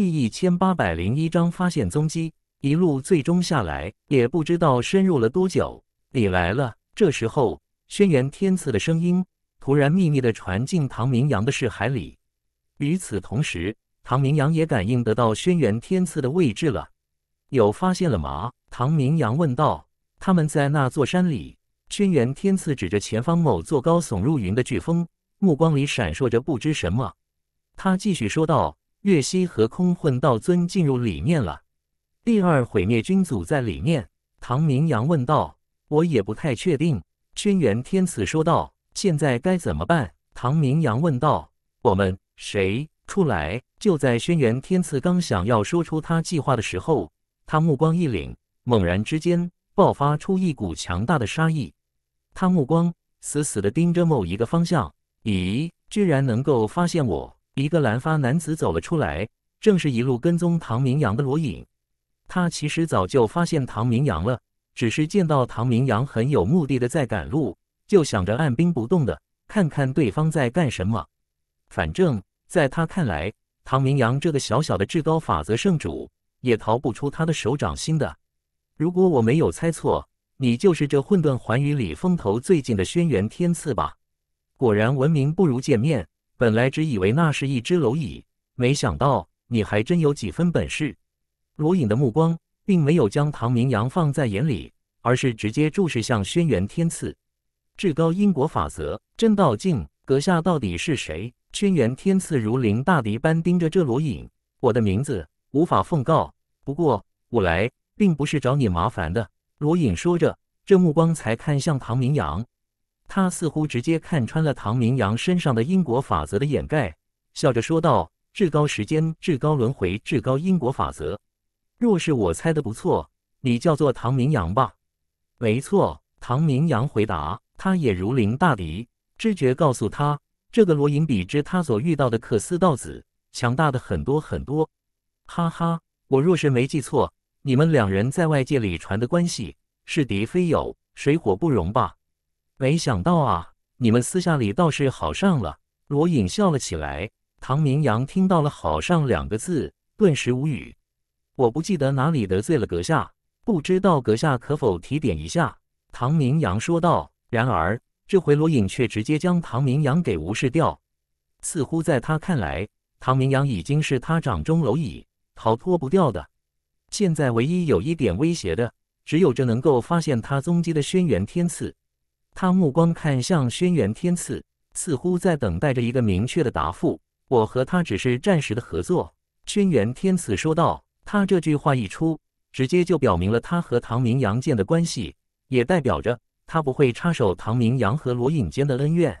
第一千八百零一章发现踪迹，一路最终下来，也不知道深入了多久。你来了，这时候，轩辕天赐的声音突然秘密的传进唐明阳的视海里。与此同时，唐明阳也感应得到轩辕天赐的位置了。有发现了吗？唐明阳问道。他们在那座山里。轩辕天赐指着前方某座高耸入云的巨峰，目光里闪烁着不知什么。他继续说道。月息和空混道尊进入里面了，第二毁灭君主在里面。唐明阳问道：“我也不太确定。”轩辕天赐说道：“现在该怎么办？”唐明阳问道：“我们谁出来？”就在轩辕天赐刚想要说出他计划的时候，他目光一凛，猛然之间爆发出一股强大的杀意。他目光死死地盯着某一个方向，咦，居然能够发现我。一个蓝发男子走了出来，正是一路跟踪唐明阳的罗隐。他其实早就发现唐明阳了，只是见到唐明阳很有目的的在赶路，就想着按兵不动的看看对方在干什么。反正，在他看来，唐明阳这个小小的至高法则圣主也逃不出他的手掌心的。如果我没有猜错，你就是这混沌寰宇里风头最近的轩辕天赐吧？果然，闻名不如见面。本来只以为那是一只蝼蚁，没想到你还真有几分本事。罗隐的目光并没有将唐明阳放在眼里，而是直接注视向轩辕天赐。至高因果法则，真道境，阁下到底是谁？轩辕天赐如临大敌般盯着这罗隐。我的名字无法奉告，不过我来并不是找你麻烦的。罗隐说着，这目光才看向唐明阳。他似乎直接看穿了唐明阳身上的因果法则的掩盖，笑着说道：“至高时间，至高轮回，至高因果法则。若是我猜的不错，你叫做唐明阳吧？”“没错。”唐明阳回答。他也如临大敌，知觉告诉他，这个罗隐比之他所遇到的可思道子强大的很多很多。哈哈，我若是没记错，你们两人在外界里传的关系是敌非友，水火不容吧？没想到啊，你们私下里倒是好上了。罗隐笑了起来。唐明阳听到了“好上”两个字，顿时无语。我不记得哪里得罪了阁下，不知道阁下可否提点一下？唐明阳说道。然而，这回罗隐却直接将唐明阳给无视掉，似乎在他看来，唐明阳已经是他掌中蝼蚁，逃脱不掉的。现在唯一有一点威胁的，只有这能够发现他踪迹的轩辕天赐。他目光看向轩辕天赐，似乎在等待着一个明确的答复。我和他只是暂时的合作。”轩辕天赐说道。他这句话一出，直接就表明了他和唐明阳剑的关系，也代表着他不会插手唐明阳和罗隐间的恩怨。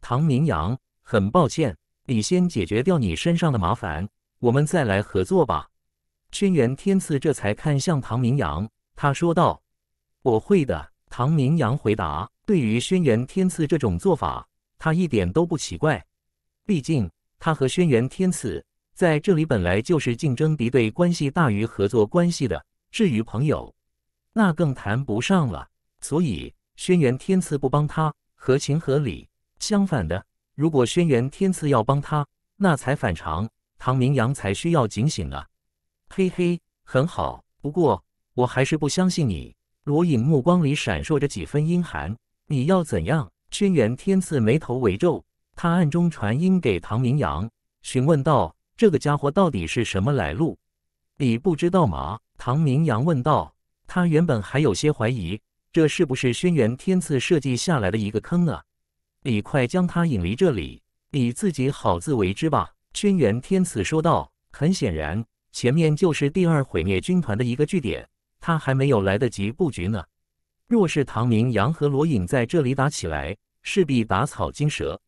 唐明阳，很抱歉，你先解决掉你身上的麻烦，我们再来合作吧。”轩辕天赐这才看向唐明阳，他说道：“我会的。”唐明阳回答。对于轩辕天赐这种做法，他一点都不奇怪。毕竟他和轩辕天赐在这里本来就是竞争敌对关系大于合作关系的，至于朋友，那更谈不上了。所以轩辕天赐不帮他，合情合理。相反的，如果轩辕天赐要帮他，那才反常。唐明阳才需要警醒啊！嘿嘿，很好。不过我还是不相信你。罗隐目光里闪烁着几分阴寒。你要怎样？轩辕天赐眉头微皱，他暗中传音给唐明阳，询问道：“这个家伙到底是什么来路？你不知道吗？”唐明阳问道。他原本还有些怀疑，这是不是轩辕天赐设计下来的一个坑呢？你快将他引离这里，你自己好自为之吧。”轩辕天赐说道。很显然，前面就是第二毁灭军团的一个据点，他还没有来得及布局呢。若是唐明阳和罗隐在这里打起来，势必打草惊蛇。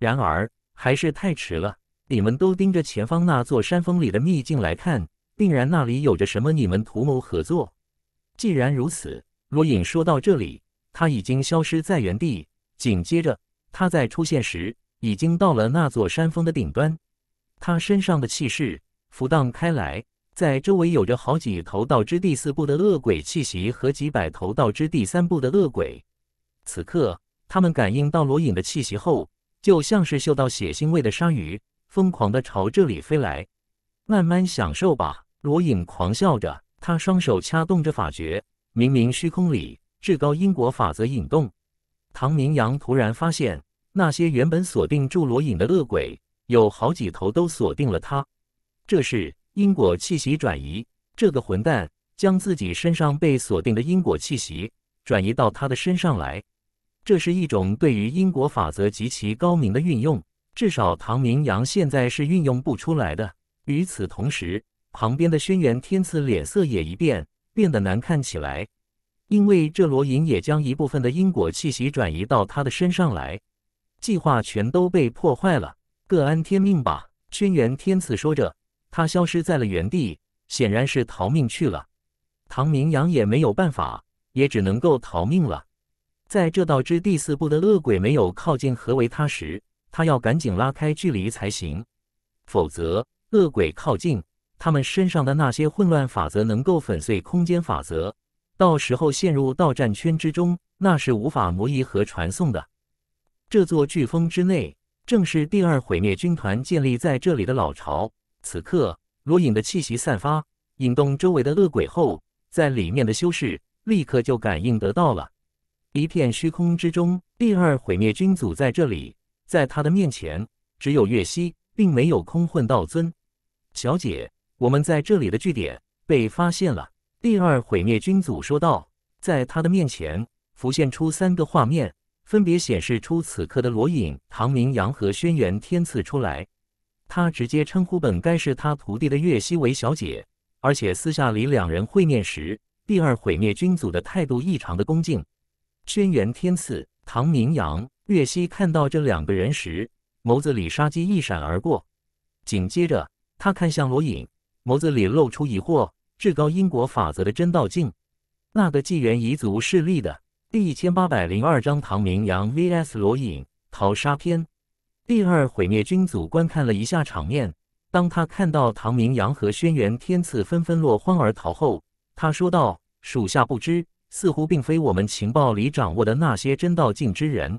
然而，还是太迟了。你们都盯着前方那座山峰里的秘境来看，定然那里有着什么你们图谋合作。既然如此，罗隐说到这里，他已经消失在原地。紧接着，他在出现时，已经到了那座山峰的顶端。他身上的气势浮荡开来。在周围有着好几头道之第四部的恶鬼气息和几百头道之第三部的恶鬼。此刻，他们感应到罗隐的气息后，就像是嗅到血腥味的鲨鱼，疯狂地朝这里飞来。慢慢享受吧，罗隐狂笑着，他双手掐动着法诀。明明虚空里至高因果法则引动，唐明阳突然发现，那些原本锁定住罗隐的恶鬼，有好几头都锁定了他。这是。因果气息转移，这个混蛋将自己身上被锁定的因果气息转移到他的身上来，这是一种对于因果法则极其高明的运用。至少唐明阳现在是运用不出来的。与此同时，旁边的轩辕天赐脸色也一变，变得难看起来，因为这罗隐也将一部分的因果气息转移到他的身上来，计划全都被破坏了，各安天命吧。轩辕天赐说着。他消失在了原地，显然是逃命去了。唐明阳也没有办法，也只能够逃命了。在这道之第四步的恶鬼没有靠近何为他时，他要赶紧拉开距离才行，否则恶鬼靠近，他们身上的那些混乱法则能够粉碎空间法则，到时候陷入道战圈之中，那是无法挪移和传送的。这座飓风之内，正是第二毁灭军团建立在这里的老巢。此刻，罗隐的气息散发，引动周围的恶鬼后，在里面的修士立刻就感应得到了。一片虚空之中，第二毁灭君主在这里，在他的面前只有月息，并没有空混道尊。小姐，我们在这里的据点被发现了。第二毁灭君主说道，在他的面前浮现出三个画面，分别显示出此刻的罗隐、唐明阳和轩辕天赐出来。他直接称呼本该是他徒弟的岳西为小姐，而且私下里两人会面时，第二毁灭君主的态度异常的恭敬。轩辕天赐、唐明阳、岳西看到这两个人时，眸子里杀机一闪而过。紧接着，他看向罗隐，眸子里露出疑惑。至高因果法则的真道境，那个纪元彝族势力的第一千八百零二章：唐明阳 VS 罗隐淘沙篇。第二毁灭君主观看了一下场面，当他看到唐明阳和轩辕天赐纷纷落荒而逃后，他说道：“属下不知，似乎并非我们情报里掌握的那些真道境之人。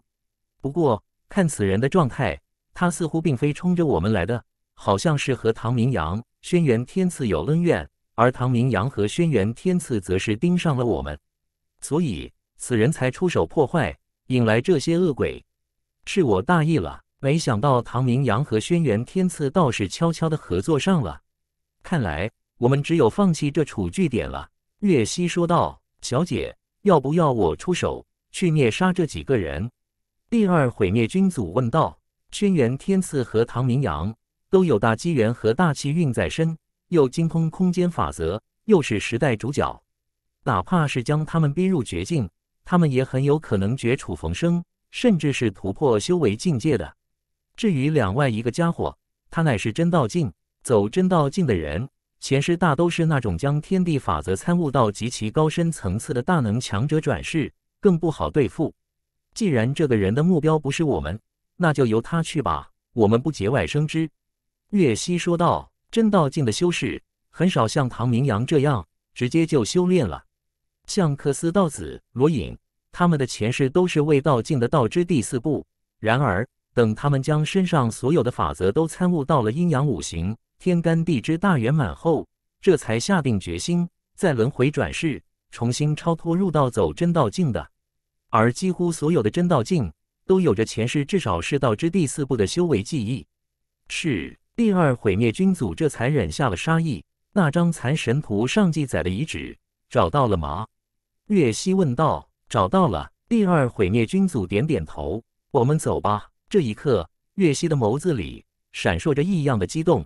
不过看此人的状态，他似乎并非冲着我们来的，好像是和唐明阳、轩辕天赐有恩怨，而唐明阳和轩辕天赐则是盯上了我们，所以此人才出手破坏，引来这些恶鬼。是我大意了。”没想到唐明阳和轩辕天赐倒是悄悄的合作上了，看来我们只有放弃这处据点了。”月溪说道。“小姐，要不要我出手去灭杀这几个人？”第二毁灭君主问道。“轩辕天赐和唐明阳都有大机缘和大气运在身，又精通空间法则，又是时代主角，哪怕是将他们逼入绝境，他们也很有可能绝处逢生，甚至是突破修为境界的。”至于两外一个家伙，他乃是真道境，走真道境的人，前世大都是那种将天地法则参悟到极其高深层次的大能强者转世，更不好对付。既然这个人的目标不是我们，那就由他去吧，我们不节外生枝。”岳西说道。真道境的修士很少像唐明阳这样直接就修炼了，像克斯道子、罗隐，他们的前世都是未道境的道之第四步。然而。等他们将身上所有的法则都参悟到了阴阳五行、天干地支大圆满后，这才下定决心再轮回转世，重新超脱入道，走真道境的。而几乎所有的真道境都有着前世至少是道之第四步的修为记忆。是第二毁灭君主这才忍下了杀意。那张残神图上记载的遗址找到了吗？月西问道。找到了。第二毁灭君主点点头。我们走吧。这一刻，岳西的眸子里闪烁着异样的激动。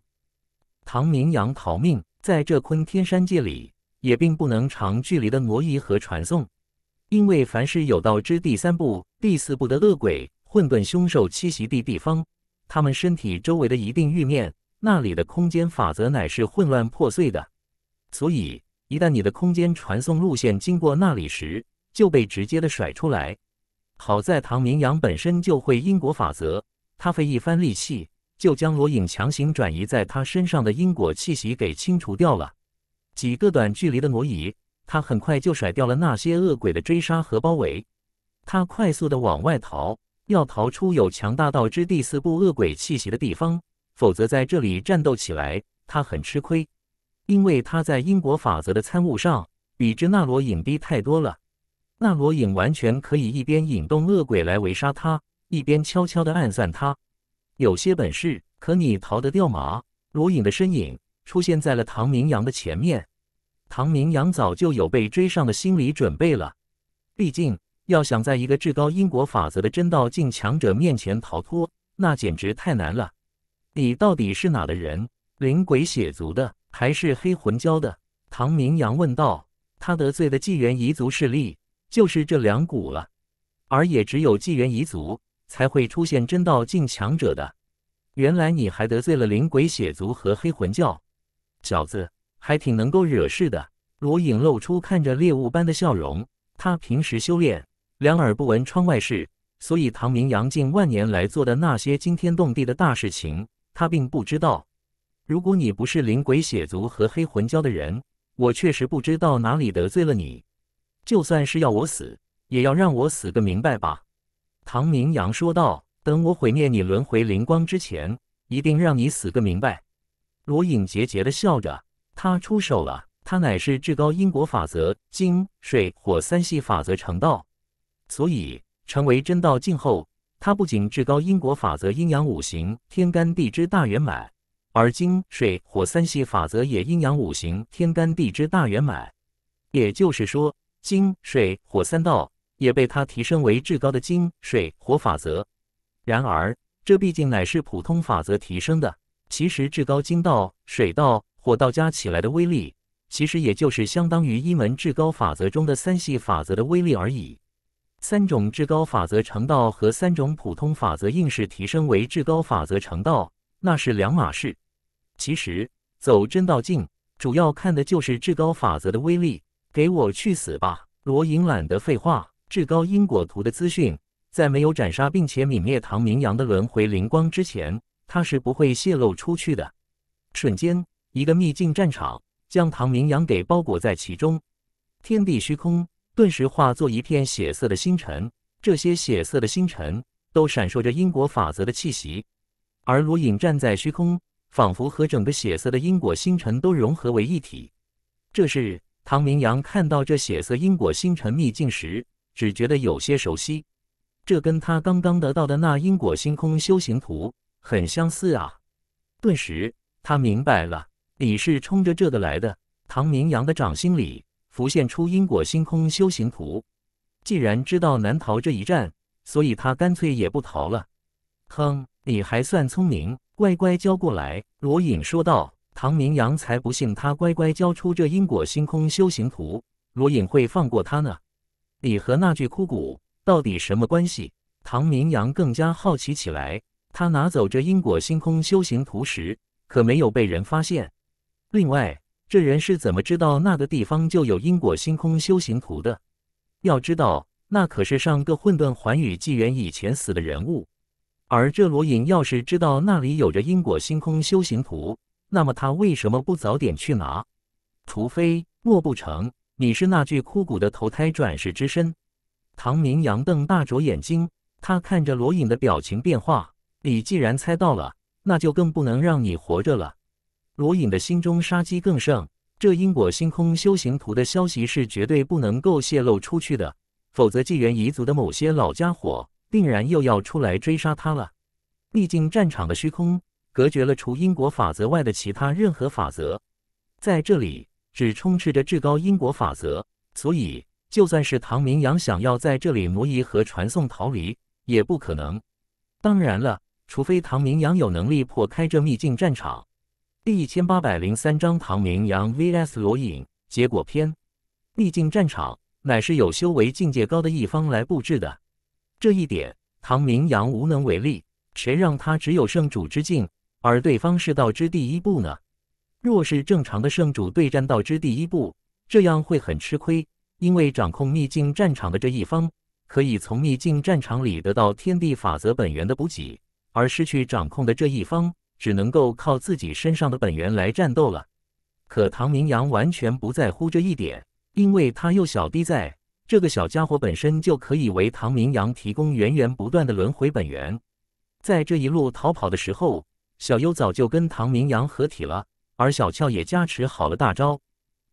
唐明阳逃命，在这昆天山界里也并不能长距离的挪移和传送，因为凡是有道之第三步、第四步的恶鬼、混沌凶兽栖息地地方，他们身体周围的一定域面，那里的空间法则乃是混乱破碎的，所以一旦你的空间传送路线经过那里时，就被直接的甩出来。好在唐明阳本身就会因果法则，他费一番力气就将罗隐强行转移在他身上的因果气息给清除掉了。几个短距离的挪移，他很快就甩掉了那些恶鬼的追杀和包围。他快速的往外逃，要逃出有强大到之第四部恶鬼气息的地方，否则在这里战斗起来他很吃亏，因为他在因果法则的参悟上比之那罗隐低太多了。那罗隐完全可以一边引动恶鬼来围杀他，一边悄悄地暗算他。有些本事，可你逃得掉吗？罗隐的身影出现在了唐明阳的前面。唐明阳早就有被追上的心理准备了。毕竟，要想在一个至高因果法则的真道境强者面前逃脱，那简直太难了。你到底是哪的人？灵鬼血族的，还是黑魂教的？唐明阳问道。他得罪的纪元彝族势力。就是这两股了，而也只有纪元彝族才会出现真道境强者的。原来你还得罪了灵鬼血族和黑魂教，小子还挺能够惹事的。罗隐露出看着猎物般的笑容。他平时修炼，两耳不闻窗外事，所以唐明阳近万年来做的那些惊天动地的大事情，他并不知道。如果你不是灵鬼血族和黑魂教的人，我确实不知道哪里得罪了你。就算是要我死，也要让我死个明白吧。”唐明阳说道，“等我毁灭你轮回灵光之前，一定让你死个明白。”罗隐桀桀的笑着，他出手了。他乃是至高因果法则金、水、火三系法则成道，所以成为真道境后，他不仅至高因果法则阴阳五行天干地支大圆满，而金、水、火三系法则也阴阳五行天干地支大圆满。也就是说。金、水、火三道也被他提升为至高的金、水、火法则。然而，这毕竟乃是普通法则提升的。其实，至高金道、水道、火道加起来的威力，其实也就是相当于一门至高法则中的三系法则的威力而已。三种至高法则成道和三种普通法则硬是提升为至高法则成道，那是两码事。其实，走真道境，主要看的就是至高法则的威力。给我去死吧！罗隐懒得废话。至高因果图的资讯，在没有斩杀并且泯灭唐明阳的轮回灵光之前，他是不会泄露出去的。瞬间，一个秘境战场将唐明阳给包裹在其中，天地虚空顿时化作一片血色的星辰。这些血色的星辰都闪烁着因果法则的气息，而罗隐站在虚空，仿佛和整个血色的因果星辰都融合为一体。这是。唐明阳看到这血色因果星辰秘境时，只觉得有些熟悉，这跟他刚刚得到的那因果星空修行图很相似啊！顿时，他明白了，你是冲着这个来的。唐明阳的掌心里浮现出因果星空修行图，既然知道难逃这一战，所以他干脆也不逃了。哼，你还算聪明，乖乖交过来。”罗隐说道。唐明阳才不信他乖乖交出这因果星空修行图，罗隐会放过他呢？你和那具枯骨到底什么关系？唐明阳更加好奇起来。他拿走这因果星空修行图时，可没有被人发现。另外，这人是怎么知道那个地方就有因果星空修行图的？要知道，那可是上个混沌寰宇纪元以前死的人物。而这罗隐要是知道那里有着因果星空修行图，那么他为什么不早点去拿？除非，莫不成你是那具枯骨的投胎转世之身？唐明阳瞪大着眼睛，他看着罗隐的表情变化。你既然猜到了，那就更不能让你活着了。罗隐的心中杀机更盛。这因果星空修行图的消息是绝对不能够泄露出去的，否则纪元遗族的某些老家伙定然又要出来追杀他了。毕竟战场的虚空。隔绝了除因果法则外的其他任何法则，在这里只充斥着至高因果法则，所以就算是唐明阳想要在这里挪移和传送逃离也不可能。当然了，除非唐明阳有能力破开这秘境战场。第一千八百零三章唐明阳 VS 罗隐结果篇，秘境战场乃是有修为境界高的一方来布置的，这一点唐明阳无能为力，谁让他只有圣主之境？而对方是道之第一步呢？若是正常的圣主对战道之第一步，这样会很吃亏，因为掌控秘境战场的这一方可以从秘境战场里得到天地法则本源的补给，而失去掌控的这一方只能够靠自己身上的本源来战斗了。可唐明阳完全不在乎这一点，因为他有小弟在，这个小家伙本身就可以为唐明阳提供源源不断的轮回本源。在这一路逃跑的时候。小优早就跟唐明阳合体了，而小俏也加持好了大招，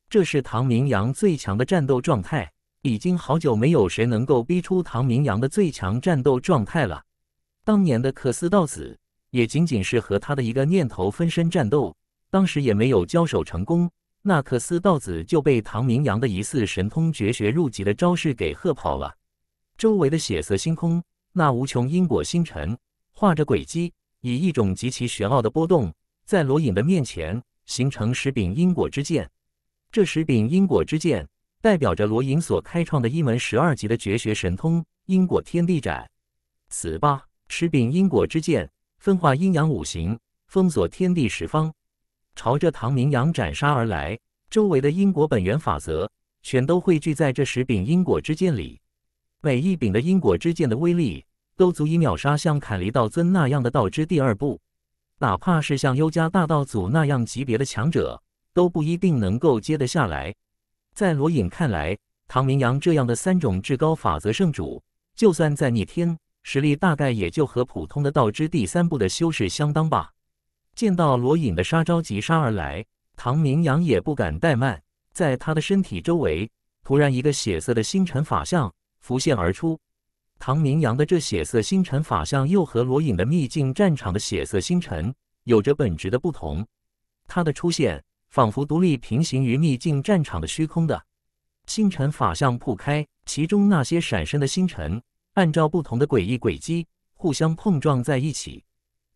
这是唐明阳最强的战斗状态。已经好久没有谁能够逼出唐明阳的最强战斗状态了。当年的克斯道子也仅仅是和他的一个念头分身战斗，当时也没有交手成功，那克斯道子就被唐明阳的一次神通绝学入级的招式给吓跑了。周围的血色星空，那无穷因果星辰画着轨迹。以一种极其玄奥的波动，在罗隐的面前形成十柄因果之剑。这十柄因果之剑，代表着罗隐所开创的一门十二级的绝学神通——因果天地斩。此八十柄因果之剑，分化阴阳五行，封锁天地十方，朝着唐明阳斩杀而来。周围的因果本源法则，全都汇聚在这十柄因果之剑里。每一柄的因果之剑的威力。都足以秒杀像砍里道尊那样的道之第二步，哪怕是像幽加大道祖那样级别的强者，都不一定能够接得下来。在罗隐看来，唐明阳这样的三种至高法则圣主，就算再逆天，实力大概也就和普通的道之第三步的修士相当吧。见到罗隐的杀招急杀而来，唐明阳也不敢怠慢，在他的身体周围，突然一个血色的星辰法相浮现而出。唐明阳的这血色星辰法相，又和罗隐的秘境战场的血色星辰有着本质的不同。它的出现，仿佛独立平行于秘境战场的虚空的星辰法相铺开，其中那些闪身的星辰，按照不同的诡异轨迹互相碰撞在一起，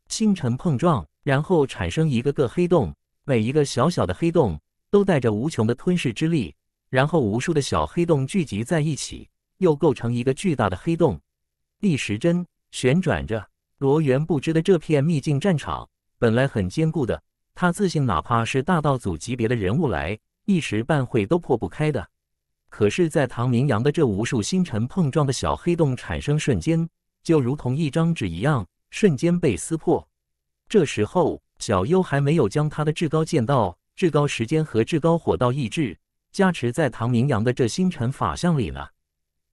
星辰碰撞，然后产生一个个黑洞。每一个小小的黑洞都带着无穷的吞噬之力，然后无数的小黑洞聚集在一起。又构成一个巨大的黑洞，逆时针旋转着。罗源布置的这片秘境战场本来很坚固的，他自信哪怕是大道祖级别的人物来，一时半会都破不开的。可是，在唐明阳的这无数星辰碰撞的小黑洞产生瞬间，就如同一张纸一样，瞬间被撕破。这时候，小优还没有将他的至高剑道、至高时间和至高火道意志加持在唐明阳的这星辰法相里呢。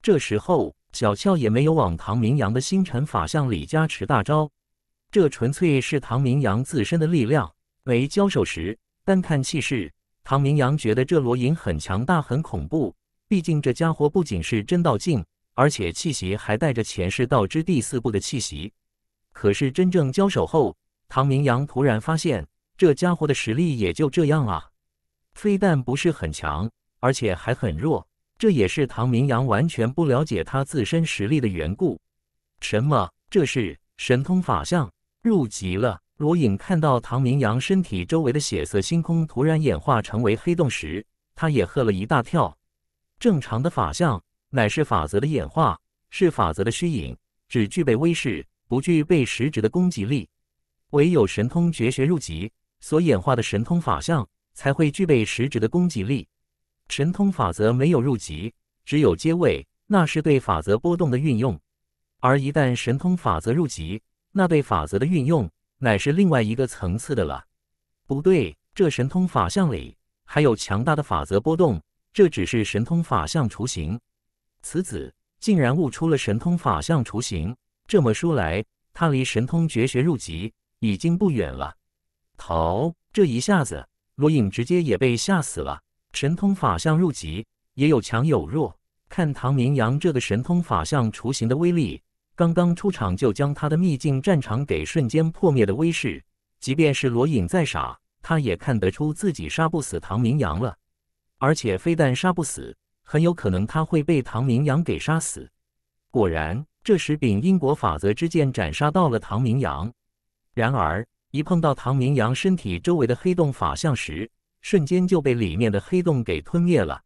这时候，小俏也没有往唐明阳的星辰法相里加持大招，这纯粹是唐明阳自身的力量。没交手时，单看气势，唐明阳觉得这罗隐很强大、很恐怖，毕竟这家伙不仅是真道境，而且气息还带着前世道之第四步的气息。可是真正交手后，唐明阳突然发现，这家伙的实力也就这样啊，非但不是很强，而且还很弱。这也是唐明阳完全不了解他自身实力的缘故。什么？这是神通法相入极了？罗隐看到唐明阳身体周围的血色星空突然演化成为黑洞时，他也吓了一大跳。正常的法相乃是法则的演化，是法则的虚影，只具备威势，不具备实质的攻击力。唯有神通绝学入级所演化的神通法相，才会具备实质的攻击力。神通法则没有入籍，只有阶位，那是对法则波动的运用。而一旦神通法则入籍，那对法则的运用乃是另外一个层次的了。不对，这神通法相里还有强大的法则波动，这只是神通法相雏形。此子竟然悟出了神通法相雏形，这么说来，他离神通绝学入籍已经不远了。逃！这一下子，罗隐直接也被吓死了。神通法相入籍，也有强有弱，看唐明阳这个神通法相雏形的威力，刚刚出场就将他的秘境战场给瞬间破灭的威势。即便是罗隐再傻，他也看得出自己杀不死唐明阳了。而且非但杀不死，很有可能他会被唐明阳给杀死。果然，这时秉因果法则之剑斩杀到了唐明阳，然而一碰到唐明阳身体周围的黑洞法相时。瞬间就被里面的黑洞给吞灭了，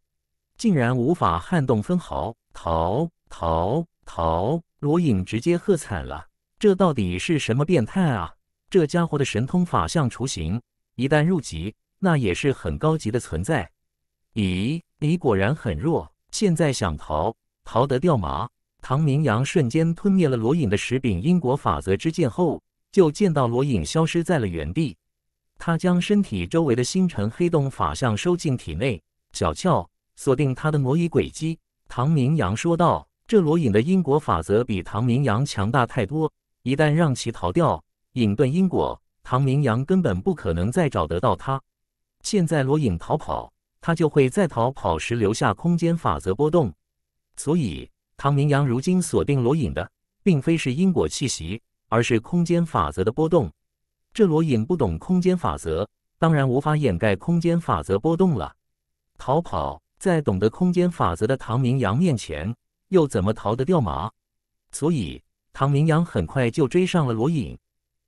竟然无法撼动分毫！逃逃逃！罗隐直接喝惨了，这到底是什么变态啊？这家伙的神通法相雏形，一旦入级，那也是很高级的存在。咦，你果然很弱，现在想逃逃得掉吗？唐明阳瞬间吞灭了罗隐的十柄因果法则之剑后，就见到罗隐消失在了原地。他将身体周围的星辰黑洞法相收进体内，小窍锁定他的挪移轨迹。唐明阳说道：“这罗隐的因果法则比唐明阳强大太多，一旦让其逃掉，隐遁因果，唐明阳根本不可能再找得到他。现在罗隐逃跑，他就会在逃跑时留下空间法则波动，所以唐明阳如今锁定罗隐的，并非是因果气息，而是空间法则的波动。”这罗隐不懂空间法则，当然无法掩盖空间法则波动了。逃跑，在懂得空间法则的唐明阳面前，又怎么逃得掉嘛？所以唐明阳很快就追上了罗隐。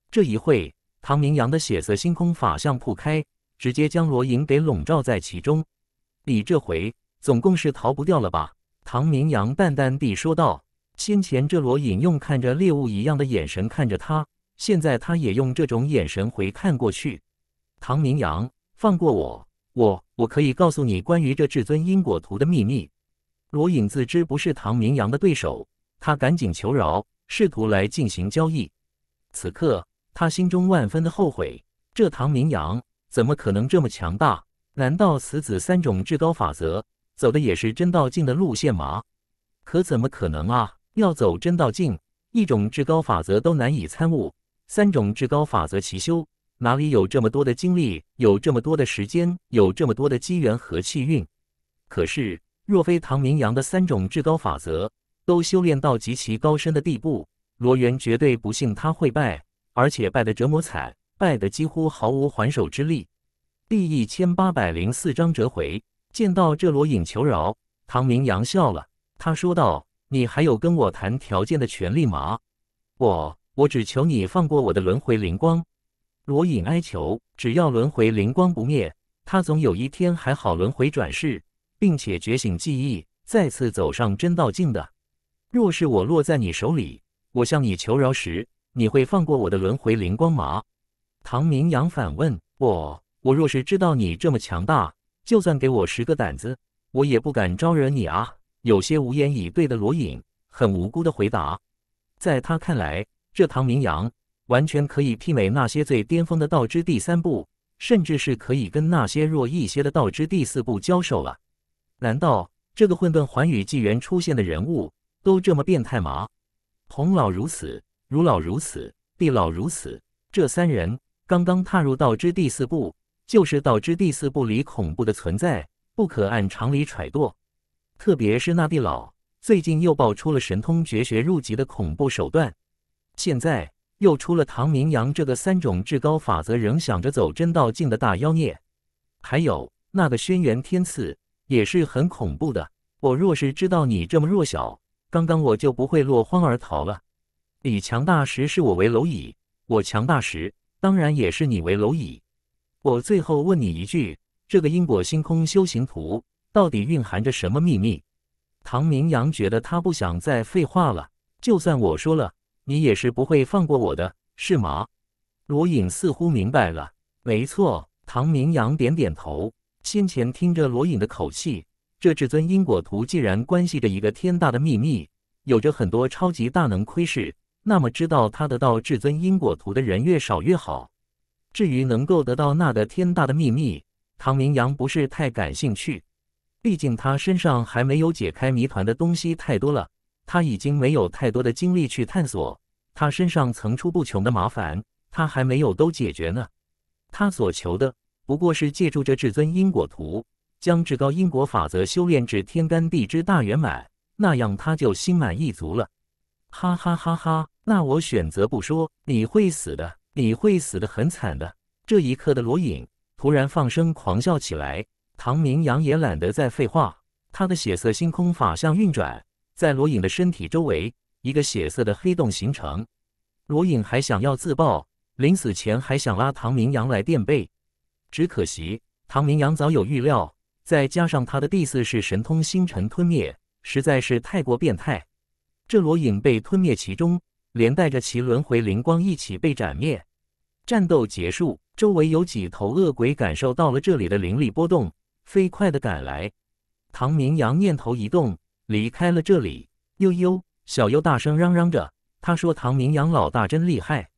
这一会，唐明阳的血色星空法相铺开，直接将罗隐给笼罩在其中。你这回总共是逃不掉了吧？唐明阳淡淡地说道。先前这罗隐用看着猎物一样的眼神看着他。现在他也用这种眼神回看过去，唐明阳，放过我，我我可以告诉你关于这至尊因果图的秘密。罗隐自知不是唐明阳的对手，他赶紧求饶，试图来进行交易。此刻他心中万分的后悔，这唐明阳怎么可能这么强大？难道此子三种至高法则走的也是真道境的路线吗？可怎么可能啊！要走真道境，一种至高法则都难以参悟。三种至高法则齐修，哪里有这么多的精力，有这么多的时间，有这么多的机缘和气运？可是，若非唐明阳的三种至高法则都修炼到极其高深的地步，罗源绝对不信他会败，而且败得这么惨，败得几乎毫无还手之力。第一千八百零四章折回，见到这罗隐求饶，唐明阳笑了，他说道：“你还有跟我谈条件的权利吗？我。”我只求你放过我的轮回灵光，罗隐哀求。只要轮回灵光不灭，他总有一天还好轮回转世，并且觉醒记忆，再次走上真道境的。若是我落在你手里，我向你求饶时，你会放过我的轮回灵光吗？唐明阳反问我。我若是知道你这么强大，就算给我十个胆子，我也不敢招惹你啊。有些无言以对的罗隐，很无辜的回答，在他看来。这唐明阳完全可以媲美那些最巅峰的道之第三部，甚至是可以跟那些弱一些的道之第四部交手了。难道这个混沌寰宇纪元出现的人物都这么变态吗？洪老如此，如老如此，地老如此，这三人刚刚踏入道之第四部，就是道之第四部里恐怖的存在，不可按常理揣度。特别是那地老，最近又爆出了神通绝学入籍的恐怖手段。现在又出了唐明阳这个三种至高法则仍想着走真道境的大妖孽，还有那个轩辕天赐也是很恐怖的。我若是知道你这么弱小，刚刚我就不会落荒而逃了。你强大时视我为蝼蚁，我强大时当然也视你为蝼蚁。我最后问你一句：这个因果星空修行图到底蕴含着什么秘密？唐明阳觉得他不想再废话了，就算我说了。你也是不会放过我的，是吗？罗隐似乎明白了。没错，唐明阳点点头。先前听着罗隐的口气，这至尊因果图既然关系着一个天大的秘密，有着很多超级大能窥视，那么知道他得到至尊因果图的人越少越好。至于能够得到那的天大的秘密，唐明阳不是太感兴趣，毕竟他身上还没有解开谜团的东西太多了。他已经没有太多的精力去探索他身上层出不穷的麻烦，他还没有都解决呢。他所求的不过是借助这至尊因果图，将至高因果法则修炼至天干地支大圆满，那样他就心满意足了。哈哈哈哈！那我选择不说，你会死的，你会死的很惨的。这一刻的罗隐突然放声狂笑起来，唐明阳也懒得再废话，他的血色星空法相运转。在罗隐的身体周围，一个血色的黑洞形成。罗隐还想要自爆，临死前还想拉唐明阳来垫背，只可惜唐明阳早有预料，再加上他的第四式神通星辰吞灭，实在是太过变态。这罗隐被吞灭其中，连带着其轮回灵光一起被斩灭。战斗结束，周围有几头恶鬼感受到了这里的灵力波动，飞快的赶来。唐明阳念头一动。离开了这里，悠悠小优大声嚷嚷着。他说：“唐明阳老大真厉害，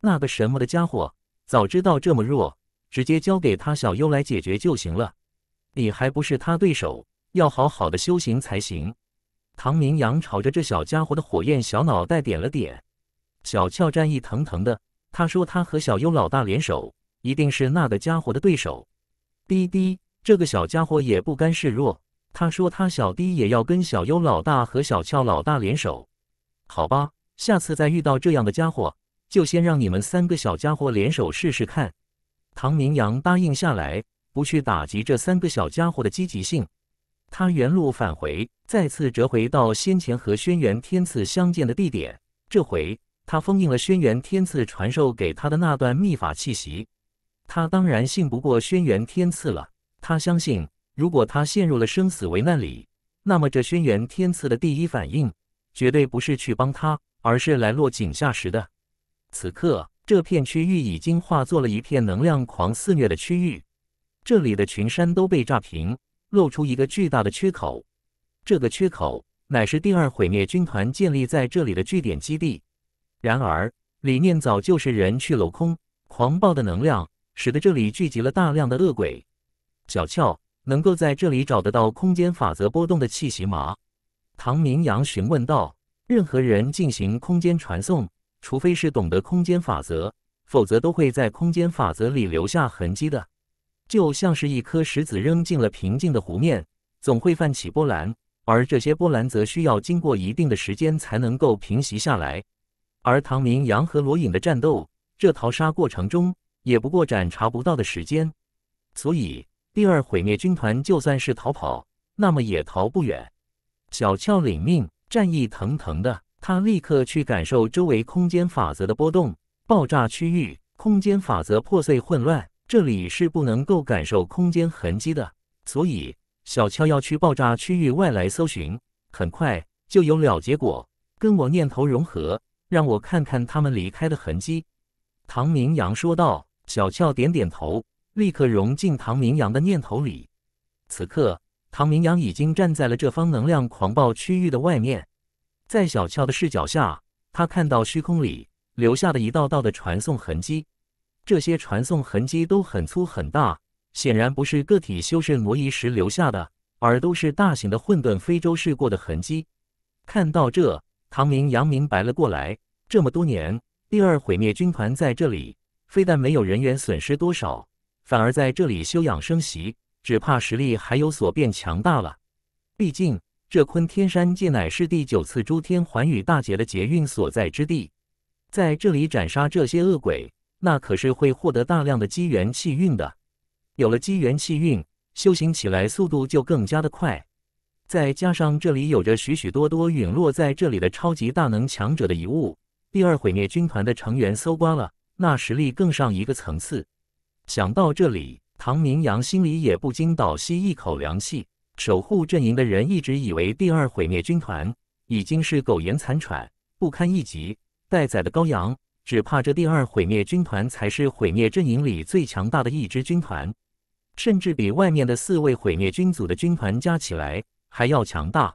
那个什么的家伙，早知道这么弱，直接交给他小优来解决就行了。你还不是他对手，要好好的修行才行。”唐明阳朝着这小家伙的火焰小脑袋点了点，小俏战意腾腾的。他说：“他和小优老大联手，一定是那个家伙的对手。”滴滴，这个小家伙也不甘示弱。他说：“他小弟也要跟小优老大和小俏老大联手，好吧？下次再遇到这样的家伙，就先让你们三个小家伙联手试试看。”唐明阳答应下来，不去打击这三个小家伙的积极性。他原路返回，再次折回到先前和轩辕天赐相见的地点。这回他封印了轩辕天赐传授给他的那段秘法气息。他当然信不过轩辕天赐了，他相信。如果他陷入了生死危难里，那么这轩辕天赐的第一反应绝对不是去帮他，而是来落井下石的。此刻，这片区域已经化作了一片能量狂肆虐的区域，这里的群山都被炸平，露出一个巨大的缺口。这个缺口乃是第二毁灭军团建立在这里的据点基地，然而理念早就是人去楼空。狂暴的能量使得这里聚集了大量的恶鬼，脚翘。能够在这里找得到空间法则波动的气息吗？唐明阳询问道。任何人进行空间传送，除非是懂得空间法则，否则都会在空间法则里留下痕迹的。就像是一颗石子扔进了平静的湖面，总会泛起波澜，而这些波澜则需要经过一定的时间才能够平息下来。而唐明阳和罗隐的战斗，这淘沙过程中也不过斩查不到的时间，所以。第二毁灭军团就算是逃跑，那么也逃不远。小俏领命，战意腾腾的他立刻去感受周围空间法则的波动。爆炸区域，空间法则破碎混乱，这里是不能够感受空间痕迹的，所以小俏要去爆炸区域外来搜寻。很快就有了结果，跟我念头融合，让我看看他们离开的痕迹。唐明阳说道。小俏点点头。立刻融进唐明阳的念头里。此刻，唐明阳已经站在了这方能量狂暴区域的外面。在小乔的视角下，他看到虚空里留下的一道道的传送痕迹。这些传送痕迹都很粗很大，显然不是个体修士挪移时留下的，而都是大型的混沌非洲试过的痕迹。看到这，唐明阳明白了过来：这么多年，第二毁灭军团在这里，非但没有人员损失多少。反而在这里休养生息，只怕实力还有所变强大了。毕竟这昆天山界乃是第九次诸天寰宇大劫的劫运所在之地，在这里斩杀这些恶鬼，那可是会获得大量的机缘气运的。有了机缘气运，修行起来速度就更加的快。再加上这里有着许许多多陨落在这里的超级大能强者的遗物，第二毁灭军团的成员搜刮了，那实力更上一个层次。想到这里，唐明阳心里也不禁倒吸一口凉气。守护阵营的人一直以为第二毁灭军团已经是苟延残喘、不堪一击、待宰的羔羊，只怕这第二毁灭军团才是毁灭阵营里最强大的一支军团，甚至比外面的四位毁灭军组的军团加起来还要强大。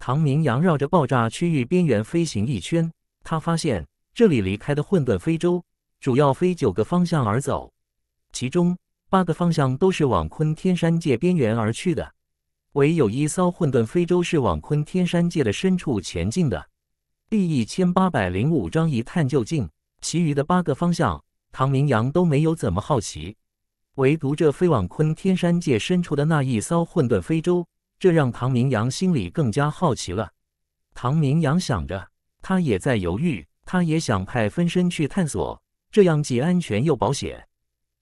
唐明阳绕着爆炸区域边缘飞行一圈，他发现这里离开的混沌非洲主要飞九个方向而走。其中八个方向都是往昆天山界边缘而去的，唯有一艘混沌非洲是往昆天山界的深处前进的。第一千八百零五章一探究竟。其余的八个方向，唐明阳都没有怎么好奇，唯独这飞往昆天山界深处的那一艘混沌非洲，这让唐明阳心里更加好奇了。唐明阳想着，他也在犹豫，他也想派分身去探索，这样既安全又保险。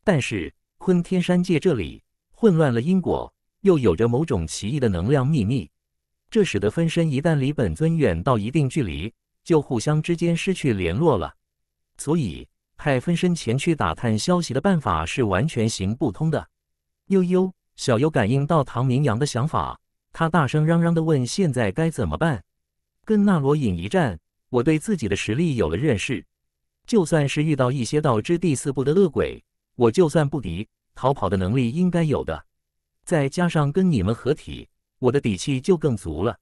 但是昆天山界这里混乱了因果，又有着某种奇异的能量秘密，这使得分身一旦离本尊远到一定距离，就互相之间失去联络了。所以派分身前去打探消息的办法是完全行不通的。悠悠小优感应到唐明阳的想法，他大声嚷嚷地问：“现在该怎么办？”跟那罗隐一战，我对自己的实力有了认识，就算是遇到一些道之第四步的恶鬼。我就算不敌，逃跑的能力应该有的。再加上跟你们合体，我的底气就更足了。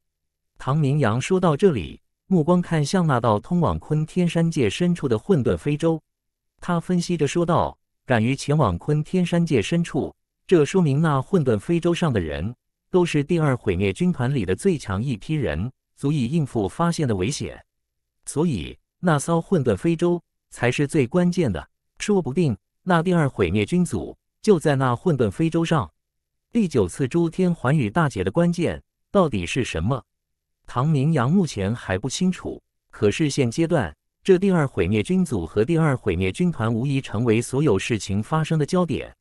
唐明阳说到这里，目光看向那道通往昆天山界深处的混沌非洲，他分析着说道：“敢于前往昆天山界深处，这说明那混沌非洲上的人都是第二毁灭军团里的最强一批人，足以应付发现的危险。所以，那艘混沌非洲才是最关键的。说不定……”那第二毁灭君组就在那混沌非洲上，第九次诸天寰宇大劫的关键到底是什么？唐明阳目前还不清楚。可是现阶段，这第二毁灭君组和第二毁灭军团无疑成为所有事情发生的焦点。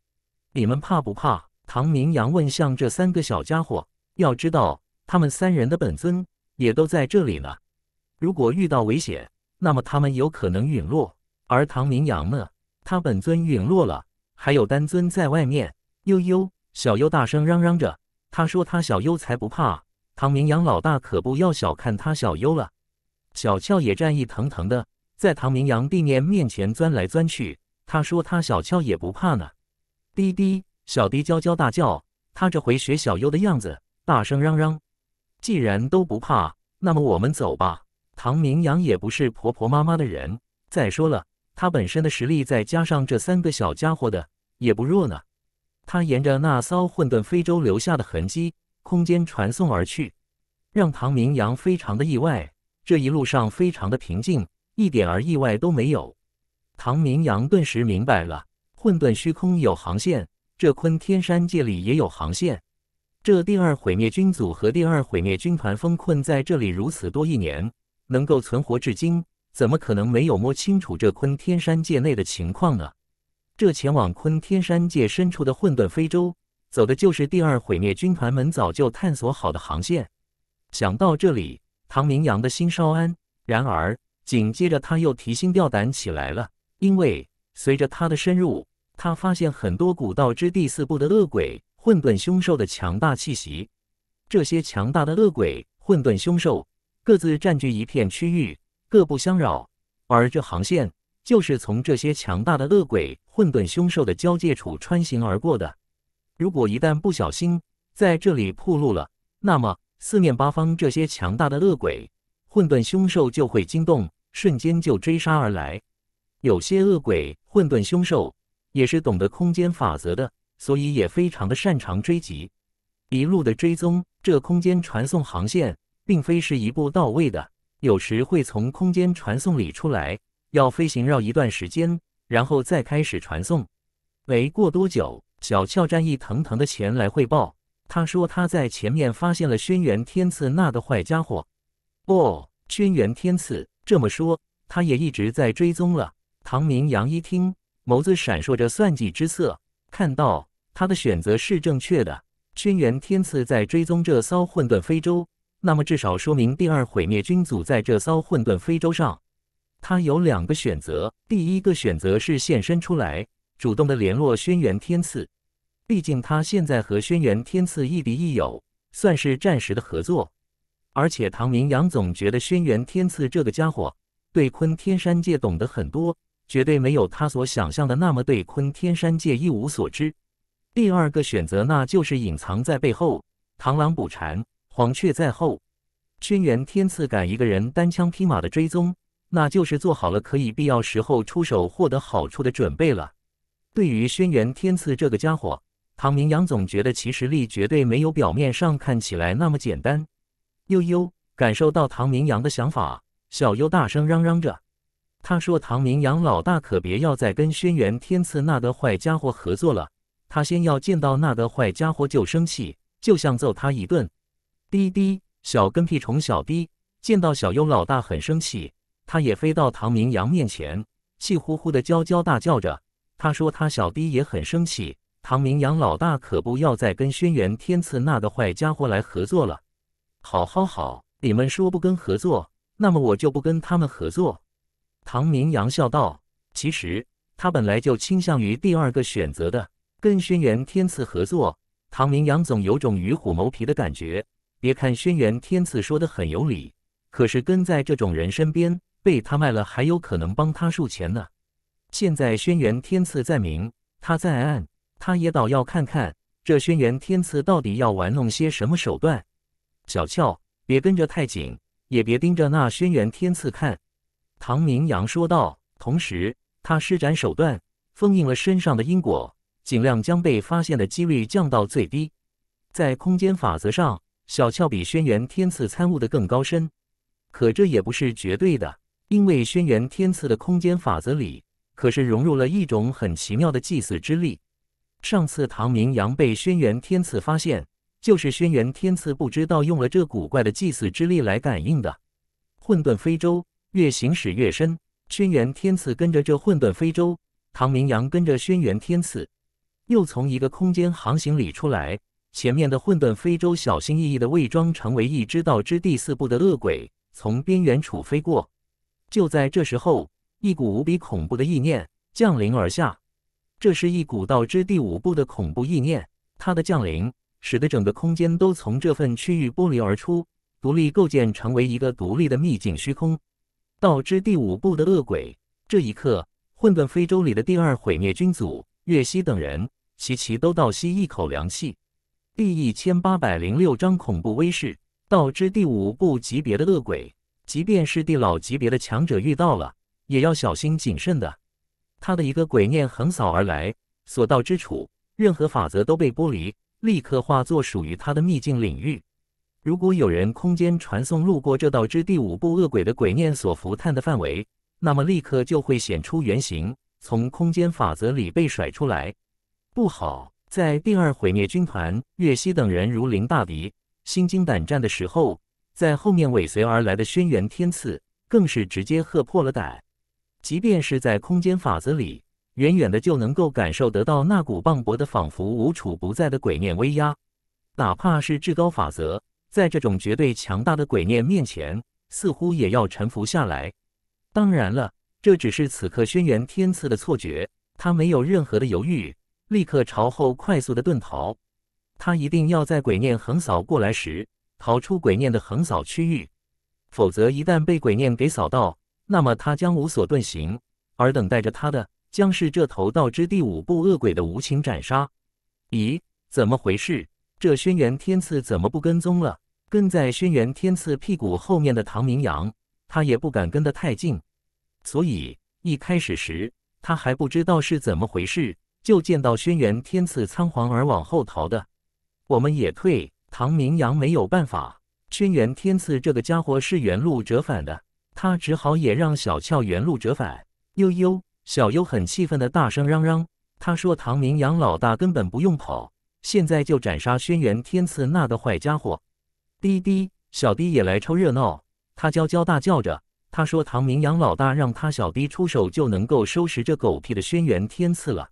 你们怕不怕？唐明阳问向这三个小家伙。要知道，他们三人的本尊也都在这里呢。如果遇到危险，那么他们有可能陨落，而唐明阳呢？他本尊陨落了，还有丹尊在外面。悠悠小悠大声嚷嚷着：“他说他小悠才不怕。”唐明阳老大可不要小看他小悠了。小俏也战意腾腾的，在唐明阳地面面前钻来钻去。他说他小俏也不怕呢。滴滴小迪娇娇大叫：“他这回学小优的样子，大声嚷嚷。既然都不怕，那么我们走吧。”唐明阳也不是婆婆妈妈的人。再说了。他本身的实力，再加上这三个小家伙的，也不弱呢。他沿着那艘混沌非洲留下的痕迹，空间传送而去，让唐明阳非常的意外。这一路上非常的平静，一点儿意外都没有。唐明阳顿时明白了，混沌虚空有航线，这昆天山界里也有航线。这第二毁灭军组和第二毁灭军团封困在这里如此多一年，能够存活至今。怎么可能没有摸清楚这昆天山界内的情况呢？这前往昆天山界深处的混沌非洲，走的就是第二毁灭军团们早就探索好的航线。想到这里，唐明阳的心稍安。然而，紧接着他又提心吊胆起来了，因为随着他的深入，他发现很多古道之第四部的恶鬼、混沌凶兽的强大气息。这些强大的恶鬼、混沌凶兽各自占据一片区域。各不相扰，而这航线就是从这些强大的恶鬼、混沌凶兽的交界处穿行而过的。如果一旦不小心在这里铺路了，那么四面八方这些强大的恶鬼、混沌凶兽就会惊动，瞬间就追杀而来。有些恶鬼、混沌凶兽也是懂得空间法则的，所以也非常的擅长追击。一路的追踪，这空间传送航线并非是一步到位的。有时会从空间传送里出来，要飞行绕一段时间，然后再开始传送。没过多久，小俏战意腾腾的前来汇报，他说他在前面发现了轩辕天赐那个坏家伙。哦，轩辕天赐，这么说，他也一直在追踪了。唐明阳一听，眸子闪烁着算计之色，看到他的选择是正确的。轩辕天赐在追踪这骚混沌非洲。那么至少说明第二毁灭君主在这艘混沌非洲上，他有两个选择。第一个选择是现身出来，主动的联络轩辕天赐，毕竟他现在和轩辕天赐亦敌亦友，算是暂时的合作。而且唐明阳总觉得轩辕天赐这个家伙对昆天山界懂得很多，绝对没有他所想象的那么对昆天山界一无所知。第二个选择那就是隐藏在背后，螳螂捕蝉。黄雀在后，轩辕天赐敢一个人单枪匹马的追踪，那就是做好了可以必要时候出手获得好处的准备了。对于轩辕天赐这个家伙，唐明阳总觉得其实力绝对没有表面上看起来那么简单。悠悠感受到唐明阳的想法，小悠大声嚷嚷着：“他说唐明阳老大可别要再跟轩辕天赐那个坏家伙合作了，他先要见到那个坏家伙就生气，就想揍他一顿。”滴滴，小跟屁虫小滴。见到小优老大很生气，他也飞到唐明阳面前，气呼呼的娇娇大叫着。他说他小 D 也很生气，唐明阳老大可不要再跟轩辕天赐那个坏家伙来合作了。好，好，好，你们说不跟合作，那么我就不跟他们合作。唐明阳笑道，其实他本来就倾向于第二个选择的，跟轩辕天赐合作。唐明阳总有种与虎谋皮的感觉。别看轩辕天赐说的很有理，可是跟在这种人身边，被他卖了还有可能帮他数钱呢。现在轩辕天赐在明，他在暗，他也倒要看看这轩辕天赐到底要玩弄些什么手段。小俏，别跟着太紧，也别盯着那轩辕天赐看。”唐明阳说道。同时，他施展手段封印了身上的因果，尽量将被发现的几率降到最低。在空间法则上。小窍比轩辕天赐参悟的更高深，可这也不是绝对的，因为轩辕天赐的空间法则里可是融入了一种很奇妙的祭祀之力。上次唐明阳被轩辕天赐发现，就是轩辕天赐不知道用了这古怪的祭祀之力来感应的。混沌非洲越行驶越深，轩辕天赐跟着这混沌非洲，唐明阳跟着轩辕天赐，又从一个空间航行里出来。前面的混沌非洲小心翼翼的伪装，成为一只道之第四步的恶鬼，从边缘处飞过。就在这时候，一股无比恐怖的意念降临而下。这是一股道之第五步的恐怖意念，它的降临使得整个空间都从这份区域剥离而出，独立构建成为一个独立的秘境虚空。道之第五步的恶鬼，这一刻，混沌非洲里的第二毁灭君主岳西等人，齐齐都倒吸一口凉气。第一千八百零六章恐怖威势，道之第五部级别的恶鬼，即便是地老级别的强者遇到了，也要小心谨慎的。他的一个鬼念横扫而来，所到之处，任何法则都被剥离，立刻化作属于他的秘境领域。如果有人空间传送路过这道之第五部恶鬼的鬼念所浮探的范围，那么立刻就会显出原形，从空间法则里被甩出来。不好。在第二毁灭军团、岳西等人如临大敌、心惊胆战的时候，在后面尾随而来的轩辕天赐更是直接喝破了胆。即便是在空间法则里，远远的就能够感受得到那股磅礴的、仿佛无处不在的鬼念威压。哪怕是至高法则，在这种绝对强大的鬼念面前，似乎也要臣服下来。当然了，这只是此刻轩辕天赐的错觉，他没有任何的犹豫。立刻朝后快速的遁逃，他一定要在鬼念横扫过来时逃出鬼念的横扫区域，否则一旦被鬼念给扫到，那么他将无所遁形，而等待着他的将是这头道之第五步恶鬼的无情斩杀。咦，怎么回事？这轩辕天赐怎么不跟踪了？跟在轩辕天赐屁股后面的唐明阳，他也不敢跟得太近，所以一开始时他还不知道是怎么回事。就见到轩辕天赐仓皇而往后逃的，我们也退。唐明阳没有办法，轩辕天赐这个家伙是原路折返的，他只好也让小俏原路折返。悠悠小悠很气愤的大声嚷嚷，他说：“唐明阳老大根本不用跑，现在就斩杀轩辕天赐那个坏家伙。”滴滴小迪也来凑热闹，他娇娇大叫着，他说：“唐明阳老大让他小弟出手就能够收拾这狗屁的轩辕天赐了。”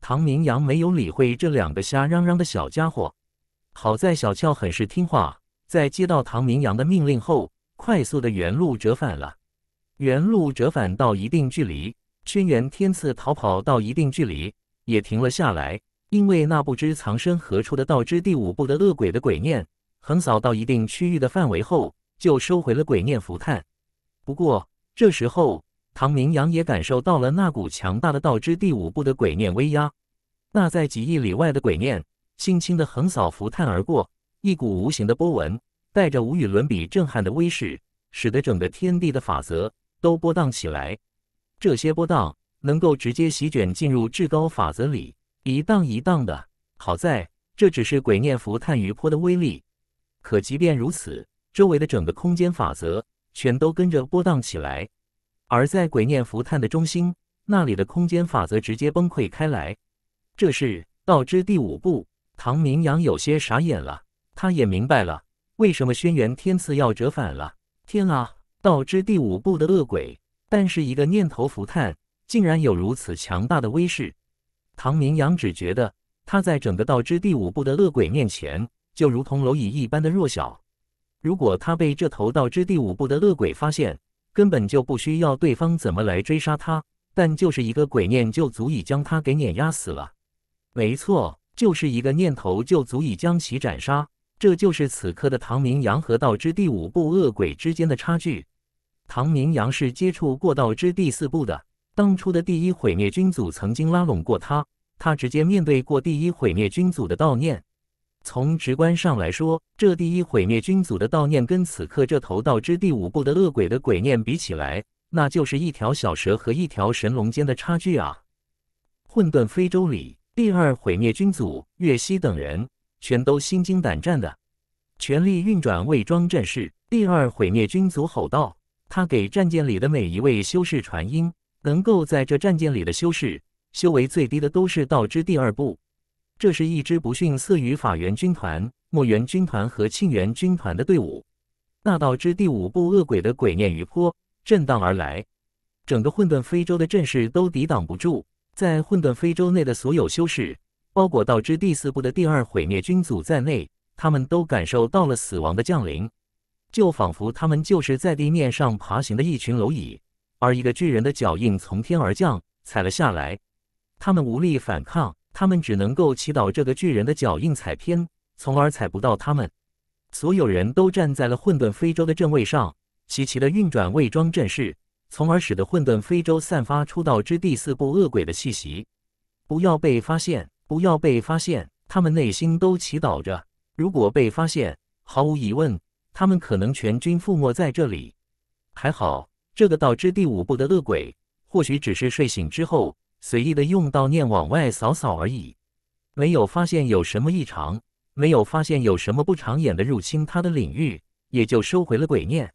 唐明阳没有理会这两个瞎嚷嚷的小家伙，好在小俏很是听话，在接到唐明阳的命令后，快速的原路折返了。原路折返到一定距离，轩辕天赐逃跑到一定距离也停了下来，因为那不知藏身何处的道之第五步的恶鬼的鬼念，横扫到一定区域的范围后，就收回了鬼念符炭。不过这时候。唐明阳也感受到了那股强大的道之第五步的鬼念威压，那在几亿里外的鬼念轻轻的横扫拂探而过，一股无形的波纹带着无与伦比震撼的威势，使得整个天地的法则都波荡起来。这些波荡能够直接席卷进入至高法则里，一荡一荡的。好在这只是鬼念浮炭余波的威力，可即便如此，周围的整个空间法则全都跟着波荡起来。而在鬼念符炭的中心，那里的空间法则直接崩溃开来。这是道之第五步，唐明阳有些傻眼了。他也明白了为什么轩辕天赐要折返了。天啊，道之第五步的恶鬼，但是一个念头符炭竟然有如此强大的威势。唐明阳只觉得他在整个道之第五步的恶鬼面前，就如同蝼蚁一般的弱小。如果他被这头道之第五步的恶鬼发现，根本就不需要对方怎么来追杀他，但就是一个鬼念就足以将他给碾压死了。没错，就是一个念头就足以将其斩杀。这就是此刻的唐明阳和道之第五部恶鬼之间的差距。唐明阳是接触过道之第四部的，当初的第一毁灭君主曾经拉拢过他，他直接面对过第一毁灭君主的悼念。从直观上来说，这第一毁灭君主的悼念跟此刻这头道之第五部的恶鬼的鬼念比起来，那就是一条小蛇和一条神龙间的差距啊！混沌非洲里，第二毁灭君主岳西等人全都心惊胆战的，全力运转卫庄阵势。第二毁灭君主吼道：“他给战舰里的每一位修士传音，能够在这战舰里的修士，修为最低的都是道之第二部，这是一支不逊色于法源军团、墨源军团和庆元军团的队伍。那道之第五部恶鬼的鬼念余波震荡而来，整个混沌非洲的阵势都抵挡不住。在混沌非洲内的所有修士，包括道之第四部的第二毁灭君主在内，他们都感受到了死亡的降临，就仿佛他们就是在地面上爬行的一群蝼蚁，而一个巨人的脚印从天而降，踩了下来，他们无力反抗。他们只能够祈祷这个巨人的脚印踩偏，从而踩不到他们。所有人都站在了混沌非洲的阵位上，齐齐的运转伪装阵势，从而使得混沌非洲散发出道之第四部恶鬼的气息。不要被发现！不要被发现！他们内心都祈祷着：如果被发现，毫无疑问，他们可能全军覆没在这里。还好，这个道之第五部的恶鬼或许只是睡醒之后。随意的用道念往外扫扫而已，没有发现有什么异常，没有发现有什么不长眼的入侵他的领域，也就收回了鬼念。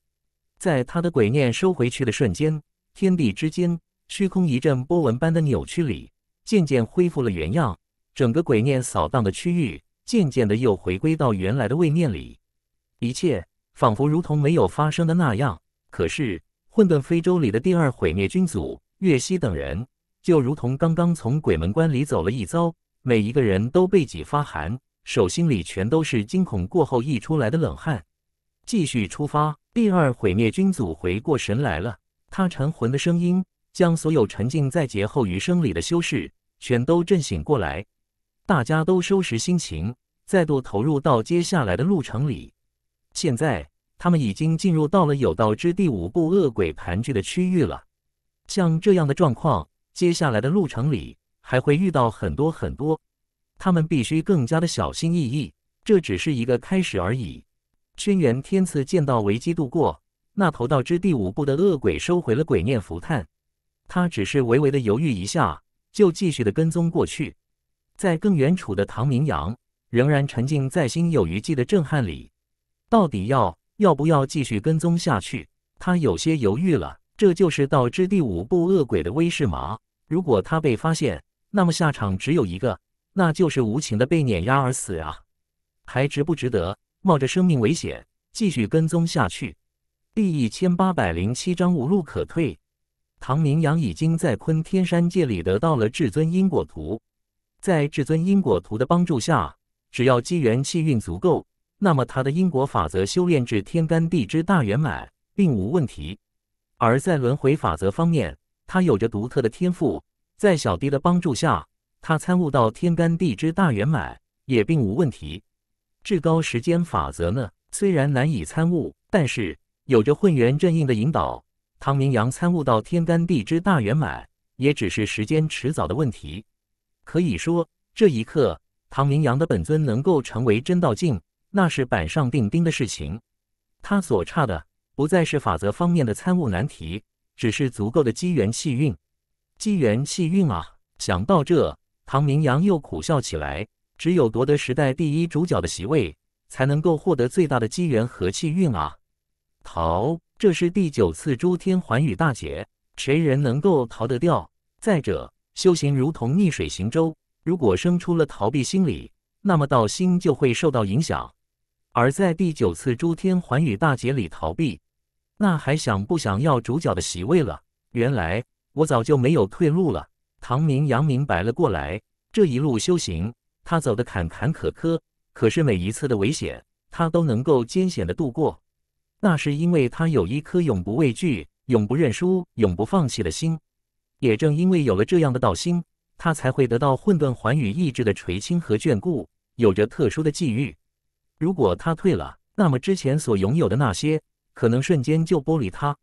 在他的鬼念收回去的瞬间，天地之间虚空一阵波纹般的扭曲里，渐渐恢复了原样。整个鬼念扫荡的区域渐渐的又回归到原来的位面里，一切仿佛如同没有发生的那样。可是，混沌非洲里的第二毁灭君主月西等人。就如同刚刚从鬼门关里走了一遭，每一个人都背脊发寒，手心里全都是惊恐过后溢出来的冷汗。继续出发。第二毁灭君主回过神来了，他沉魂的声音将所有沉浸在劫后余生里的修士全都震醒过来。大家都收拾心情，再度投入到接下来的路程里。现在他们已经进入到了有道之第五步恶鬼盘踞的区域了。像这样的状况。接下来的路程里还会遇到很多很多，他们必须更加的小心翼翼。这只是一个开始而已。轩辕天赐见到危机度过，那投道之第五步的恶鬼收回了鬼念符炭，他只是微微的犹豫一下，就继续的跟踪过去。在更远处的唐明阳仍然沉浸在心有余悸的震撼里，到底要要不要继续跟踪下去？他有些犹豫了。这就是导致第五步恶鬼的威势吗？如果他被发现，那么下场只有一个，那就是无情的被碾压而死啊！还值不值得冒着生命危险继续跟踪下去？第一千八百零七章无路可退。唐明阳已经在昆天山界里得到了至尊因果图，在至尊因果图的帮助下，只要机缘气运足够，那么他的因果法则修炼至天干地支大圆满并无问题。而在轮回法则方面，他有着独特的天赋。在小弟的帮助下，他参悟到天干地支大圆满也并无问题。至高时间法则呢，虽然难以参悟，但是有着混元阵印的引导，唐明阳参悟到天干地支大圆满也只是时间迟早的问题。可以说，这一刻唐明阳的本尊能够成为真道境，那是板上钉钉的事情。他所差的。不再是法则方面的参悟难题，只是足够的机缘气运，机缘气运啊！想到这，唐明阳又苦笑起来。只有夺得时代第一主角的席位，才能够获得最大的机缘和气运啊！逃，这是第九次诸天寰宇大劫，谁人能够逃得掉？再者，修行如同逆水行舟，如果生出了逃避心理，那么道心就会受到影响。而在第九次诸天寰宇大劫里逃避。那还想不想要主角的席位了？原来我早就没有退路了。唐明阳明白了过来，这一路修行，他走得坎坎坷坷，可是每一次的危险，他都能够艰险的度过。那是因为他有一颗永不畏惧、永不认输、永不放弃的心。也正因为有了这样的道心，他才会得到混沌寰宇意志的垂青和眷顾，有着特殊的际遇。如果他退了，那么之前所拥有的那些……可能瞬间就剥离他，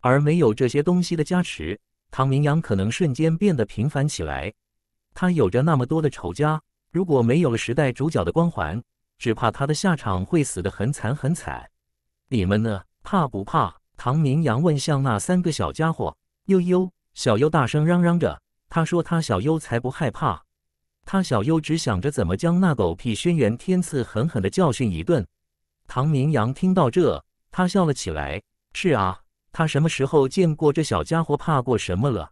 而没有这些东西的加持，唐明阳可能瞬间变得平凡起来。他有着那么多的仇家，如果没有了时代主角的光环，只怕他的下场会死得很惨很惨。你们呢？怕不怕？唐明阳问向那三个小家伙。悠悠，小优大声嚷嚷着：“他说他小优才不害怕，他小优只想着怎么将那狗屁轩辕天赐狠狠地教训一顿。”唐明阳听到这。他笑了起来。是啊，他什么时候见过这小家伙怕过什么了？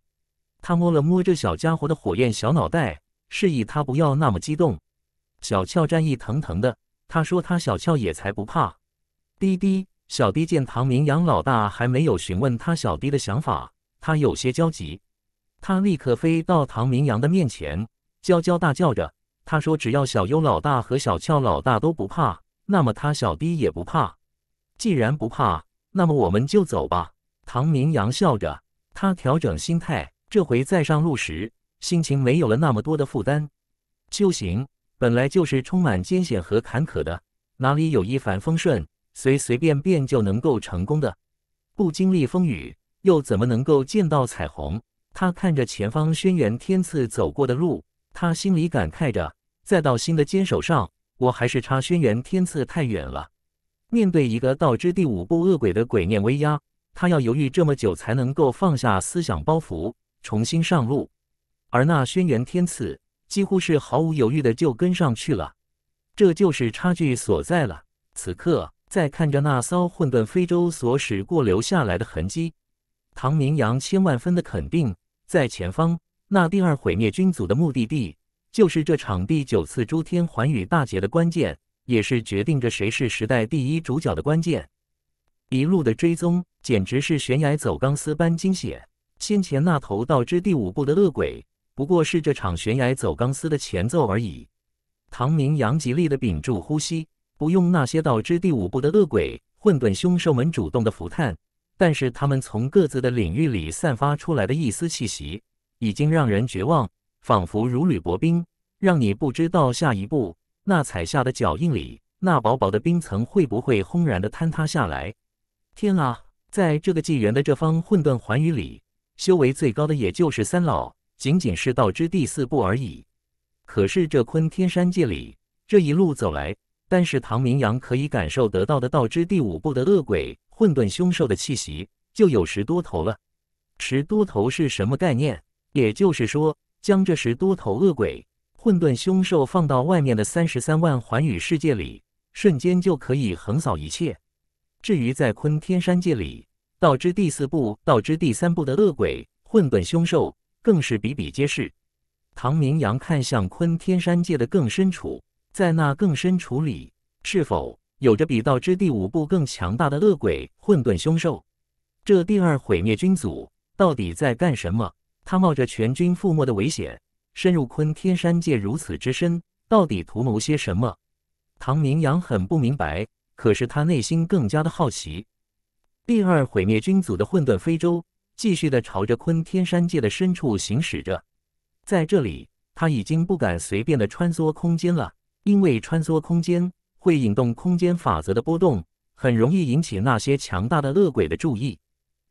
他摸了摸这小家伙的火焰小脑袋，示意他不要那么激动。小俏战意腾腾的，他说他小俏也才不怕。滴滴，小弟见唐明阳老大还没有询问他小弟的想法，他有些焦急。他立刻飞到唐明阳的面前，娇娇大叫着，他说只要小优老大和小俏老大都不怕，那么他小弟也不怕。既然不怕，那么我们就走吧。唐明阳笑着，他调整心态，这回再上路时，心情没有了那么多的负担，修行。本来就是充满艰险和坎坷的，哪里有一帆风顺、随随便便就能够成功的？不经历风雨，又怎么能够见到彩虹？他看着前方轩辕天赐走过的路，他心里感慨着：再到新的坚守上，我还是差轩辕天赐太远了。面对一个道之第五步恶鬼的鬼念威压，他要犹豫这么久才能够放下思想包袱，重新上路。而那轩辕天赐几乎是毫无犹豫的就跟上去了，这就是差距所在了。此刻在看着那艘混沌非洲所驶过留下来的痕迹，唐明阳千万分的肯定，在前方那第二毁灭君主的目的地，就是这场第九次诸天寰宇大劫的关键。也是决定着谁是时代第一主角的关键。一路的追踪简直是悬崖走钢丝般惊险。先前那头道之第五步的恶鬼，不过是这场悬崖走钢丝的前奏而已。唐明阳极力的屏住呼吸，不用那些道之第五步的恶鬼、混沌凶兽们主动的浮探，但是他们从各自的领域里散发出来的一丝气息，已经让人绝望，仿佛如履薄冰，让你不知道下一步。那踩下的脚印里，那薄薄的冰层会不会轰然的坍塌下来？天啊，在这个纪元的这方混沌寰宇里，修为最高的也就是三老，仅仅是道之第四步而已。可是这昆天山界里，这一路走来，但是唐明阳可以感受得到的道之第五步的恶鬼、混沌凶兽的气息就有十多头了。十多头是什么概念？也就是说，将这十多头恶鬼。混沌凶兽放到外面的三十三万寰宇世界里，瞬间就可以横扫一切。至于在昆天山界里，道之第四部、道之第三部的恶鬼、混沌凶兽更是比比皆是。唐明阳看向昆天山界的更深处，在那更深处里，是否有着比道之第五部更强大的恶鬼、混沌凶兽？这第二毁灭君主到底在干什么？他冒着全军覆没的危险。深入昆天山界如此之深，到底图谋些什么？唐明阳很不明白，可是他内心更加的好奇。第二毁灭君主的混沌非洲继续的朝着昆天山界的深处行驶着，在这里他已经不敢随便的穿梭空间了，因为穿梭空间会引动空间法则的波动，很容易引起那些强大的恶鬼的注意。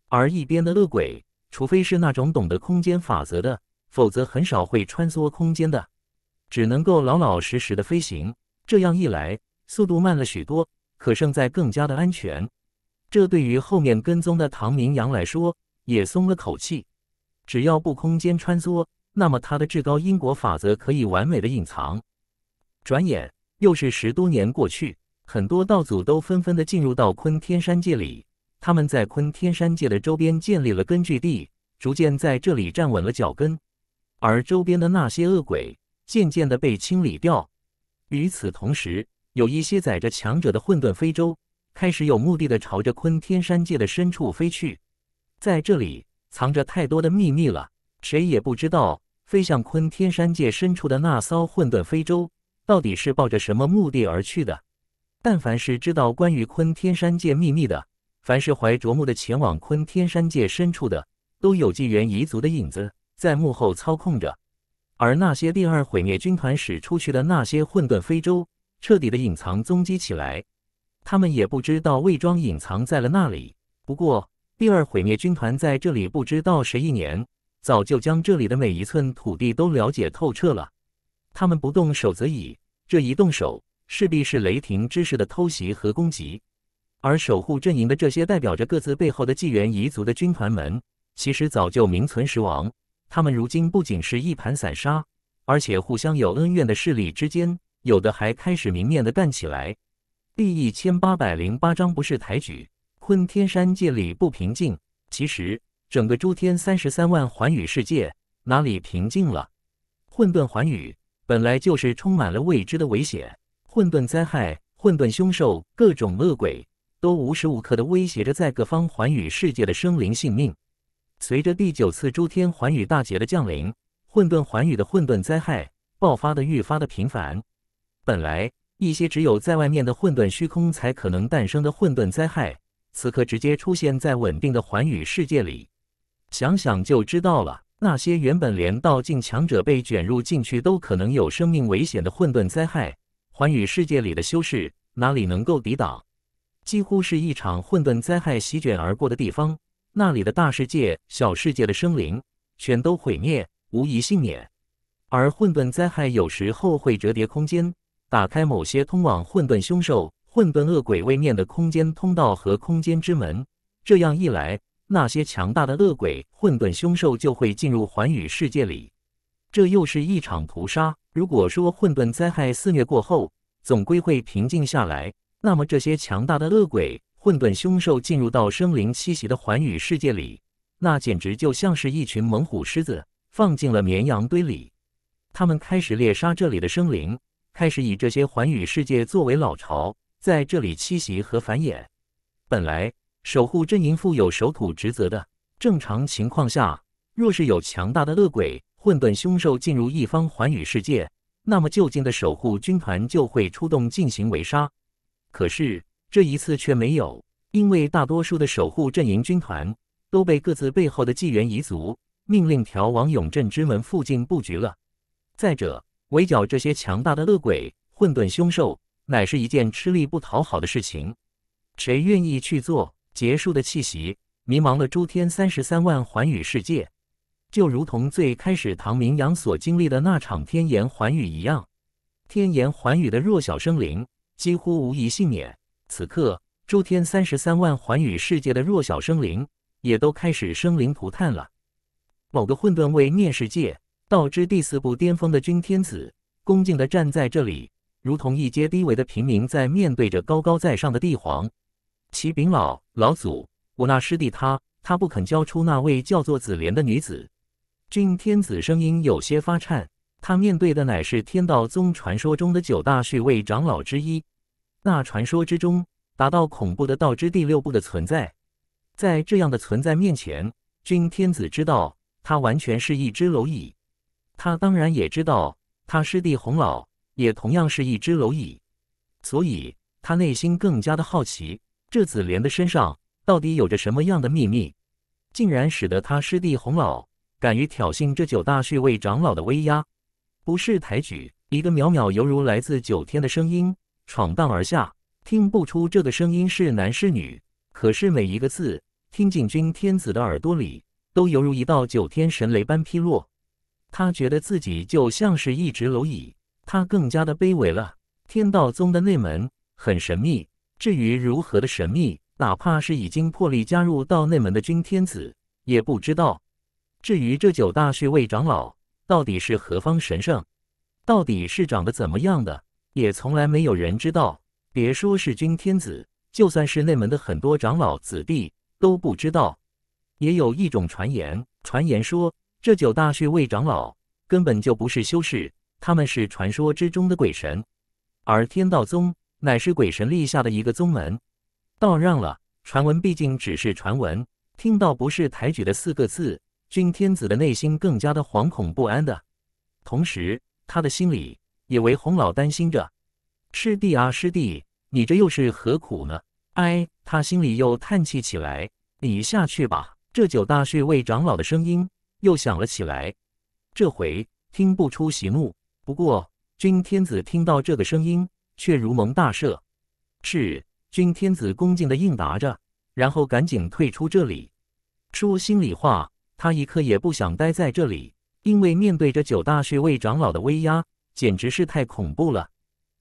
而一边的恶鬼，除非是那种懂得空间法则的。否则很少会穿梭空间的，只能够老老实实的飞行。这样一来，速度慢了许多，可胜在更加的安全。这对于后面跟踪的唐明阳来说，也松了口气。只要不空间穿梭，那么他的至高因果法则可以完美的隐藏。转眼又是十多年过去，很多道祖都纷纷的进入到昆天山界里，他们在昆天山界的周边建立了根据地，逐渐在这里站稳了脚跟。而周边的那些恶鬼渐渐的被清理掉。与此同时，有一些载着强者的混沌飞舟开始有目的的朝着昆天山界的深处飞去，在这里藏着太多的秘密了，谁也不知道飞向昆天山界深处的那艘混沌飞舟到底是抱着什么目的而去的。但凡是知道关于昆天山界秘密的，凡是怀着目的前往昆天山界深处的，都有纪元遗族的影子。在幕后操控着，而那些第二毁灭军团使出去的那些混沌非洲，彻底的隐藏踪迹起来。他们也不知道卫庄隐藏在了那里。不过，第二毁灭军团在这里不知道十一年，早就将这里的每一寸土地都了解透彻了。他们不动手则已，这一动手，势必是雷霆之势的偷袭和攻击。而守护阵营的这些代表着各自背后的纪元彝族的军团们，其实早就名存实亡。他们如今不仅是一盘散沙，而且互相有恩怨的势力之间，有的还开始明面的干起来。第一千八百零八章不是抬举，昆天山界里不平静。其实整个诸天三十三万寰宇世界哪里平静了？混沌寰宇本来就是充满了未知的危险，混沌灾害、混沌凶兽、各种恶鬼，都无时无刻的威胁着在各方寰宇世界的生灵性命。随着第九次诸天寰宇大劫的降临，混沌寰宇的混沌灾害爆发的愈发的频繁。本来一些只有在外面的混沌虚空才可能诞生的混沌灾害，此刻直接出现在稳定的寰宇世界里，想想就知道了。那些原本连道境强者被卷入进去都可能有生命危险的混沌灾害，寰宇世界里的修士哪里能够抵挡？几乎是一场混沌灾害席卷而过的地方。那里的大世界、小世界的生灵全都毁灭，无一幸免。而混沌灾害有时候会折叠空间，打开某些通往混沌凶兽、混沌恶鬼位面的空间通道和空间之门。这样一来，那些强大的恶鬼、混沌凶兽就会进入寰宇世界里，这又是一场屠杀。如果说混沌灾害肆虐过后总归会平静下来，那么这些强大的恶鬼。混沌凶兽进入到生灵栖息的寰宇世界里，那简直就像是一群猛虎狮子放进了绵羊堆里。他们开始猎杀这里的生灵，开始以这些寰宇世界作为老巢，在这里栖息和繁衍。本来守护阵营负有守土职责的，正常情况下，若是有强大的恶鬼、混沌凶兽进入一方寰宇世界，那么就近的守护军团就会出动进行围杀。可是。这一次却没有，因为大多数的守护阵营军团都被各自背后的纪元遗族命令调往永镇之门附近布局了。再者，围剿这些强大的恶鬼、混沌凶兽，乃是一件吃力不讨好的事情，谁愿意去做？结束的气息，迷茫了诸天三十三万寰宇世界，就如同最开始唐明阳所经历的那场天炎寰宇一样，天炎寰宇的弱小生灵几乎无一幸免。此刻，诸天三十三万寰宇世界的弱小生灵也都开始生灵涂炭了。某个混沌位灭世界，道之第四部巅峰的君天子恭敬地站在这里，如同一阶低微的平民在面对着高高在上的帝皇。启禀老老祖，我那师弟他他不肯交出那位叫做紫莲的女子。君天子声音有些发颤，他面对的乃是天道宗传说中的九大序位长老之一。那传说之中达到恐怖的道之第六步的存在，在这样的存在面前，君天子知道他完全是一只蝼蚁。他当然也知道他师弟洪老也同样是一只蝼蚁，所以他内心更加的好奇，这紫莲的身上到底有着什么样的秘密，竟然使得他师弟洪老敢于挑衅这九大血位长老的威压？不是抬举！一个渺渺犹如来自九天的声音。闯荡而下，听不出这个声音是男是女。可是每一个字，听进君天子的耳朵里，都犹如一道九天神雷般劈落。他觉得自己就像是一只蝼蚁，他更加的卑微了。天道宗的内门很神秘，至于如何的神秘，哪怕是已经破例加入到内门的君天子也不知道。至于这九大穴位长老到底是何方神圣，到底是长得怎么样的？也从来没有人知道，别说是君天子，就算是内门的很多长老子弟都不知道。也有一种传言，传言说这九大穴位长老根本就不是修士，他们是传说之中的鬼神，而天道宗乃是鬼神立下的一个宗门。道让了，传闻毕竟只是传闻，听到不是抬举的四个字，君天子的内心更加的惶恐不安的，同时他的心里。以为洪老担心着，师弟啊，师弟，你这又是何苦呢？哎，他心里又叹气起来。你下去吧。这九大穴位长老的声音又响了起来，这回听不出喜怒。不过君天子听到这个声音，却如蒙大赦。是君天子恭敬地应答着，然后赶紧退出这里。说心里话，他一刻也不想待在这里，因为面对着九大穴位长老的威压。简直是太恐怖了！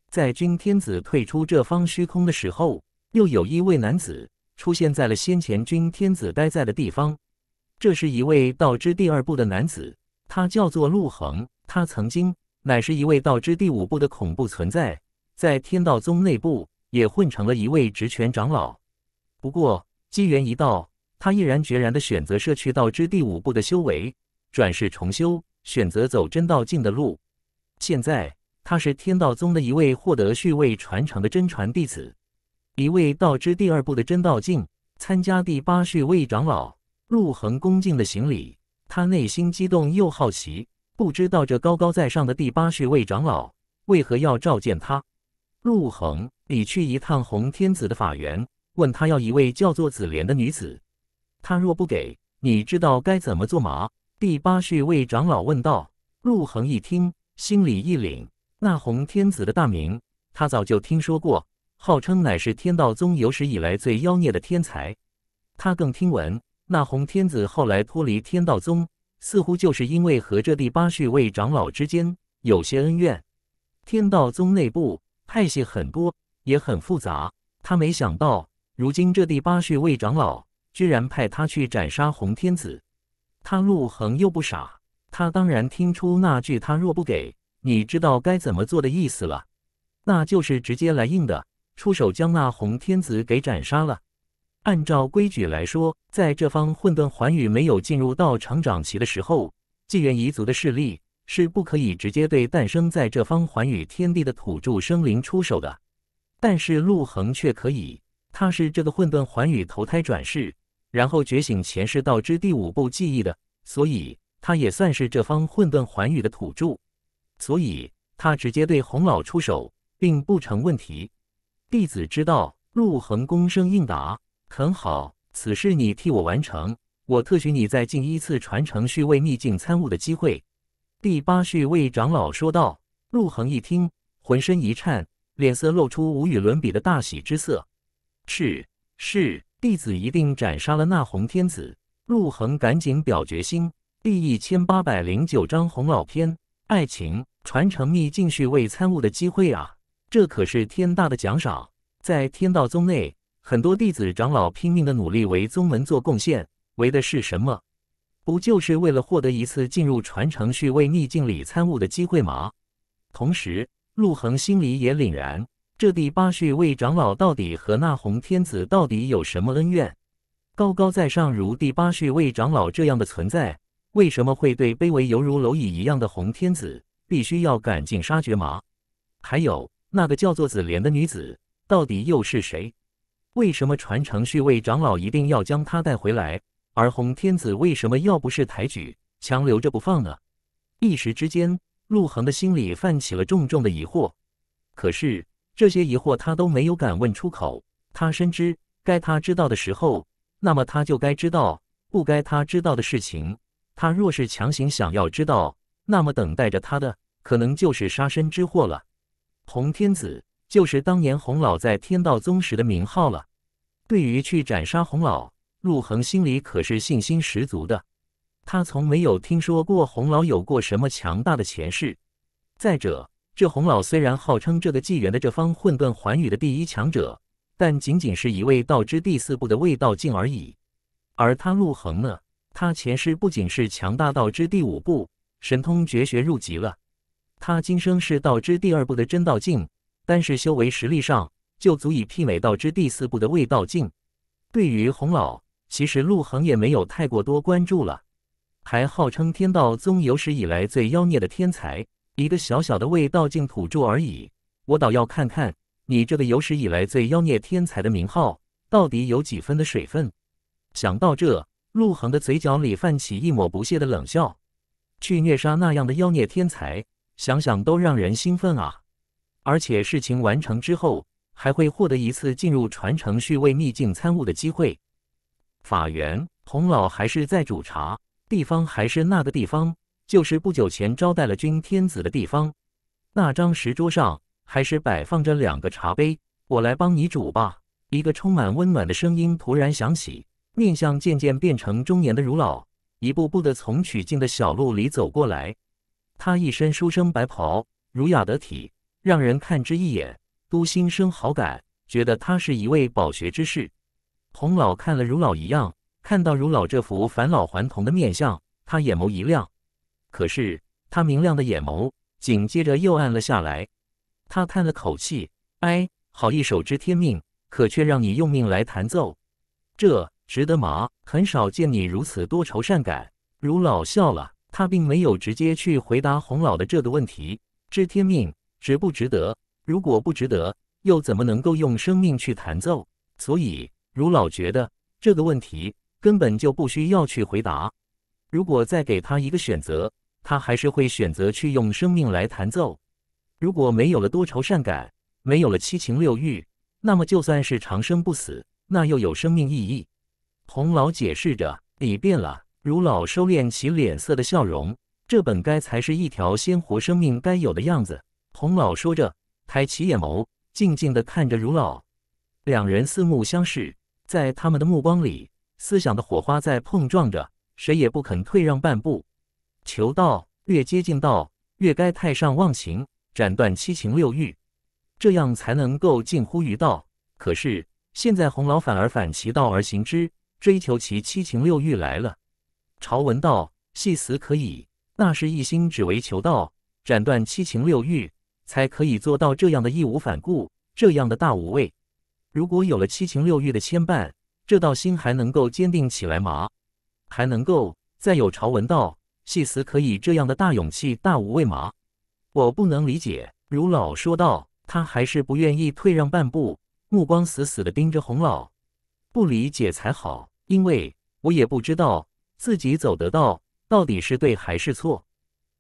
在君天子退出这方虚空的时候，又有一位男子出现在了先前君天子待在的地方。这是一位道之第二部的男子，他叫做陆恒。他曾经乃是一位道之第五部的恐怖存在，在天道宗内部也混成了一位职权长老。不过机缘一到，他毅然决然的选择舍去道之第五部的修为，转世重修，选择走真道境的路。现在他是天道宗的一位获得续位传承的真传弟子，一位道之第二部的真道境，参加第八续位长老陆恒恭敬的行礼。他内心激动又好奇，不知道这高高在上的第八续位长老为何要召见他。陆恒，你去一趟洪天子的法园，问他要一位叫做紫莲的女子，他若不给，你知道该怎么做吗？第八续位长老问道。陆恒一听。心里一凛，那红天子的大名，他早就听说过，号称乃是天道宗有史以来最妖孽的天才。他更听闻，那红天子后来脱离天道宗，似乎就是因为和这第八序位长老之间有些恩怨。天道宗内部派系很多，也很复杂。他没想到，如今这第八序位长老居然派他去斩杀红天子。他陆恒又不傻。他当然听出那句“他若不给你知道该怎么做的意思了”，那就是直接来硬的，出手将那红天子给斩杀了。按照规矩来说，在这方混沌寰宇没有进入到成长期的时候，纪元彝族的势力是不可以直接对诞生在这方寰宇天地的土著生灵出手的。但是陆恒却可以，他是这个混沌寰宇投胎转世，然后觉醒前世道之第五步记忆的，所以。他也算是这方混沌寰宇的土著，所以他直接对洪老出手，并不成问题。弟子知道，陆恒躬声应答。很好，此事你替我完成，我特许你在近一次传承续位秘境参悟的机会。第八续位长老说道。陆恒一听，浑身一颤，脸色露出无与伦比的大喜之色。是，是，弟子一定斩杀了那洪天子。陆恒赶紧表决心。第一千八百零九章红老篇，爱情传承秘境序未参悟的机会啊，这可是天大的奖赏！在天道宗内，很多弟子长老拼命的努力为宗门做贡献，为的是什么？不就是为了获得一次进入传承续位秘境里参悟的机会吗？同时，陆恒心里也凛然：这第八续位长老到底和那红天子到底有什么恩怨？高高在上如第八续位长老这样的存在。为什么会对卑微犹如蝼蚁一样的红天子必须要赶尽杀绝吗？还有那个叫做紫莲的女子到底又是谁？为什么传承续位长老一定要将她带回来？而红天子为什么要不是抬举，强留着不放呢？一时之间，陆恒的心里泛起了重重的疑惑。可是这些疑惑他都没有敢问出口。他深知该他知道的时候，那么他就该知道；不该他知道的事情。他若是强行想要知道，那么等待着他的可能就是杀身之祸了。洪天子就是当年洪老在天道宗时的名号了。对于去斩杀洪老，陆恒心里可是信心十足的。他从没有听说过洪老有过什么强大的前世。再者，这洪老虽然号称这个纪元的这方混沌寰宇的第一强者，但仅仅是一位道之第四部的未道境而已。而他陆恒呢？他前世不仅是强大到之第五部神通绝学入籍了，他今生是道之第二部的真道境，但是修为实力上就足以媲美道之第四部的未道境。对于洪老，其实陆恒也没有太过多关注了，还号称天道宗有史以来最妖孽的天才，一个小小的未道境土著而已。我倒要看看你这个有史以来最妖孽天才的名号到底有几分的水分。想到这。陆恒的嘴角里泛起一抹不屑的冷笑，去虐杀那样的妖孽天才，想想都让人兴奋啊！而且事情完成之后，还会获得一次进入传承序位秘境参悟的机会。法元，童老还是在煮茶，地方还是那个地方，就是不久前招待了君天子的地方。那张石桌上还是摆放着两个茶杯，我来帮你煮吧。一个充满温暖的声音突然响起。面相渐渐变成中年的儒老，一步步的从曲径的小路里走过来。他一身书生白袍，儒雅得体，让人看之一眼都心生好感，觉得他是一位饱学之士。童老看了儒老一样，看到儒老这副返老还童的面相，他眼眸一亮。可是他明亮的眼眸紧接着又暗了下来。他叹了口气：“哎，好一手知天命，可却让你用命来弹奏，这……”值得吗？很少见你如此多愁善感。如老笑了，他并没有直接去回答洪老的这个问题：知天命值不值得？如果不值得，又怎么能够用生命去弹奏？所以，如老觉得这个问题根本就不需要去回答。如果再给他一个选择，他还是会选择去用生命来弹奏。如果没有了多愁善感，没有了七情六欲，那么就算是长生不死，那又有生命意义？洪老解释着：“你变了。”如老收敛起脸色的笑容，这本该才是一条鲜活生命该有的样子。洪老说着，抬起眼眸，静静地看着如老。两人四目相视，在他们的目光里，思想的火花在碰撞着，谁也不肯退让半步。求道越接近道，越该太上忘情，斩断七情六欲，这样才能够近乎于道。可是现在，洪老反而反其道而行之。追求其七情六欲来了。朝闻道，戏死可以，那是一心只为求道，斩断七情六欲，才可以做到这样的义无反顾，这样的大无畏。如果有了七情六欲的牵绊，这道心还能够坚定起来吗？还能够再有朝闻道，戏死可以这样的大勇气、大无畏吗？我不能理解。如老说道，他还是不愿意退让半步，目光死死地盯着洪老。不理解才好，因为我也不知道自己走的道到底是对还是错。”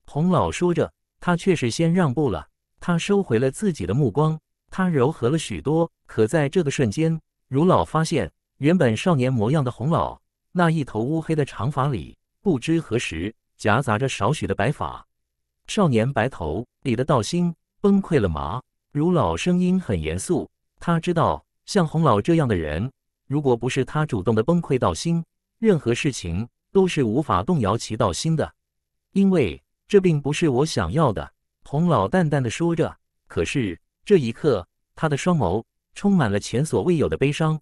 洪老说着，他确实先让步了，他收回了自己的目光，他柔和了许多。可在这个瞬间，如老发现，原本少年模样的洪老那一头乌黑的长发里，不知何时夹杂着少许的白发。少年白头里的道心崩溃了吗？如老声音很严肃，他知道，像洪老这样的人。如果不是他主动的崩溃道心，任何事情都是无法动摇其道心的。因为这并不是我想要的。”洪老淡淡的说着，可是这一刻，他的双眸充满了前所未有的悲伤。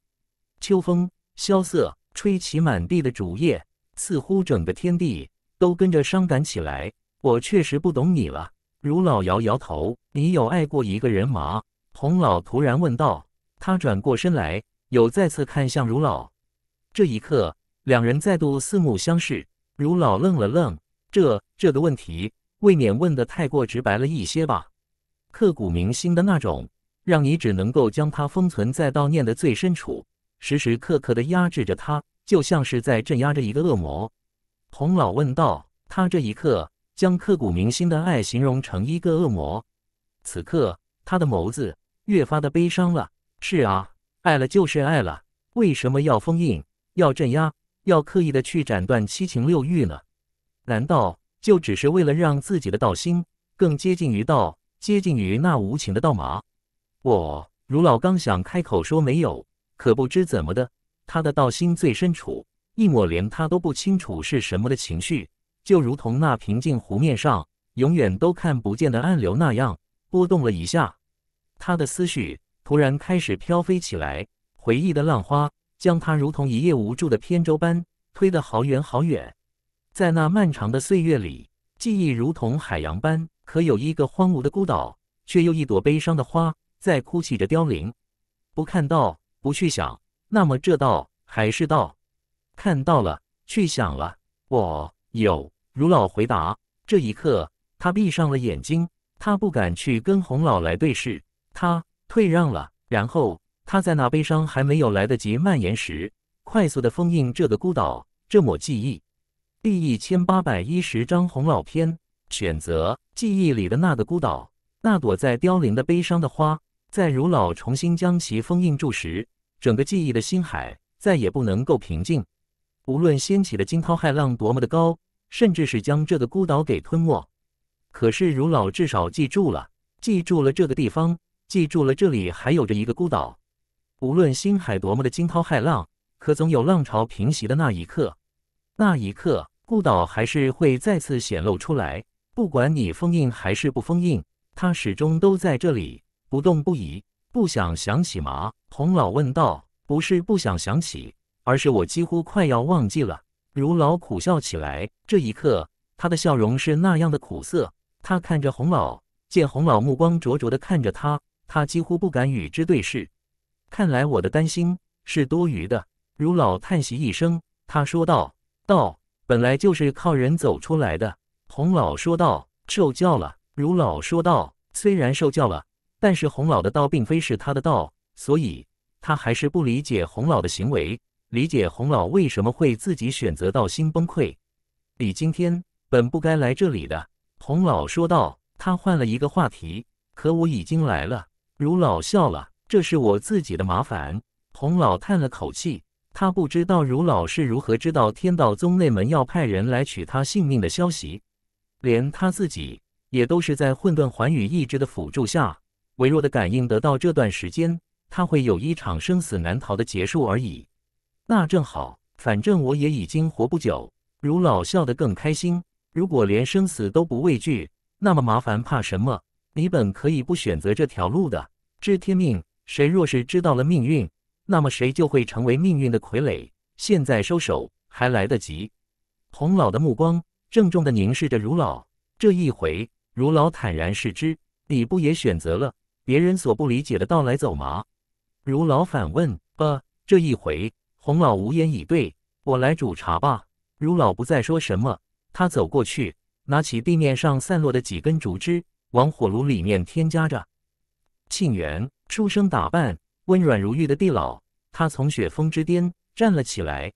秋风萧瑟，吹起满地的竹叶，似乎整个天地都跟着伤感起来。我确实不懂你了。”如老摇摇头，“你有爱过一个人吗？”洪老突然问道。他转过身来。有再次看向如老，这一刻，两人再度四目相视。如老愣了愣，这这个问题未免问的太过直白了一些吧？刻骨铭心的那种，让你只能够将它封存在悼念的最深处，时时刻刻的压制着它，就像是在镇压着一个恶魔。童老问道，他这一刻将刻骨铭心的爱形容成一个恶魔，此刻他的眸子越发的悲伤了。是啊。爱了就是爱了，为什么要封印、要镇压、要刻意的去斩断七情六欲呢？难道就只是为了让自己的道心更接近于道，接近于那无情的道吗？我如老刚想开口说没有，可不知怎么的，他的道心最深处一抹连他都不清楚是什么的情绪，就如同那平静湖面上永远都看不见的暗流那样，波动了一下，他的思绪。突然开始飘飞起来，回忆的浪花将他如同一叶无助的扁舟般推得好远好远。在那漫长的岁月里，记忆如同海洋般，可有一个荒芜的孤岛，却又一朵悲伤的花在哭泣着凋零。不看到，不去想，那么这道还是道；看到了，去想了，我有。如老回答。这一刻，他闭上了眼睛，他不敢去跟洪老来对视，他。退让了，然后他在那悲伤还没有来得及蔓延时，快速的封印这个孤岛，这抹记忆。第一千八百一十张红老篇选择记忆里的那个孤岛，那朵在凋零的悲伤的花。在如老重新将其封印住时，整个记忆的星海再也不能够平静。无论掀起的惊涛骇浪多么的高，甚至是将这个孤岛给吞没，可是如老至少记住了，记住了这个地方。记住了，这里还有着一个孤岛。无论星海多么的惊涛骇浪，可总有浪潮平息的那一刻。那一刻，孤岛还是会再次显露出来。不管你封印还是不封印，它始终都在这里，不动不移。不想想起吗？洪老问道。不是不想想起，而是我几乎快要忘记了。如老苦笑起来。这一刻，他的笑容是那样的苦涩。他看着洪老，见洪老目光灼灼的看着他。他几乎不敢与之对视，看来我的担心是多余的。如老叹息一声，他说道：“道本来就是靠人走出来的。”洪老说道：“受教了。”如老说道：“虽然受教了，但是洪老的道并非是他的道，所以他还是不理解洪老的行为，理解洪老为什么会自己选择道心崩溃。你今天本不该来这里的。”洪老说道。他换了一个话题，可我已经来了。如老笑了，这是我自己的麻烦。洪老叹了口气，他不知道如老是如何知道天道宗内门要派人来取他性命的消息，连他自己也都是在混沌寰宇意志的辅助下，微弱的感应得到这段时间他会有一场生死难逃的结束而已。那正好，反正我也已经活不久。如老笑得更开心，如果连生死都不畏惧，那么麻烦怕什么？你本可以不选择这条路的。知天命，谁若是知道了命运，那么谁就会成为命运的傀儡。现在收手还来得及。洪老的目光郑重地凝视着如老，这一回如老坦然视之。你不也选择了别人所不理解的道来走吗？如老反问。呃，这一回洪老无言以对。我来煮茶吧。如老不再说什么，他走过去，拿起地面上散落的几根竹枝，往火炉里面添加着。沁园，出生打扮，温软如玉的地老，他从雪峰之巅站了起来。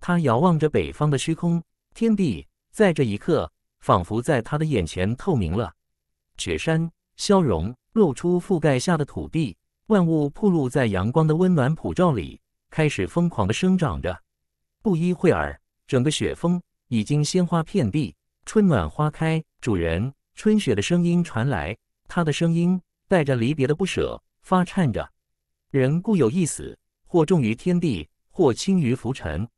他遥望着北方的虚空天地，在这一刻，仿佛在他的眼前透明了。雪山消融，露出覆盖下的土地，万物铺露在阳光的温暖普照里，开始疯狂的生长着。不一会儿，整个雪峰已经鲜花遍地，春暖花开。主人，春雪的声音传来，他的声音。带着离别的不舍，发颤着。人固有一死，或重于天地，或轻于浮尘。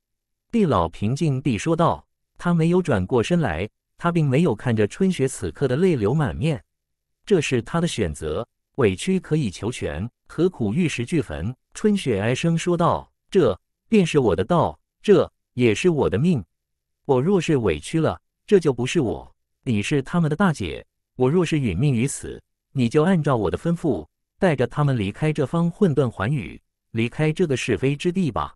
地老平静地说道。他没有转过身来，他并没有看着春雪此刻的泪流满面。这是他的选择，委屈可以求全，何苦玉石俱焚？春雪哀声说道：“这便是我的道，这也是我的命。我若是委屈了，这就不是我。你是他们的大姐，我若是殒命于此，你就按照我的吩咐，带着他们离开这方混沌寰宇，离开这个是非之地吧。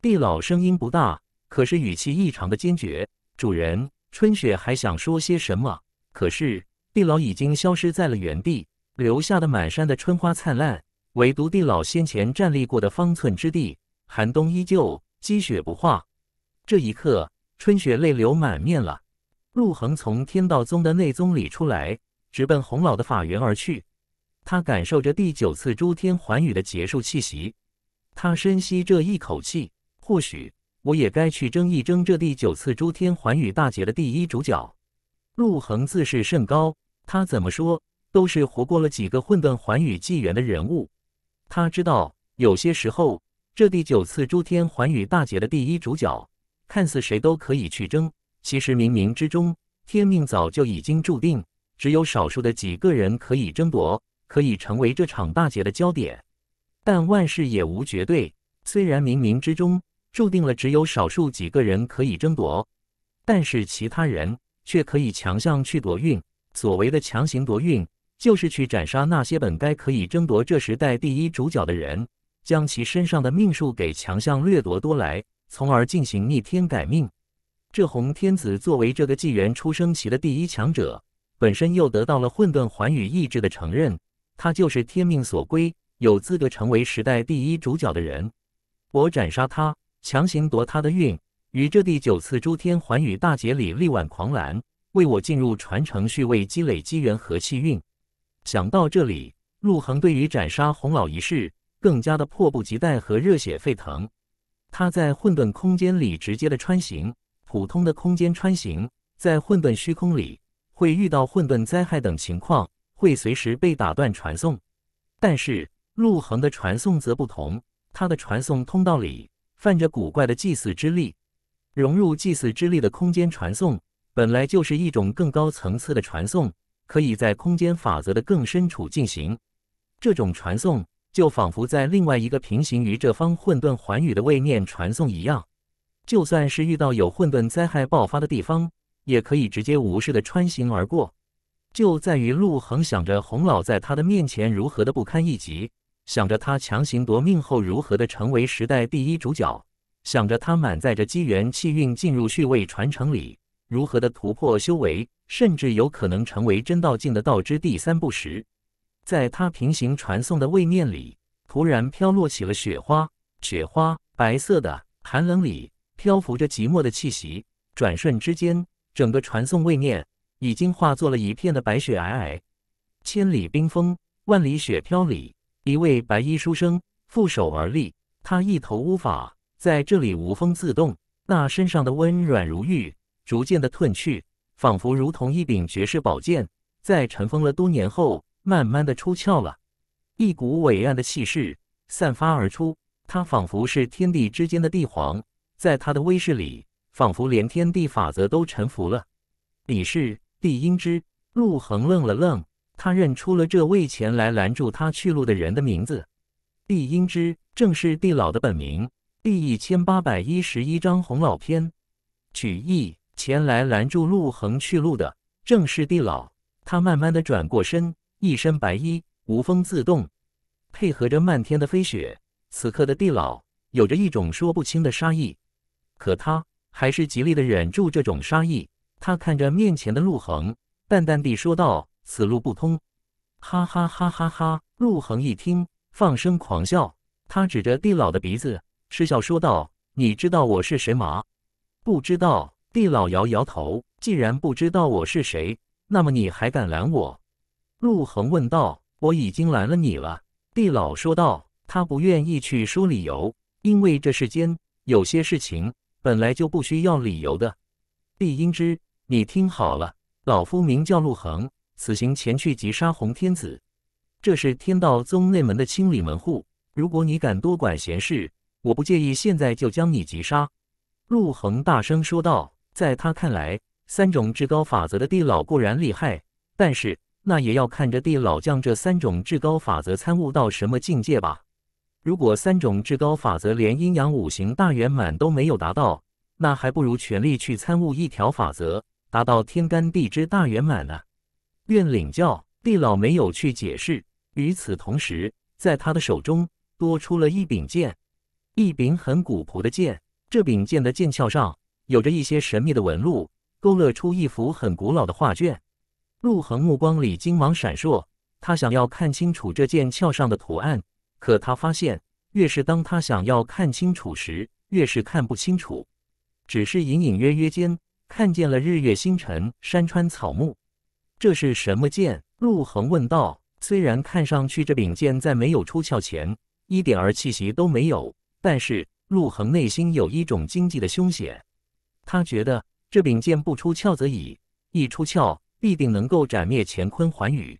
地老声音不大，可是语气异常的坚决。主人，春雪还想说些什么，可是地老已经消失在了原地，留下的满山的春花灿烂，唯独地老先前站立过的方寸之地，寒冬依旧，积雪不化。这一刻，春雪泪流满面了。陆恒从天道宗的内宗里出来。直奔洪老的法源而去，他感受着第九次诸天寰宇的结束气息，他深吸这一口气。或许我也该去争一争这第九次诸天寰宇大劫的第一主角。陆恒自视甚高，他怎么说都是活过了几个混沌寰宇纪元的人物。他知道，有些时候这第九次诸天寰宇大劫的第一主角看似谁都可以去争，其实冥冥之中天命早就已经注定。只有少数的几个人可以争夺，可以成为这场大劫的焦点。但万事也无绝对，虽然冥冥之中注定了只有少数几个人可以争夺，但是其他人却可以强项去夺运。所谓的强行夺运，就是去斩杀那些本该可以争夺这时代第一主角的人，将其身上的命数给强项掠夺多来，从而进行逆天改命。这红天子作为这个纪元出生期的第一强者。本身又得到了混沌寰宇意志的承认，他就是天命所归，有资格成为时代第一主角的人。我斩杀他，强行夺他的运，于这第九次诸天寰宇大劫里力挽狂澜，为我进入传承序位积累机缘和气运。想到这里，陆恒对于斩杀洪老一事更加的迫不及待和热血沸腾。他在混沌空间里直接的穿行，普通的空间穿行，在混沌虚空里。会遇到混沌灾害等情况，会随时被打断传送。但是陆恒的传送则不同，他的传送通道里泛着古怪的祭祀之力，融入祭祀之力的空间传送，本来就是一种更高层次的传送，可以在空间法则的更深处进行。这种传送就仿佛在另外一个平行于这方混沌寰宇的位面传送一样，就算是遇到有混沌灾害爆发的地方。也可以直接无视的穿行而过，就在于陆恒想着洪老在他的面前如何的不堪一击，想着他强行夺命后如何的成为时代第一主角，想着他满载着机缘气运进入序位传承里如何的突破修为，甚至有可能成为真道境的道之第三步时，在他平行传送的位面里，突然飘落起了雪花，雪花白色的寒冷里漂浮着寂寞的气息，转瞬之间。整个传送位面已经化作了一片的白雪皑皑，千里冰封，万里雪飘里，一位白衣书生负手而立，他一头乌发在这里无风自动，那身上的温软如玉逐渐的褪去，仿佛如同一柄绝世宝剑，在尘封了多年后慢慢的出鞘了，一股伟岸的气势散发而出，他仿佛是天地之间的帝皇，在他的威势里。仿佛连天地法则都臣服了。李氏、地英之、陆恒愣了愣，他认出了这位前来拦住他去路的人的名字。地英之正是地老的本名。第一千八百一十一章红老篇。曲意前来拦住陆恒去路的正是地老。他慢慢的转过身，一身白衣，无风自动，配合着漫天的飞雪，此刻的地老有着一种说不清的杀意。可他。还是极力地忍住这种杀意，他看着面前的陆恒，淡淡地说道：“此路不通。”哈哈哈哈哈！陆恒一听，放声狂笑。他指着地老的鼻子，嗤笑说道：“你知道我是谁吗？”不知道。地老摇摇头。既然不知道我是谁，那么你还敢拦我？”陆恒问道。“我已经拦了你了。”地老说道。他不愿意去说理由，因为这世间有些事情。本来就不需要理由的，帝英之，你听好了，老夫名叫陆恒，此行前去击杀洪天子，这是天道宗内门的清理门户。如果你敢多管闲事，我不介意现在就将你击杀。陆恒大声说道。在他看来，三种至高法则的地老固然厉害，但是那也要看着地老将这三种至高法则参悟到什么境界吧。如果三种至高法则连阴阳五行大圆满都没有达到，那还不如全力去参悟一条法则，达到天干地支大圆满呢？愿领教，地老没有去解释。与此同时，在他的手中多出了一柄剑，一柄很古朴的剑。这柄剑的剑鞘上有着一些神秘的纹路，勾勒出一幅很古老的画卷。陆恒目光里金芒闪烁，他想要看清楚这剑鞘上的图案。可他发现，越是当他想要看清楚时，越是看不清楚，只是隐隐约约间看见了日月星辰、山川草木。这是什么剑？陆恒问道。虽然看上去这柄剑在没有出鞘前一点儿气息都没有，但是陆恒内心有一种惊悸的凶险。他觉得这柄剑不出鞘则已，一出鞘必定能够斩灭乾坤寰宇。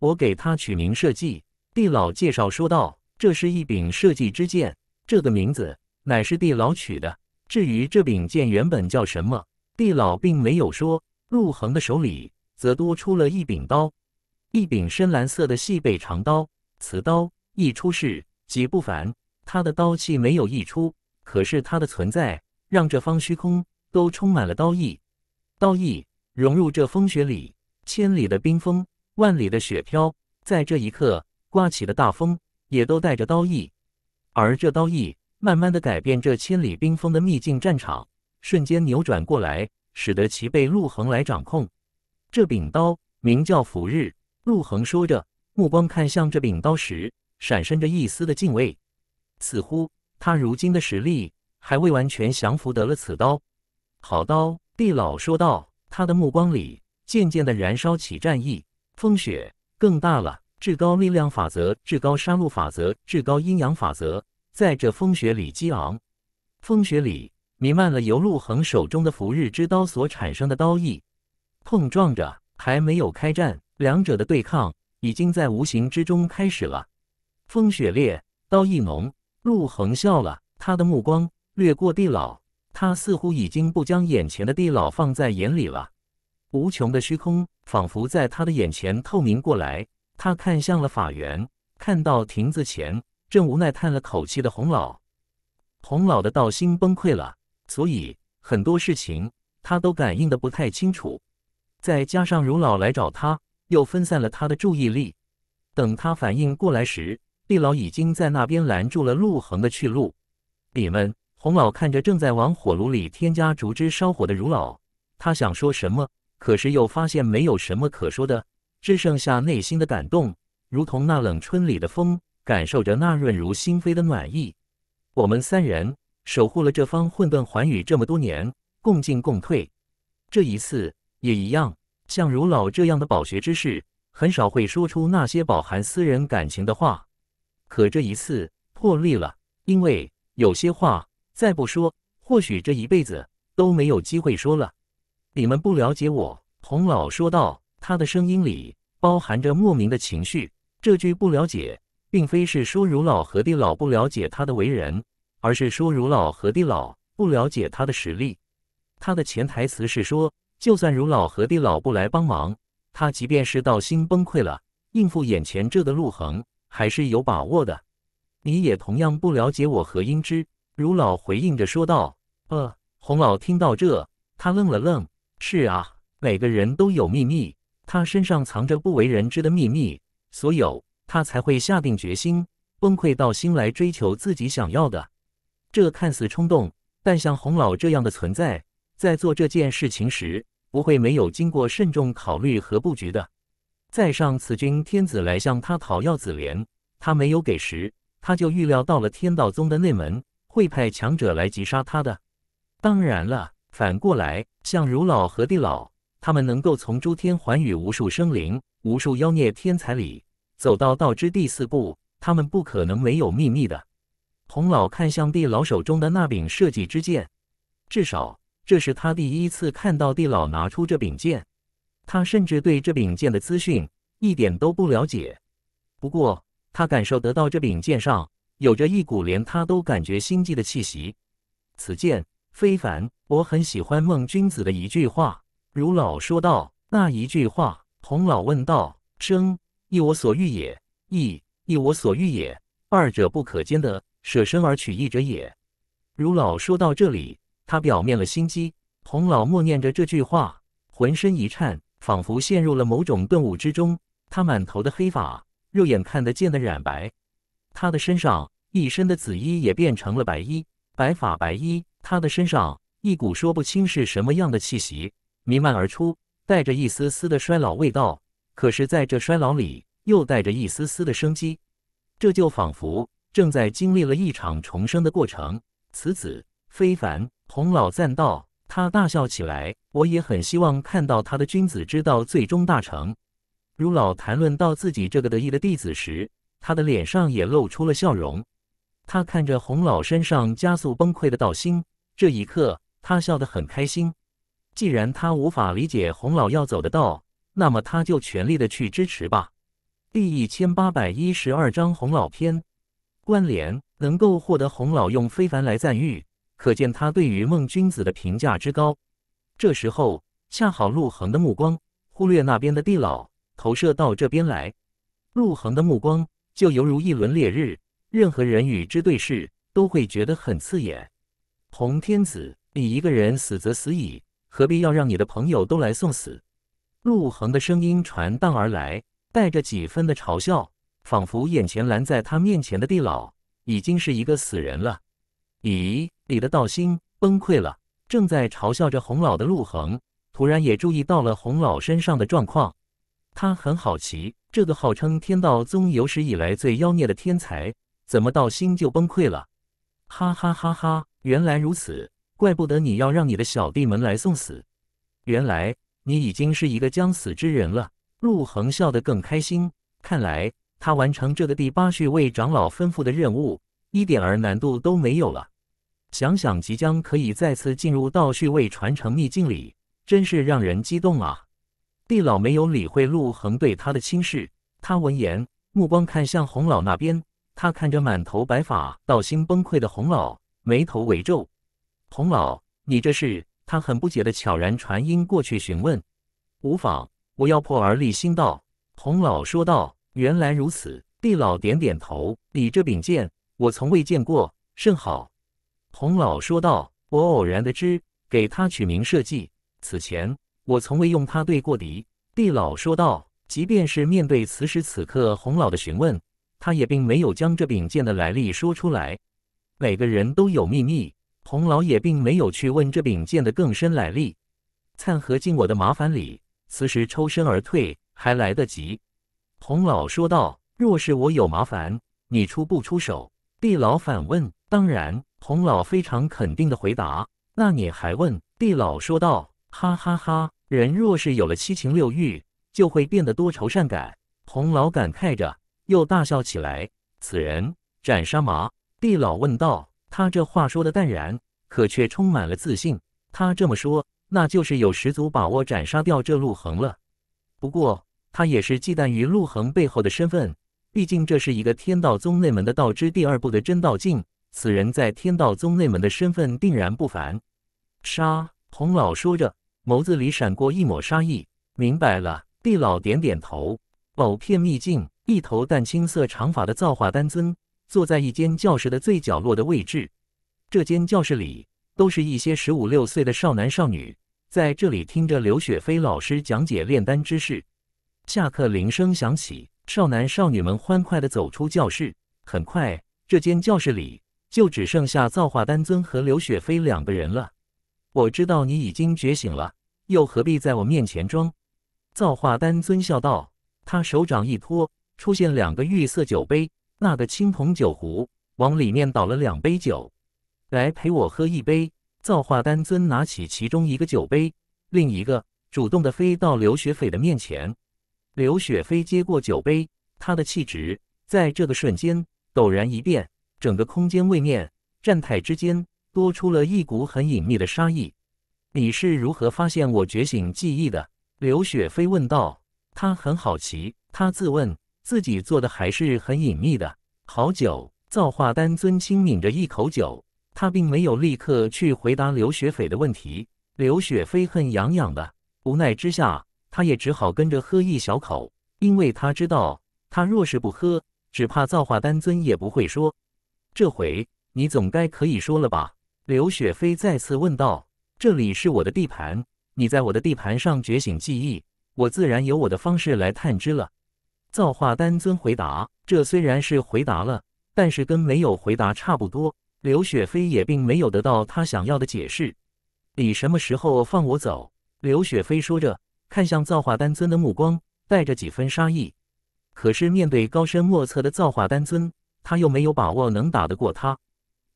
我给它取名设计。地老介绍说道：“这是一柄设计之剑，这个名字乃是地老取的。至于这柄剑原本叫什么，地老并没有说。”陆恒的手里则多出了一柄刀，一柄深蓝色的细背长刀，此刀一出世即不凡，他的刀气没有溢出，可是他的存在让这方虚空都充满了刀意，刀意融入这风雪里，千里的冰封，万里的雪飘，在这一刻。刮起的大风也都带着刀意，而这刀意慢慢的改变这千里冰封的秘境战场，瞬间扭转过来，使得其被陆恒来掌控。这柄刀名叫“斧日”。陆恒说着，目光看向这柄刀时，闪身着一丝的敬畏。似乎他如今的实力还未完全降服得了此刀。好刀，地老说道，他的目光里渐渐的燃烧起战意。风雪更大了。至高力量法则，至高杀戮法则，至高阴阳法则，在这风雪里激昂。风雪里弥漫了由陆恒手中的伏日之刀所产生的刀意，碰撞着。还没有开战，两者的对抗已经在无形之中开始了。风雪烈，刀意浓。陆恒笑了，他的目光掠过地老，他似乎已经不将眼前的地老放在眼里了。无穷的虚空仿佛在他的眼前透明过来。他看向了法院，看到亭子前正无奈叹了口气的洪老，洪老的道心崩溃了，所以很多事情他都感应的不太清楚。再加上如老来找他，又分散了他的注意力。等他反应过来时，地老已经在那边拦住了陆恒的去路。你们，洪老看着正在往火炉里添加竹枝烧火的如老，他想说什么，可是又发现没有什么可说的。只剩下内心的感动，如同那冷春里的风，感受着那润如心扉的暖意。我们三人守护了这方混沌寰宇这么多年，共进共退，这一次也一样。像如老这样的饱学之士，很少会说出那些饱含私人感情的话，可这一次破例了，因为有些话再不说，或许这一辈子都没有机会说了。你们不了解我，洪老说道，他的声音里。包含着莫名的情绪。这句“不了解”并非是说儒老和地老不了解他的为人，而是说儒老和地老不了解他的实力。他的潜台词是说，就算儒老和地老不来帮忙，他即便是道心崩溃了，应付眼前这的陆恒还是有把握的。你也同样不了解我和英之。儒老回应着说道：“呃，洪老听到这，他愣了愣。是啊，每个人都有秘密。”他身上藏着不为人知的秘密，所以他才会下定决心崩溃到心来追求自己想要的。这看似冲动，但像洪老这样的存在，在做这件事情时，不会没有经过慎重考虑和布局的。在上此君天子来向他讨要紫莲，他没有给时，他就预料到了天道宗的内门会派强者来击杀他的。当然了，反过来，像儒老和地老。他们能够从诸天寰宇无数生灵、无数妖孽、天才里走到道之第四步，他们不可能没有秘密的。童老看向地老手中的那柄设计之剑，至少这是他第一次看到地老拿出这柄剑。他甚至对这柄剑的资讯一点都不了解。不过，他感受得到这柄剑上有着一股连他都感觉心悸的气息。此剑非凡，我很喜欢孟君子的一句话。如老说道那一句话，洪老问道：“生亦我所欲也，义亦我所欲也，二者不可兼得，舍生而取义者也。”如老说到这里，他表面了心机，洪老默念着这句话，浑身一颤，仿佛陷入了某种顿悟之中。他满头的黑发，肉眼看得见的染白，他的身上一身的紫衣也变成了白衣，白发白衣，他的身上一股说不清是什么样的气息。弥漫而出，带着一丝丝的衰老味道，可是，在这衰老里又带着一丝丝的生机，这就仿佛正在经历了一场重生的过程。此子非凡，洪老赞道，他大笑起来。我也很希望看到他的君子之道最终大成。如老谈论到自己这个得意的弟子时，他的脸上也露出了笑容。他看着洪老身上加速崩溃的道心，这一刻，他笑得很开心。既然他无法理解洪老要走的道，那么他就全力的去支持吧。第一千八百一十二章洪老篇关联能够获得洪老用非凡来赞誉，可见他对于孟君子的评价之高。这时候恰好陆恒的目光忽略那边的地老，投射到这边来，陆恒的目光就犹如一轮烈日，任何人与之对视都会觉得很刺眼。洪天子，你一个人死则死矣。何必要让你的朋友都来送死？陆恒的声音传荡而来，带着几分的嘲笑，仿佛眼前拦在他面前的地老已经是一个死人了。咦，你的道心崩溃了？正在嘲笑着洪老的陆恒，突然也注意到了洪老身上的状况。他很好奇，这个号称天道宗有史以来最妖孽的天才，怎么道心就崩溃了？哈哈哈哈，原来如此。怪不得你要让你的小弟们来送死，原来你已经是一个将死之人了。陆恒笑得更开心，看来他完成这个第八序位长老吩咐的任务一点儿难度都没有了。想想即将可以再次进入道序位传承秘境里，真是让人激动啊！地老没有理会陆恒对他的轻视，他闻言目光看向洪老那边，他看着满头白发、道心崩溃的洪老，眉头微皱。洪老，你这是？他很不解地悄然传音过去询问。无妨，我要破而立新道。洪老说道。原来如此。地老点点头。你这柄剑，我从未见过，甚好。洪老说道。我偶然得知，给他取名设计。此前，我从未用它对过敌。地老说道。即便是面对此时此刻洪老的询问，他也并没有将这柄剑的来历说出来。每个人都有秘密。洪老也并没有去问这柄剑的更深来历，掺和进我的麻烦里，此时抽身而退还来得及。洪老说道：“若是我有麻烦，你出不出手？”地老反问。当然，洪老非常肯定的回答。那你还问？地老说道：“哈哈哈，人若是有了七情六欲，就会变得多愁善感。”洪老感慨着，又大笑起来。此人斩杀麻？”地老问道。他这话说的淡然，可却充满了自信。他这么说，那就是有十足把握斩杀掉这陆恒了。不过，他也是忌惮于陆恒背后的身份，毕竟这是一个天道宗内门的道之第二步的真道境，此人在天道宗内门的身份定然不凡。杀！洪老说着，眸子里闪过一抹杀意。明白了，地老点点头。某片秘境，一头淡青色长发的造化丹尊。坐在一间教室的最角落的位置，这间教室里都是一些十五六岁的少男少女，在这里听着刘雪飞老师讲解炼丹知识。下课铃声响起，少男少女们欢快的走出教室。很快，这间教室里就只剩下造化丹尊和刘雪飞两个人了。我知道你已经觉醒了，又何必在我面前装？造化丹尊笑道。他手掌一托，出现两个玉色酒杯。那个青铜酒壶往里面倒了两杯酒，来陪我喝一杯。造化丹尊拿起其中一个酒杯，另一个主动的飞到刘雪飞的面前。刘雪飞接过酒杯，他的气质在这个瞬间陡然一变，整个空间位面站台之间多出了一股很隐秘的杀意。你是如何发现我觉醒记忆的？刘雪飞问道，他很好奇，他自问。自己做的还是很隐秘的好酒。造化丹尊轻抿着一口酒，他并没有立刻去回答刘雪飞的问题。刘雪飞恨痒痒的，无奈之下，他也只好跟着喝一小口，因为他知道，他若是不喝，只怕造化丹尊也不会说。这回你总该可以说了吧？刘雪飞再次问道。这里是我的地盘，你在我的地盘上觉醒记忆，我自然有我的方式来探知了。造化丹尊回答：“这虽然是回答了，但是跟没有回答差不多。”刘雪飞也并没有得到他想要的解释。“你什么时候放我走？”刘雪飞说着，看向造化丹尊的目光带着几分杀意。可是面对高深莫测的造化丹尊，他又没有把握能打得过他。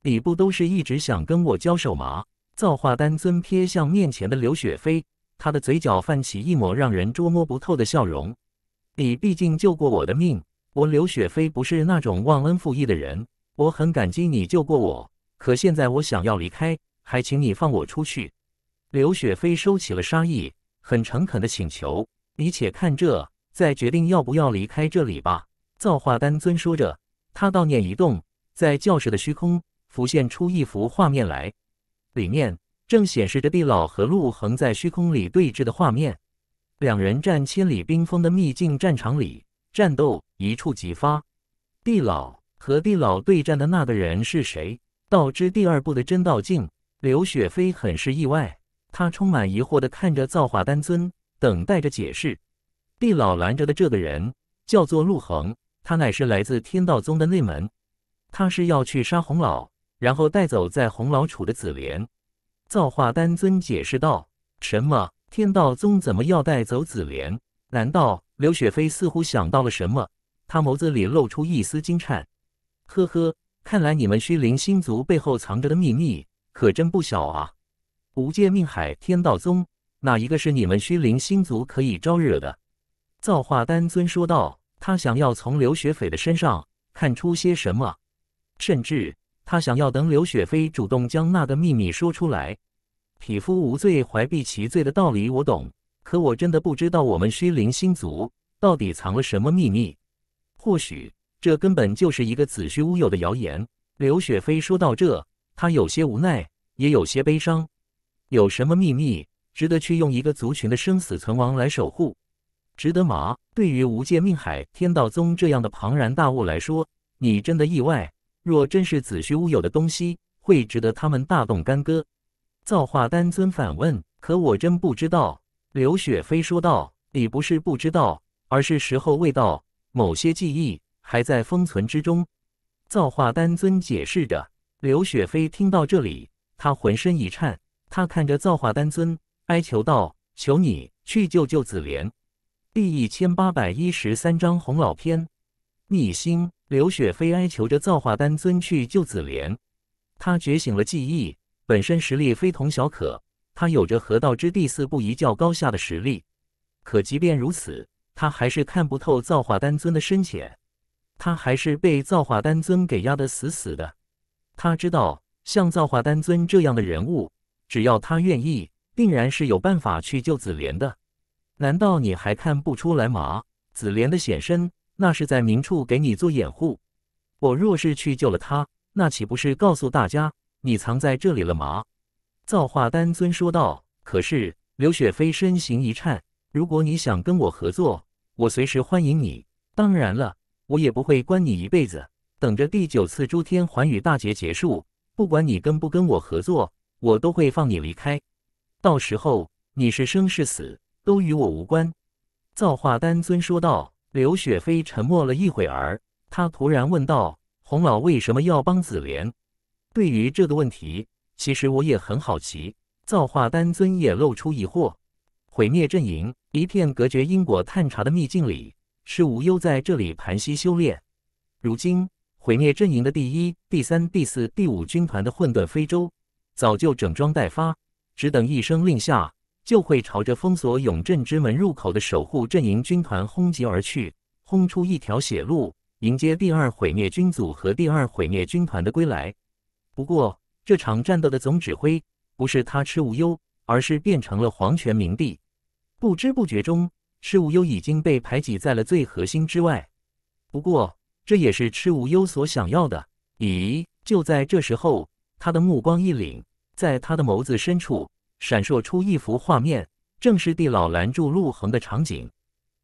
你不都是一直想跟我交手吗？造化丹尊瞥向面前的刘雪飞，他的嘴角泛起一抹让人捉摸不透的笑容。你毕竟救过我的命，我刘雪飞不是那种忘恩负义的人，我很感激你救过我。可现在我想要离开，还请你放我出去。刘雪飞收起了杀意，很诚恳的请求：“你且看这，再决定要不要离开这里吧。”造化丹尊说着，他道念一动，在教室的虚空浮现出一幅画面来，里面正显示着地老和陆恒在虚空里对峙的画面。两人战千里冰封的秘境战场里，战斗一触即发。地老和地老对战的那个人是谁？道之第二部的真道境，刘雪飞很是意外，他充满疑惑的看着造化丹尊，等待着解释。地老拦着的这个人叫做陆恒，他乃是来自天道宗的内门，他是要去杀洪老，然后带走在洪老处的紫莲。造化丹尊解释道：“什么？”天道宗怎么要带走紫莲？难道刘雪飞似乎想到了什么？他眸子里露出一丝惊颤。呵呵，看来你们虚灵星族背后藏着的秘密可真不小啊！无界命海，天道宗哪一个是你们虚灵星族可以招惹的？造化丹尊说道。他想要从刘雪飞的身上看出些什么，甚至他想要等刘雪飞主动将那个秘密说出来。匹夫无罪，怀璧其罪的道理我懂，可我真的不知道我们虚灵星族到底藏了什么秘密。或许这根本就是一个子虚乌有的谣言。刘雪飞说到这，他有些无奈，也有些悲伤。有什么秘密值得去用一个族群的生死存亡来守护？值得吗？对于无界命海天道宗这样的庞然大物来说，你真的意外？若真是子虚乌有的东西，会值得他们大动干戈？造化丹尊反问：“可我真不知道。”刘雪飞说道：“你不是不知道，而是时候未到，某些记忆还在封存之中。”造化丹尊解释着。刘雪飞听到这里，他浑身一颤，他看着造化丹尊，哀求道：“求你去救救紫莲！”第一千八百一十三章红老篇逆星。刘雪飞哀求着造化丹尊去救紫莲。他觉醒了记忆。本身实力非同小可，他有着河道之地四步一较高下的实力，可即便如此，他还是看不透造化丹尊的深浅，他还是被造化丹尊给压得死死的。他知道，像造化丹尊这样的人物，只要他愿意，定然是有办法去救紫莲的。难道你还看不出来吗？紫莲的显身，那是在明处给你做掩护。我若是去救了他，那岂不是告诉大家？你藏在这里了吗？造化丹尊说道。可是刘雪飞身形一颤。如果你想跟我合作，我随时欢迎你。当然了，我也不会关你一辈子。等着第九次诸天寰宇大劫结束，不管你跟不跟我合作，我都会放你离开。到时候你是生是死都与我无关。造化丹尊说道。刘雪飞沉默了一会儿，他突然问道：“洪老为什么要帮紫莲？”对于这个问题，其实我也很好奇。造化丹尊也露出疑惑。毁灭阵营一片隔绝因果探查的秘境里，是无忧在这里盘膝修炼。如今，毁灭阵营的第一、第三、第四、第五军团的混沌非洲，早就整装待发，只等一声令下，就会朝着封锁永镇之门入口的守护阵营军团轰击而去，轰出一条血路，迎接第二毁灭军组和第二毁灭军团的归来。不过，这场战斗的总指挥不是他赤无忧，而是变成了皇权明帝。不知不觉中，赤无忧已经被排挤在了最核心之外。不过，这也是赤无忧所想要的。咦，就在这时候，他的目光一凛，在他的眸子深处闪烁出一幅画面，正是地老拦住陆恒的场景。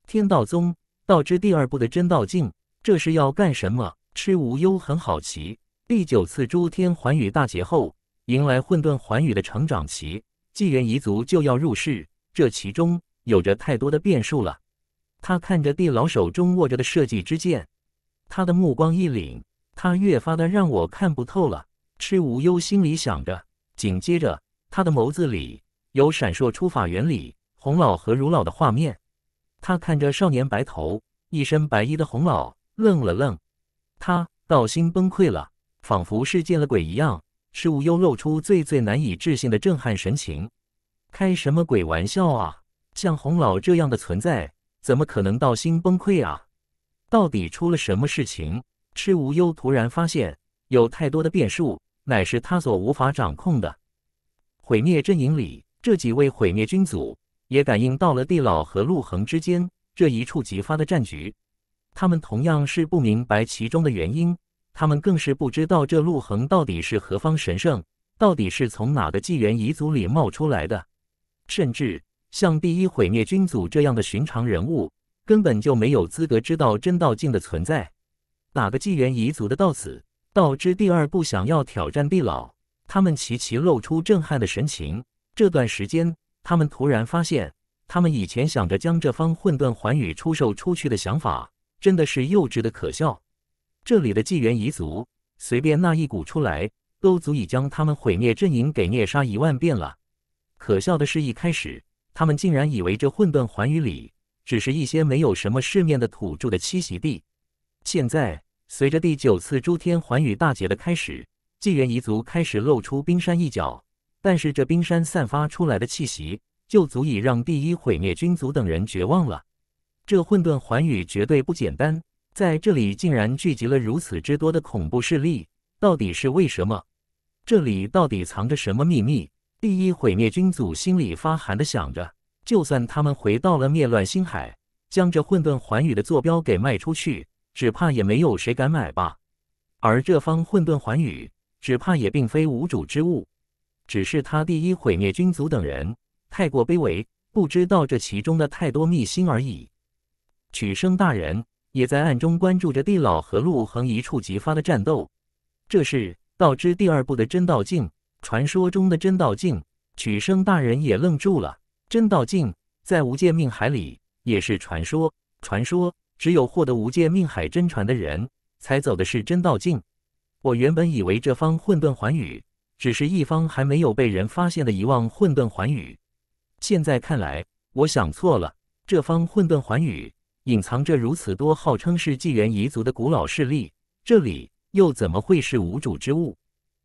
天道宗道之第二部的真道境，这是要干什么？赤无忧很好奇。第九次诸天寰宇大劫后，迎来混沌寰宇的成长期，纪元遗族就要入世，这其中有着太多的变数了。他看着地牢手中握着的设稷之剑，他的目光一凛，他越发的让我看不透了。赤无忧心里想着，紧接着他的眸子里有闪烁出法源里洪老和如老的画面。他看着少年白头、一身白衣的洪老，愣了愣，他道心崩溃了。仿佛是见了鬼一样，赤无忧露出最最难以置信的震撼神情。开什么鬼玩笑啊！像洪老这样的存在，怎么可能道心崩溃啊？到底出了什么事情？赤无忧突然发现，有太多的变数，乃是他所无法掌控的。毁灭阵营里，这几位毁灭君主也感应到了地老和陆恒之间这一触即发的战局，他们同样是不明白其中的原因。他们更是不知道这陆恒到底是何方神圣，到底是从哪个纪元遗族里冒出来的。甚至像第一毁灭君祖这样的寻常人物，根本就没有资格知道真道境的存在。哪个纪元遗族的到此道之第二不想要挑战地老？他们齐齐露出震撼的神情。这段时间，他们突然发现，他们以前想着将这方混沌寰宇出售出去的想法，真的是幼稚的可笑。这里的纪元彝族，随便那一股出来，都足以将他们毁灭阵营给灭杀一万遍了。可笑的是，一开始他们竟然以为这混沌寰宇里只是一些没有什么世面的土著的栖息地。现在随着第九次诸天寰宇大劫的开始，纪元彝族开始露出冰山一角，但是这冰山散发出来的气息，就足以让第一毁灭君族等人绝望了。这混沌寰宇绝对不简单。在这里竟然聚集了如此之多的恐怖势力，到底是为什么？这里到底藏着什么秘密？第一毁灭君主心里发寒的想着，就算他们回到了灭乱星海，将这混沌寰宇的坐标给卖出去，只怕也没有谁敢买吧。而这方混沌寰宇，只怕也并非无主之物，只是他第一毁灭君主等人太过卑微，不知道这其中的太多秘辛而已。曲生大人。也在暗中关注着地老和陆恒一触即发的战斗。这是道之第二部的真道境，传说中的真道境。曲生大人也愣住了。真道境在无界命海里也是传说，传说只有获得无界命海真传的人才走的是真道境。我原本以为这方混沌寰宇只是一方还没有被人发现的遗忘混沌寰宇，现在看来，我想错了。这方混沌寰宇。隐藏着如此多号称是纪元彝族的古老势力，这里又怎么会是无主之物？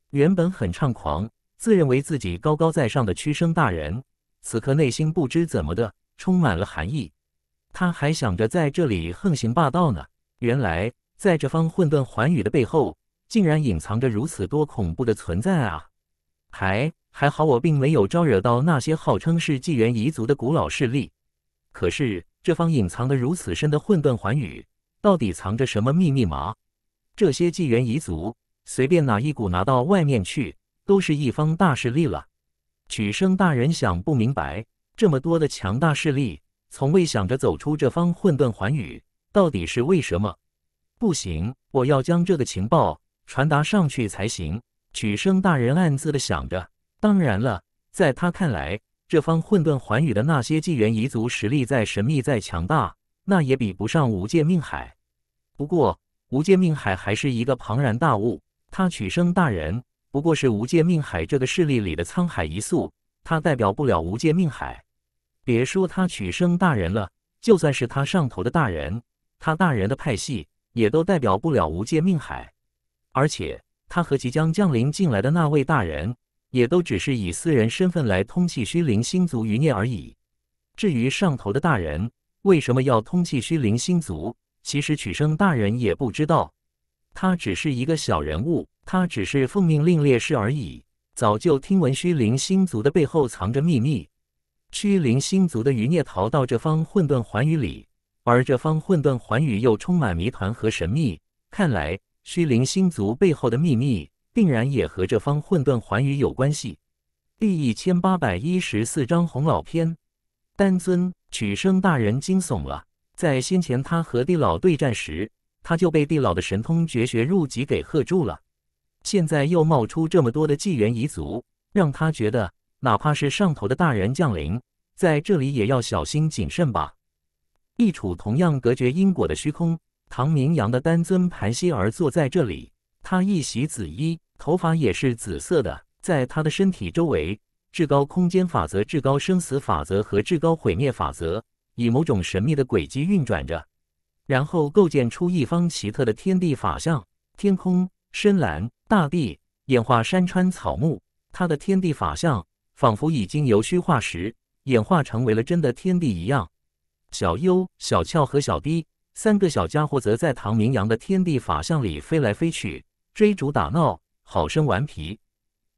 原本很猖狂，自认为自己高高在上的屈生大人，此刻内心不知怎么的充满了寒意。他还想着在这里横行霸道呢，原来在这方混沌寰宇的背后，竟然隐藏着如此多恐怖的存在啊！还还好，我并没有招惹到那些号称是纪元彝族的古老势力。可是这方隐藏的如此深的混沌寰宇，到底藏着什么秘密吗？这些纪元遗族，随便哪一股拿到外面去，都是一方大势力了。曲生大人想不明白，这么多的强大势力，从未想着走出这方混沌寰宇，到底是为什么？不行，我要将这个情报传达上去才行。曲生大人暗自的想着。当然了，在他看来。这方混沌寰宇的那些纪元遗族，实力再神秘再强大，那也比不上无界命海。不过，无界命海还是一个庞然大物。他取生大人不过是无界命海这个势力里的沧海一粟，他代表不了无界命海。别说他取生大人了，就算是他上头的大人，他大人的派系也都代表不了无界命海。而且，他和即将降临进来的那位大人。也都只是以私人身份来通气虚灵星族余孽而已。至于上头的大人为什么要通气虚灵星族，其实曲生大人也不知道。他只是一个小人物，他只是奉命令烈士而已。早就听闻虚灵星族的背后藏着秘密，虚灵星族的余孽逃到这方混沌寰宇里，而这方混沌寰宇又充满谜团和神秘。看来虚灵星族背后的秘密。定然也和这方混沌寰宇有关系。第一千八百一十四章红老篇。丹尊曲生大人惊悚了，在先前他和地老对战时，他就被地老的神通绝学入籍给喝住了。现在又冒出这么多的纪元遗族，让他觉得，哪怕是上头的大人降临，在这里也要小心谨慎吧。一处同样隔绝因果的虚空，唐明阳的丹尊盘膝而坐在这里。他一袭紫衣，头发也是紫色的。在他的身体周围，至高空间法则、至高生死法则和至高毁灭法则以某种神秘的轨迹运转着，然后构建出一方奇特的天地法相。天空深蓝，大地演化山川草木。他的天地法相仿佛已经由虚化石演化成为了真的天地一样。小优、小俏和小逼三个小家伙则在唐明阳的天地法相里飞来飞去。追逐打闹，好生顽皮。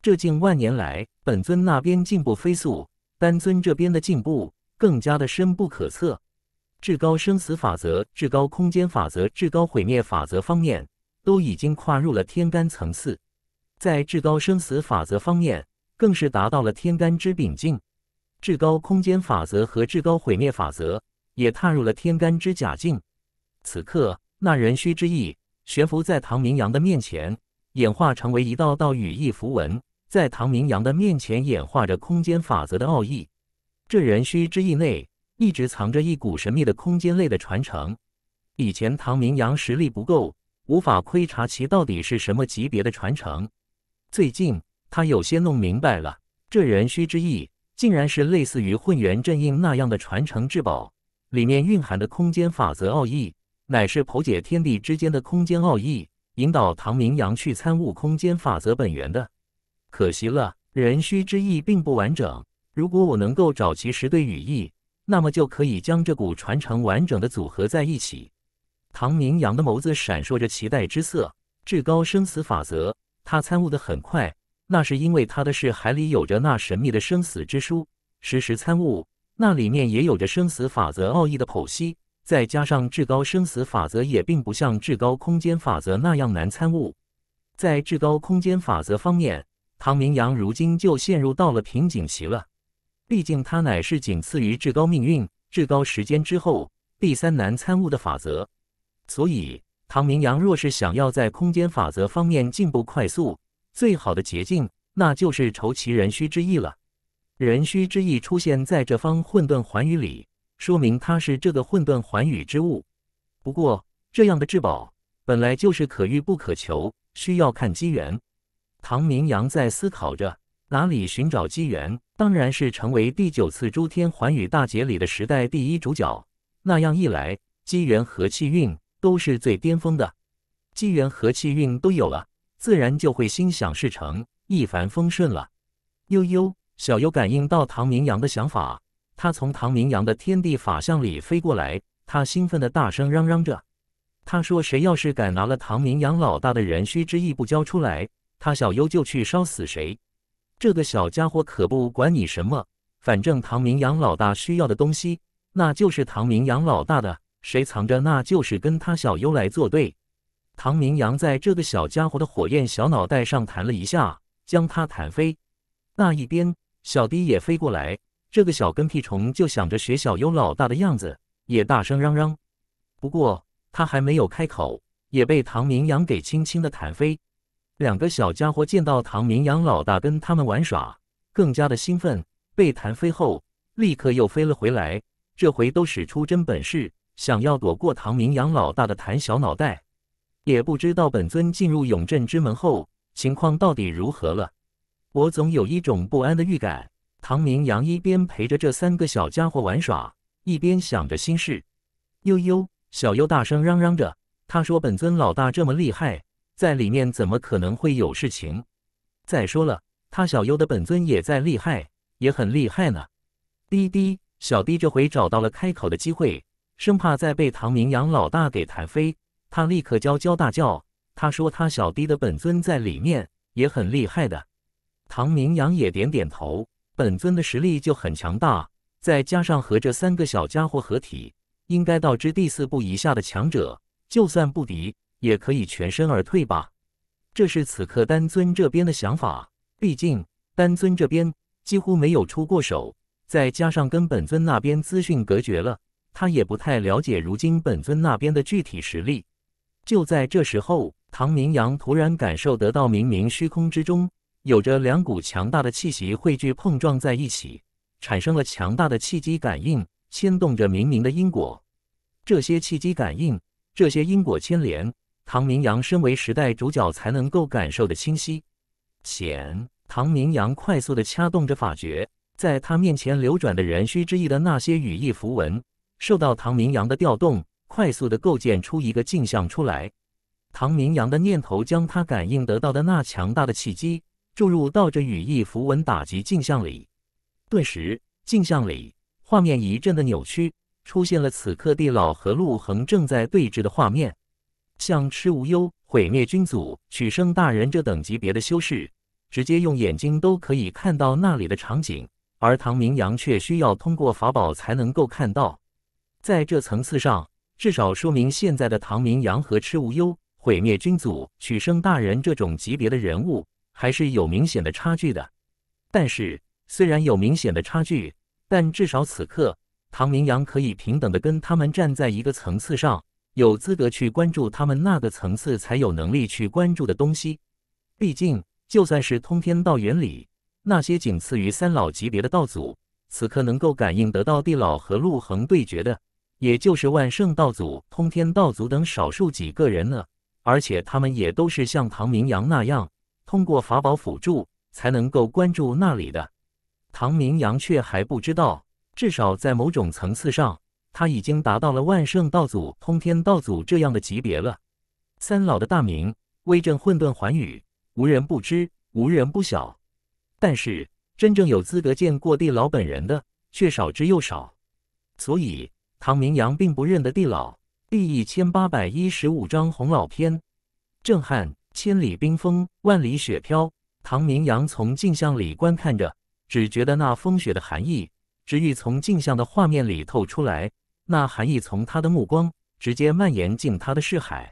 这近万年来，本尊那边进步飞速，丹尊这边的进步更加的深不可测。至高生死法则、至高空间法则、至高毁灭法则方面，都已经跨入了天干层次。在至高生死法则方面，更是达到了天干之丙境。至高空间法则和至高毁灭法则也踏入了天干之甲境。此刻，那人须之意。悬浮在唐明阳的面前，演化成为一道道羽翼符文，在唐明阳的面前演化着空间法则的奥义。这人虚之意内一直藏着一股神秘的空间类的传承。以前唐明阳实力不够，无法窥察其到底是什么级别的传承。最近他有些弄明白了，这人虚之意竟然是类似于混元阵印那样的传承至宝，里面蕴含的空间法则奥义。乃是剖解天地之间的空间奥义，引导唐明阳去参悟空间法则本源的。可惜了，人虚之意并不完整。如果我能够找齐十对羽翼，那么就可以将这股传承完整的组合在一起。唐明阳的眸子闪烁着期待之色。至高生死法则，他参悟得很快，那是因为他的事海里有着那神秘的生死之书，时时参悟，那里面也有着生死法则奥义的剖析。再加上至高生死法则也并不像至高空间法则那样难参悟，在至高空间法则方面，唐明阳如今就陷入到了瓶颈期了。毕竟他乃是仅次于至高命运、至高时间之后第三难参悟的法则，所以唐明阳若是想要在空间法则方面进步快速，最好的捷径那就是筹其人虚之意了。人虚之意出现在这方混沌寰宇里。说明它是这个混沌寰宇之物，不过这样的至宝本来就是可遇不可求，需要看机缘。唐明阳在思考着哪里寻找机缘，当然是成为第九次诸天寰宇大劫里的时代第一主角。那样一来，机缘和气运都是最巅峰的，机缘和气运都有了，自然就会心想事成，一帆风顺了。悠悠小优感应到唐明阳的想法。他从唐明阳的天地法相里飞过来，他兴奋地大声嚷嚷着：“他说，谁要是敢拿了唐明阳老大的人虚之意不交出来，他小优就去烧死谁！这个小家伙可不管你什么，反正唐明阳老大需要的东西，那就是唐明阳老大的，谁藏着那就是跟他小优来作对。”唐明阳在这个小家伙的火焰小脑袋上弹了一下，将他弹飞。那一边，小迪也飞过来。这个小跟屁虫就想着学小优老大的样子，也大声嚷嚷。不过他还没有开口，也被唐明阳给轻轻的弹飞。两个小家伙见到唐明阳老大跟他们玩耍，更加的兴奋。被弹飞后，立刻又飞了回来。这回都使出真本事，想要躲过唐明阳老大的弹小脑袋。也不知道本尊进入永镇之门后，情况到底如何了。我总有一种不安的预感。唐明阳一边陪着这三个小家伙玩耍，一边想着心事。悠悠小悠大声嚷嚷着：“他说本尊老大这么厉害，在里面怎么可能会有事情？再说了，他小悠的本尊也在厉害，也很厉害呢。”滴滴小弟这回找到了开口的机会，生怕再被唐明阳老大给弹飞，他立刻娇娇大叫：“他说他小弟的本尊在里面也很厉害的。”唐明阳也点点头。本尊的实力就很强大，再加上和这三个小家伙合体，应该到之第四步以下的强者，就算不敌，也可以全身而退吧。这是此刻丹尊这边的想法，毕竟丹尊这边几乎没有出过手，再加上跟本尊那边资讯隔绝了，他也不太了解如今本尊那边的具体实力。就在这时候，唐明阳突然感受得到，冥冥虚空之中。有着两股强大的气息汇聚碰撞在一起，产生了强大的气机感应，牵动着冥冥的因果。这些气机感应，这些因果牵连，唐明阳身为时代主角才能够感受的清晰。显唐明阳快速的掐动着法诀，在他面前流转的人虚之意的那些羽翼符文，受到唐明阳的调动，快速的构建出一个镜像出来。唐明阳的念头将他感应得到的那强大的契机。注入到着羽翼符文打击镜像里，顿时镜像里画面一阵的扭曲，出现了此刻地老和陆恒正在对峙的画面。像蚩无忧、毁灭君祖、取胜大人这等级别的修士，直接用眼睛都可以看到那里的场景，而唐明阳却需要通过法宝才能够看到。在这层次上，至少说明现在的唐明阳和蚩无忧、毁灭君祖、取胜大人这种级别的人物。还是有明显的差距的，但是虽然有明显的差距，但至少此刻唐明阳可以平等的跟他们站在一个层次上，有资格去关注他们那个层次才有能力去关注的东西。毕竟，就算是通天道原理，那些仅次于三老级别的道祖，此刻能够感应得到地老和陆恒对决的，也就是万圣道祖、通天道祖等少数几个人了。而且他们也都是像唐明阳那样。通过法宝辅助才能够关注那里的唐明阳，却还不知道。至少在某种层次上，他已经达到了万圣道祖、通天道祖这样的级别了。三老的大名威震混沌寰宇，无人不知，无人不晓。但是真正有资格见过地老本人的，却少之又少。所以唐明阳并不认得地老。第一千八百一十五章红老篇，震撼。千里冰封，万里雪飘。唐明阳从镜像里观看着，只觉得那风雪的寒意，直欲从镜像的画面里透出来。那寒意从他的目光直接蔓延进他的视海。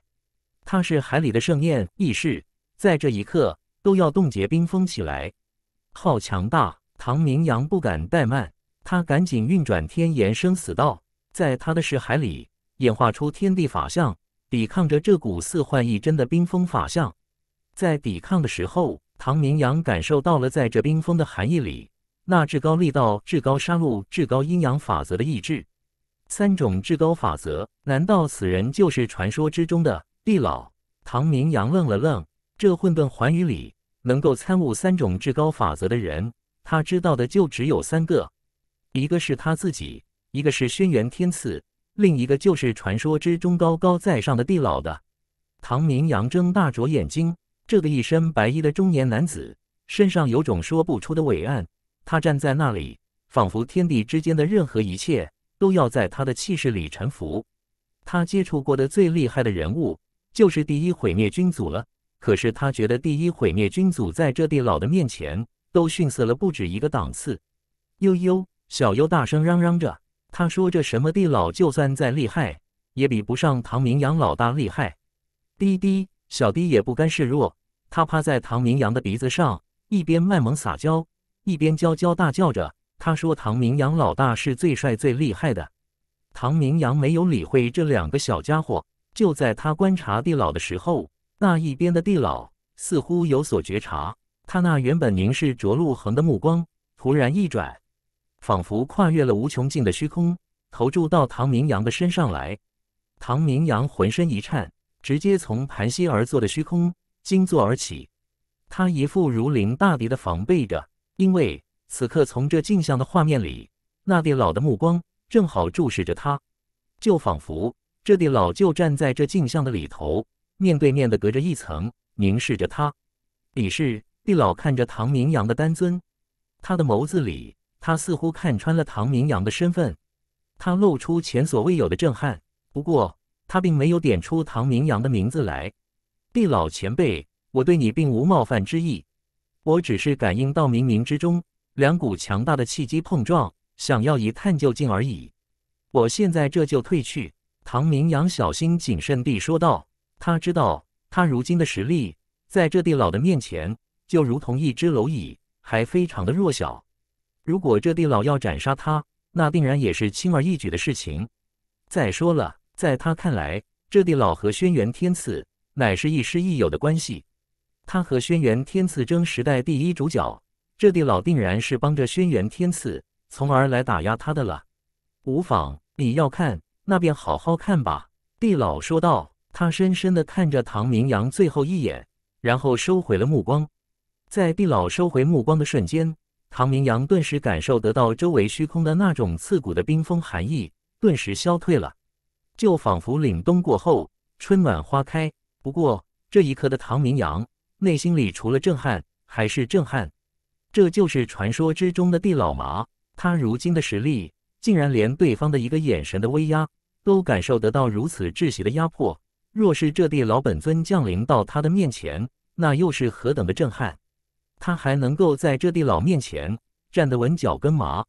他是海里的盛宴意识在这一刻都要冻结冰封起来。好强大！唐明阳不敢怠慢，他赶紧运转天炎生死道，在他的视海里演化出天地法相。抵抗着这股似幻亦真的冰封法相，在抵抗的时候，唐明阳感受到了在这冰封的寒意里，那至高力道、至高杀戮、至高阴阳法则的意志，三种至高法则，难道此人就是传说之中的地老？唐明阳愣了愣，这混沌寰宇里能够参悟三种至高法则的人，他知道的就只有三个，一个是他自己，一个是轩辕天赐。另一个就是传说之中高高在上的地老的唐明阳睁大着眼睛，这个一身白衣的中年男子身上有种说不出的伟岸。他站在那里，仿佛天地之间的任何一切都要在他的气势里沉浮。他接触过的最厉害的人物就是第一毁灭君主了，可是他觉得第一毁灭君主在这地老的面前都逊色了不止一个档次。悠悠小悠大声嚷嚷着。他说：“这什么地老，就算再厉害，也比不上唐明阳老大厉害。”滴滴，小滴也不甘示弱，他趴在唐明阳的鼻子上，一边卖萌撒娇，一边娇娇大叫着：“他说唐明阳老大是最帅、最厉害的。”唐明阳没有理会这两个小家伙，就在他观察地老的时候，那一边的地老似乎有所觉察，他那原本凝视着陆恒的目光突然一转。仿佛跨越了无穷尽的虚空，投注到唐明阳的身上来。唐明阳浑身一颤，直接从盘膝而坐的虚空惊坐而起。他一副如临大敌的防备着，因为此刻从这镜像的画面里，那地老的目光正好注视着他，就仿佛这地老就站在这镜像的里头，面对面的隔着一层凝视着他。于是地老看着唐明阳的丹尊，他的眸子里。他似乎看穿了唐明阳的身份，他露出前所未有的震撼。不过，他并没有点出唐明阳的名字来。地老前辈，我对你并无冒犯之意，我只是感应到冥冥之中两股强大的气机碰撞，想要一探究竟而已。我现在这就退去。”唐明阳小心谨慎地说道。他知道，他如今的实力，在这地老的面前，就如同一只蝼蚁，还非常的弱小。如果这地老要斩杀他，那定然也是轻而易举的事情。再说了，在他看来，这地老和轩辕天赐乃是亦师亦友的关系。他和轩辕天赐争时代第一主角，这地老定然是帮着轩辕天赐，从而来打压他的了。无妨，你要看，那便好好看吧。”地老说道。他深深的看着唐明阳最后一眼，然后收回了目光。在地老收回目光的瞬间，唐明阳顿时感受得到周围虚空的那种刺骨的冰封寒意，顿时消退了，就仿佛凛冬过后春暖花开。不过，这一刻的唐明阳内心里除了震撼还是震撼。这就是传说之中的地老麻，他如今的实力竟然连对方的一个眼神的威压都感受得到如此窒息的压迫。若是这地老本尊降临到他的面前，那又是何等的震撼！他还能够在这地老面前站得稳脚跟吗？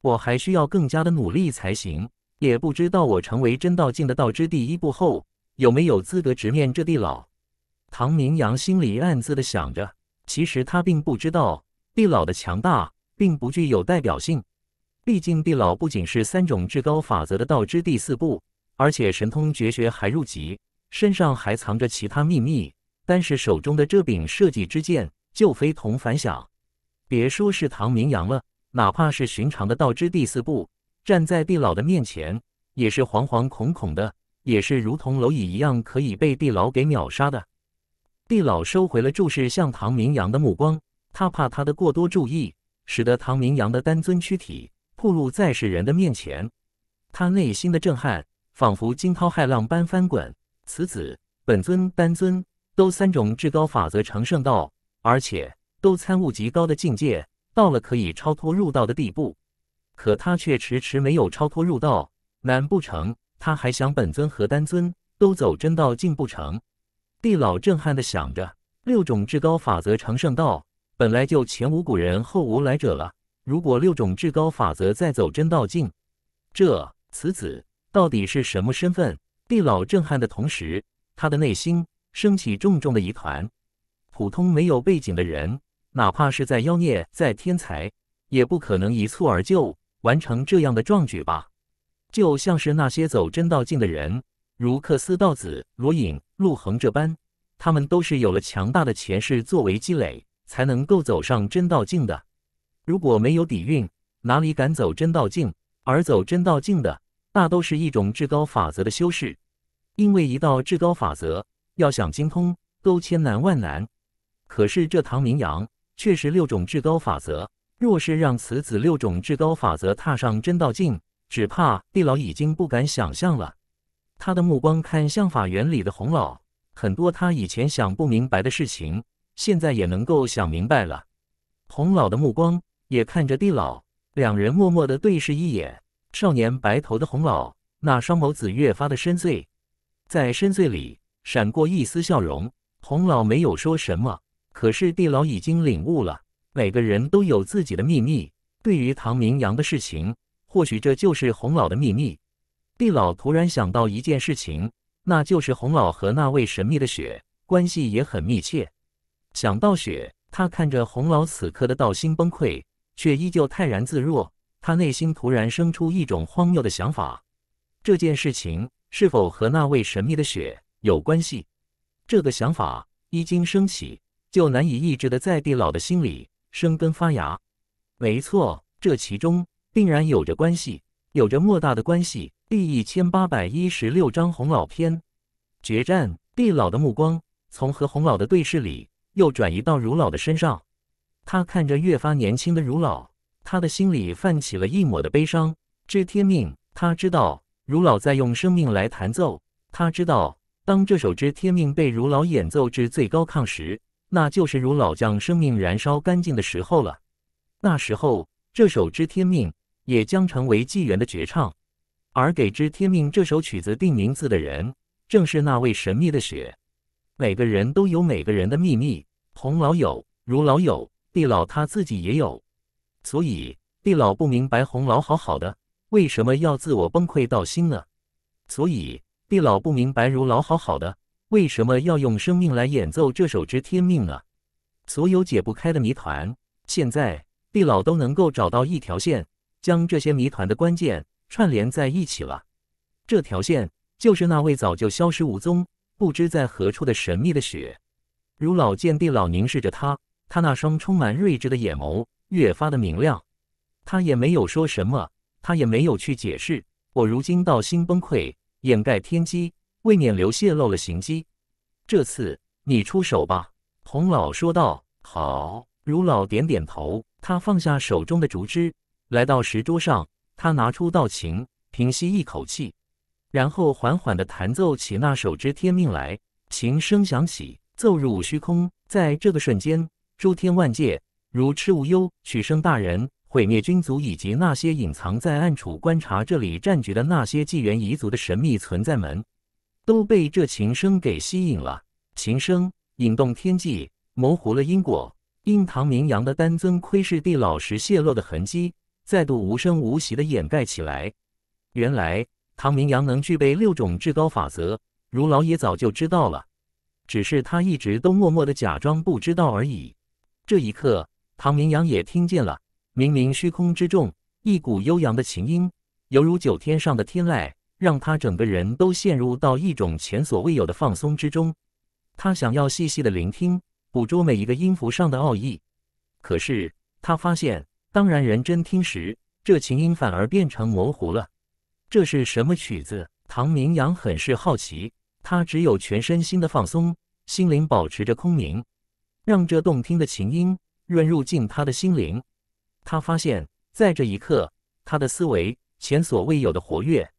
我还需要更加的努力才行。也不知道我成为真道境的道之第一步后，有没有资格直面这地老？唐明阳心里暗自的想着。其实他并不知道地老的强大并不具有代表性。毕竟地老不仅是三种至高法则的道之第四步，而且神通绝学还入籍，身上还藏着其他秘密。但是手中的这柄设计之剑。就非同凡响，别说是唐明阳了，哪怕是寻常的道之第四步，站在地老的面前，也是惶惶恐恐的，也是如同蝼蚁一样可以被地老给秒杀的。地老收回了注视向唐明阳的目光，他怕他的过多注意，使得唐明阳的单尊躯体暴露在世人的面前。他内心的震撼，仿佛惊涛骇浪般翻滚。此子本尊丹尊都三种至高法则成圣道。而且都参悟极高的境界，到了可以超脱入道的地步，可他却迟迟没有超脱入道，难不成他还想本尊和丹尊都走真道境不成？地老震撼的想着，六种至高法则成圣道本来就前无古人后无来者了，如果六种至高法则再走真道境，这此子到底是什么身份？地老震撼的同时，他的内心升起重重的疑团。普通没有背景的人，哪怕是在妖孽、在天才，也不可能一蹴而就完成这样的壮举吧？就像是那些走真道境的人，如克斯道子、罗隐、陆恒这般，他们都是有了强大的前世作为积累，才能够走上真道境的。如果没有底蕴，哪里敢走真道境？而走真道境的，大都是一种至高法则的修饰。因为一道至高法则，要想精通，都千难万难。可是这唐明阳却是六种至高法则，若是让此子六种至高法则踏上真道境，只怕地老已经不敢想象了。他的目光看向法园里的洪老，很多他以前想不明白的事情，现在也能够想明白了。洪老的目光也看着地老，两人默默的对视一眼。少年白头的洪老，那双眸子越发的深邃，在深邃里闪过一丝笑容。洪老没有说什么。可是地老已经领悟了，每个人都有自己的秘密。对于唐明阳的事情，或许这就是洪老的秘密。地老突然想到一件事情，那就是洪老和那位神秘的雪关系也很密切。想到雪，他看着洪老此刻的道心崩溃，却依旧泰然自若。他内心突然生出一种荒谬的想法：这件事情是否和那位神秘的雪有关系？这个想法一经升起。就难以抑制的在地老的心里生根发芽。没错，这其中定然有着关系，有着莫大的关系。第一千八百一十六章红老篇，决战。地老的目光从和红老的对视里又转移到如老的身上，他看着越发年轻的如老，他的心里泛起了一抹的悲伤。知天命，他知道如老在用生命来弹奏，他知道当这首知天命被如老演奏至最高亢时。那就是如老将生命燃烧干净的时候了，那时候这首知天命也将成为纪元的绝唱。而给知天命这首曲子定名字的人，正是那位神秘的雪。每个人都有每个人的秘密，红老有，如老有，地老他自己也有。所以地老不明白红老好好的为什么要自我崩溃到心呢？所以地老不明白如老好好的。为什么要用生命来演奏这首《知天命》呢？所有解不开的谜团，现在地老都能够找到一条线，将这些谜团的关键串联在一起了。这条线就是那位早就消失无踪、不知在何处的神秘的雪。如老见地老凝视着他，他那双充满睿智的眼眸越发的明亮。他也没有说什么，他也没有去解释。我如今到心崩溃，掩盖天机。为免流泄露了行迹，这次你出手吧。”童老说道。“好。”如老点点头，他放下手中的竹枝，来到石桌上，他拿出道琴，平息一口气，然后缓缓地弹奏起那首《知天命》来。琴声响起，奏入虚空。在这个瞬间，诸天万界，如痴无忧、曲生大人、毁灭君族以及那些隐藏在暗处观察这里战局的那些纪元遗族的神秘存在们。都被这琴声给吸引了，琴声引动天际，模糊了因果。印堂明阳的丹增窥视地老时泄露的痕迹，再度无声无息的掩盖起来。原来唐明阳能具备六种至高法则，如老也早就知道了，只是他一直都默默的假装不知道而已。这一刻，唐明阳也听见了，明明虚空之中，一股悠扬的琴音，犹如九天上的天籁。让他整个人都陷入到一种前所未有的放松之中。他想要细细的聆听，捕捉每一个音符上的奥义。可是他发现，当然认真听时，这琴音反而变成模糊了。这是什么曲子？唐明阳很是好奇。他只有全身心的放松，心灵保持着空明，让这动听的琴音润入进他的心灵。他发现，在这一刻，他的思维前所未有的活跃。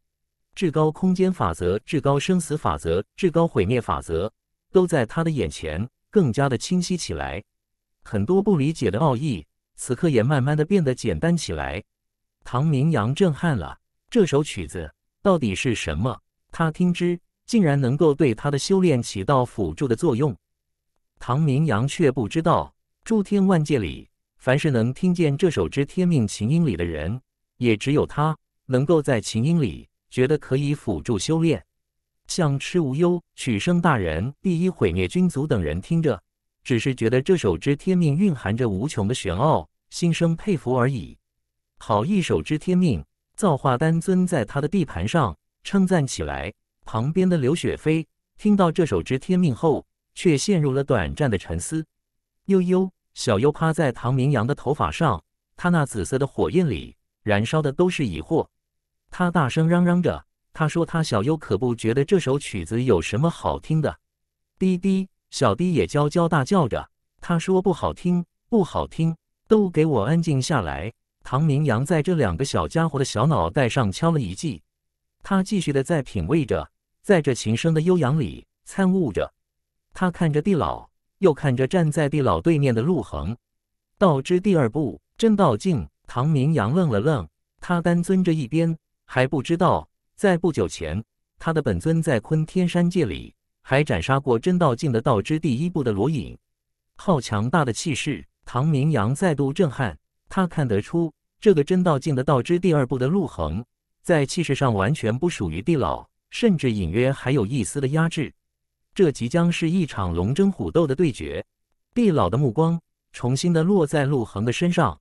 至高空间法则、至高生死法则、至高毁灭法则，都在他的眼前更加的清晰起来。很多不理解的奥义，此刻也慢慢的变得简单起来。唐明阳震撼了，这首曲子到底是什么？他听之，竟然能够对他的修炼起到辅助的作用。唐明阳却不知道，诸天万界里，凡是能听见这首《知天命》琴音里的人，也只有他能够在琴音里。觉得可以辅助修炼，像蚩无忧、曲生大人、第一毁灭君族等人听着，只是觉得这首《知天命》蕴含着无穷的玄奥，心生佩服而已。好一首《知天命》，造化丹尊在他的地盘上称赞起来。旁边的刘雪飞听到这首《知天命》后，却陷入了短暂的沉思。悠悠小悠趴在唐明阳的头发上，他那紫色的火焰里燃烧的都是疑惑。他大声嚷嚷着，他说：“他小优可不觉得这首曲子有什么好听的。”“滴滴”，小滴也娇娇大叫着，他说：“不好听，不好听，都给我安静下来！”唐明阳在这两个小家伙的小脑袋上敲了一记，他继续的在品味着，在这琴声的悠扬里参悟着。他看着地老，又看着站在地老对面的陆恒，道：“之第二步，真道境。”唐明阳愣了愣，他单尊着一边。还不知道，在不久前，他的本尊在昆天山界里还斩杀过真道境的道之第一部的罗隐，好强大的气势！唐明阳再度震撼，他看得出，这个真道境的道之第二部的陆恒，在气势上完全不属于地老，甚至隐约还有一丝的压制。这即将是一场龙争虎斗的对决。地老的目光重新的落在陆恒的身上，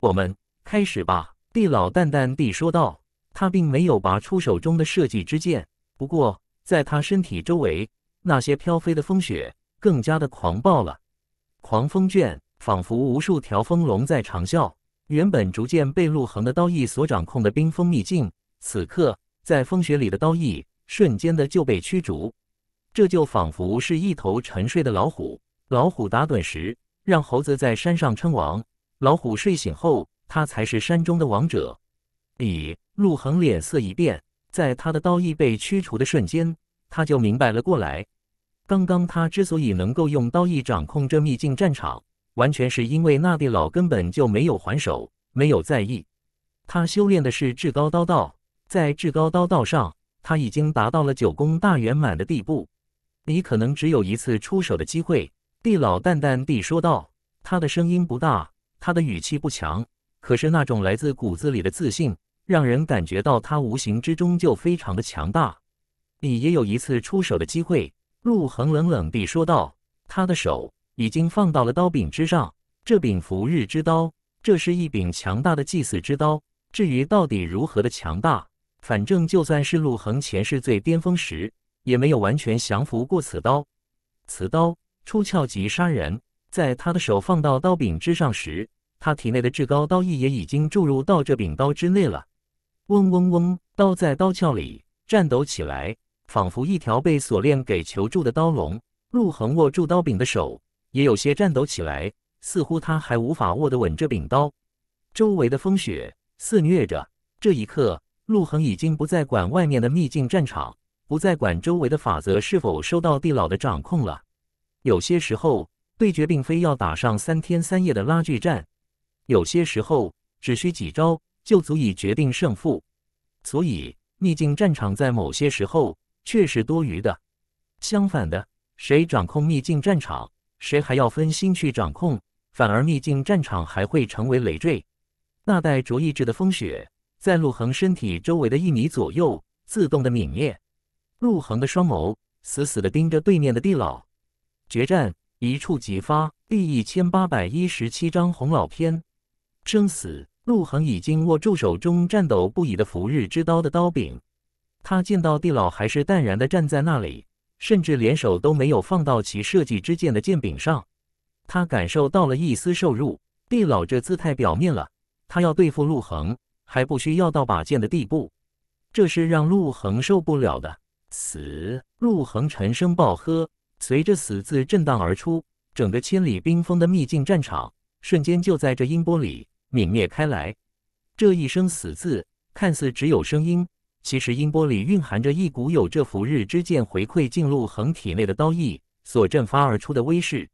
我们开始吧。地老淡淡地说道。他并没有拔出手中的摄技之剑，不过在他身体周围，那些飘飞的风雪更加的狂暴了。狂风卷，仿佛无数条风龙在长啸。原本逐渐被陆恒的刀意所掌控的冰封秘境，此刻在风雪里的刀意瞬间的就被驱逐。这就仿佛是一头沉睡的老虎，老虎打盹时让猴子在山上称王，老虎睡醒后，它才是山中的王者。李陆恒脸色一变，在他的刀意被驱除的瞬间，他就明白了过来。刚刚他之所以能够用刀意掌控这秘境战场，完全是因为那地老根本就没有还手，没有在意。他修炼的是至高刀道，在至高刀道上，他已经达到了九宫大圆满的地步。你可能只有一次出手的机会。”地老淡淡地说道，他的声音不大，他的语气不强。可是那种来自骨子里的自信，让人感觉到他无形之中就非常的强大。你也有一次出手的机会，陆恒冷冷地说道。他的手已经放到了刀柄之上，这柄伏日之刀，这是一柄强大的祭祀之刀。至于到底如何的强大，反正就算是陆恒前世最巅峰时，也没有完全降服过此刀。此刀出鞘即杀人，在他的手放到刀柄之上时。他体内的至高刀意也已经注入到这柄刀之内了。嗡嗡嗡，刀在刀鞘里颤抖起来，仿佛一条被锁链给囚住的刀龙。陆恒握住刀柄的手也有些颤抖起来，似乎他还无法握得稳这柄刀。周围的风雪肆虐着，这一刻，陆恒已经不再管外面的秘境战场，不再管周围的法则是否受到地老的掌控了。有些时候，对决并非要打上三天三夜的拉锯战。有些时候只需几招就足以决定胜负，所以秘境战场在某些时候却是多余的。相反的，谁掌控秘境战场，谁还要分心去掌控，反而秘境战场还会成为累赘。那带着意志的风雪，在陆恒身体周围的一米左右自动的泯灭。陆恒的双眸死死的盯着对面的地老，决战一触即发。第一千八百一十七章红老篇。生死！陆恒已经握住手中颤抖不已的伏日之刀的刀柄，他见到地老还是淡然的站在那里，甚至连手都没有放到其设计之剑的剑柄上。他感受到了一丝受辱。地老这姿态表面了，他要对付陆恒还不需要到把剑的地步，这是让陆恒受不了的死。陆恒沉声爆喝，随着“死”字震荡而出，整个千里冰封的秘境战场瞬间就在这音波里。泯灭开来，这一声“死”字看似只有声音，其实音波里蕴含着一股有这伏日之剑回馈进陆恒体内的刀意所振发而出的威势。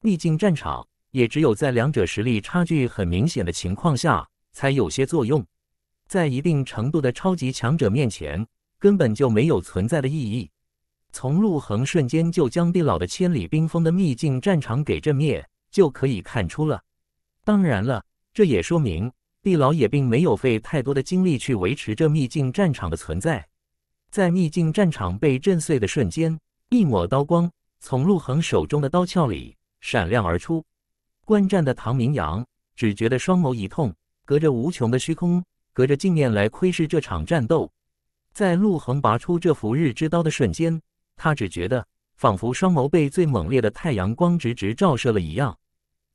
秘境战场也只有在两者实力差距很明显的情况下才有些作用，在一定程度的超级强者面前根本就没有存在的意义。从陆恒瞬间就将地老的千里冰封的秘境战场给震灭就可以看出了。当然了。这也说明地牢也并没有费太多的精力去维持这秘境战场的存在。在秘境战场被震碎的瞬间，一抹刀光从陆恒手中的刀鞘里闪亮而出。观战的唐明阳只觉得双眸一痛，隔着无穷的虚空，隔着镜面来窥视这场战斗。在陆恒拔出这伏日之刀的瞬间，他只觉得仿佛双眸被最猛烈的太阳光直直照射了一样。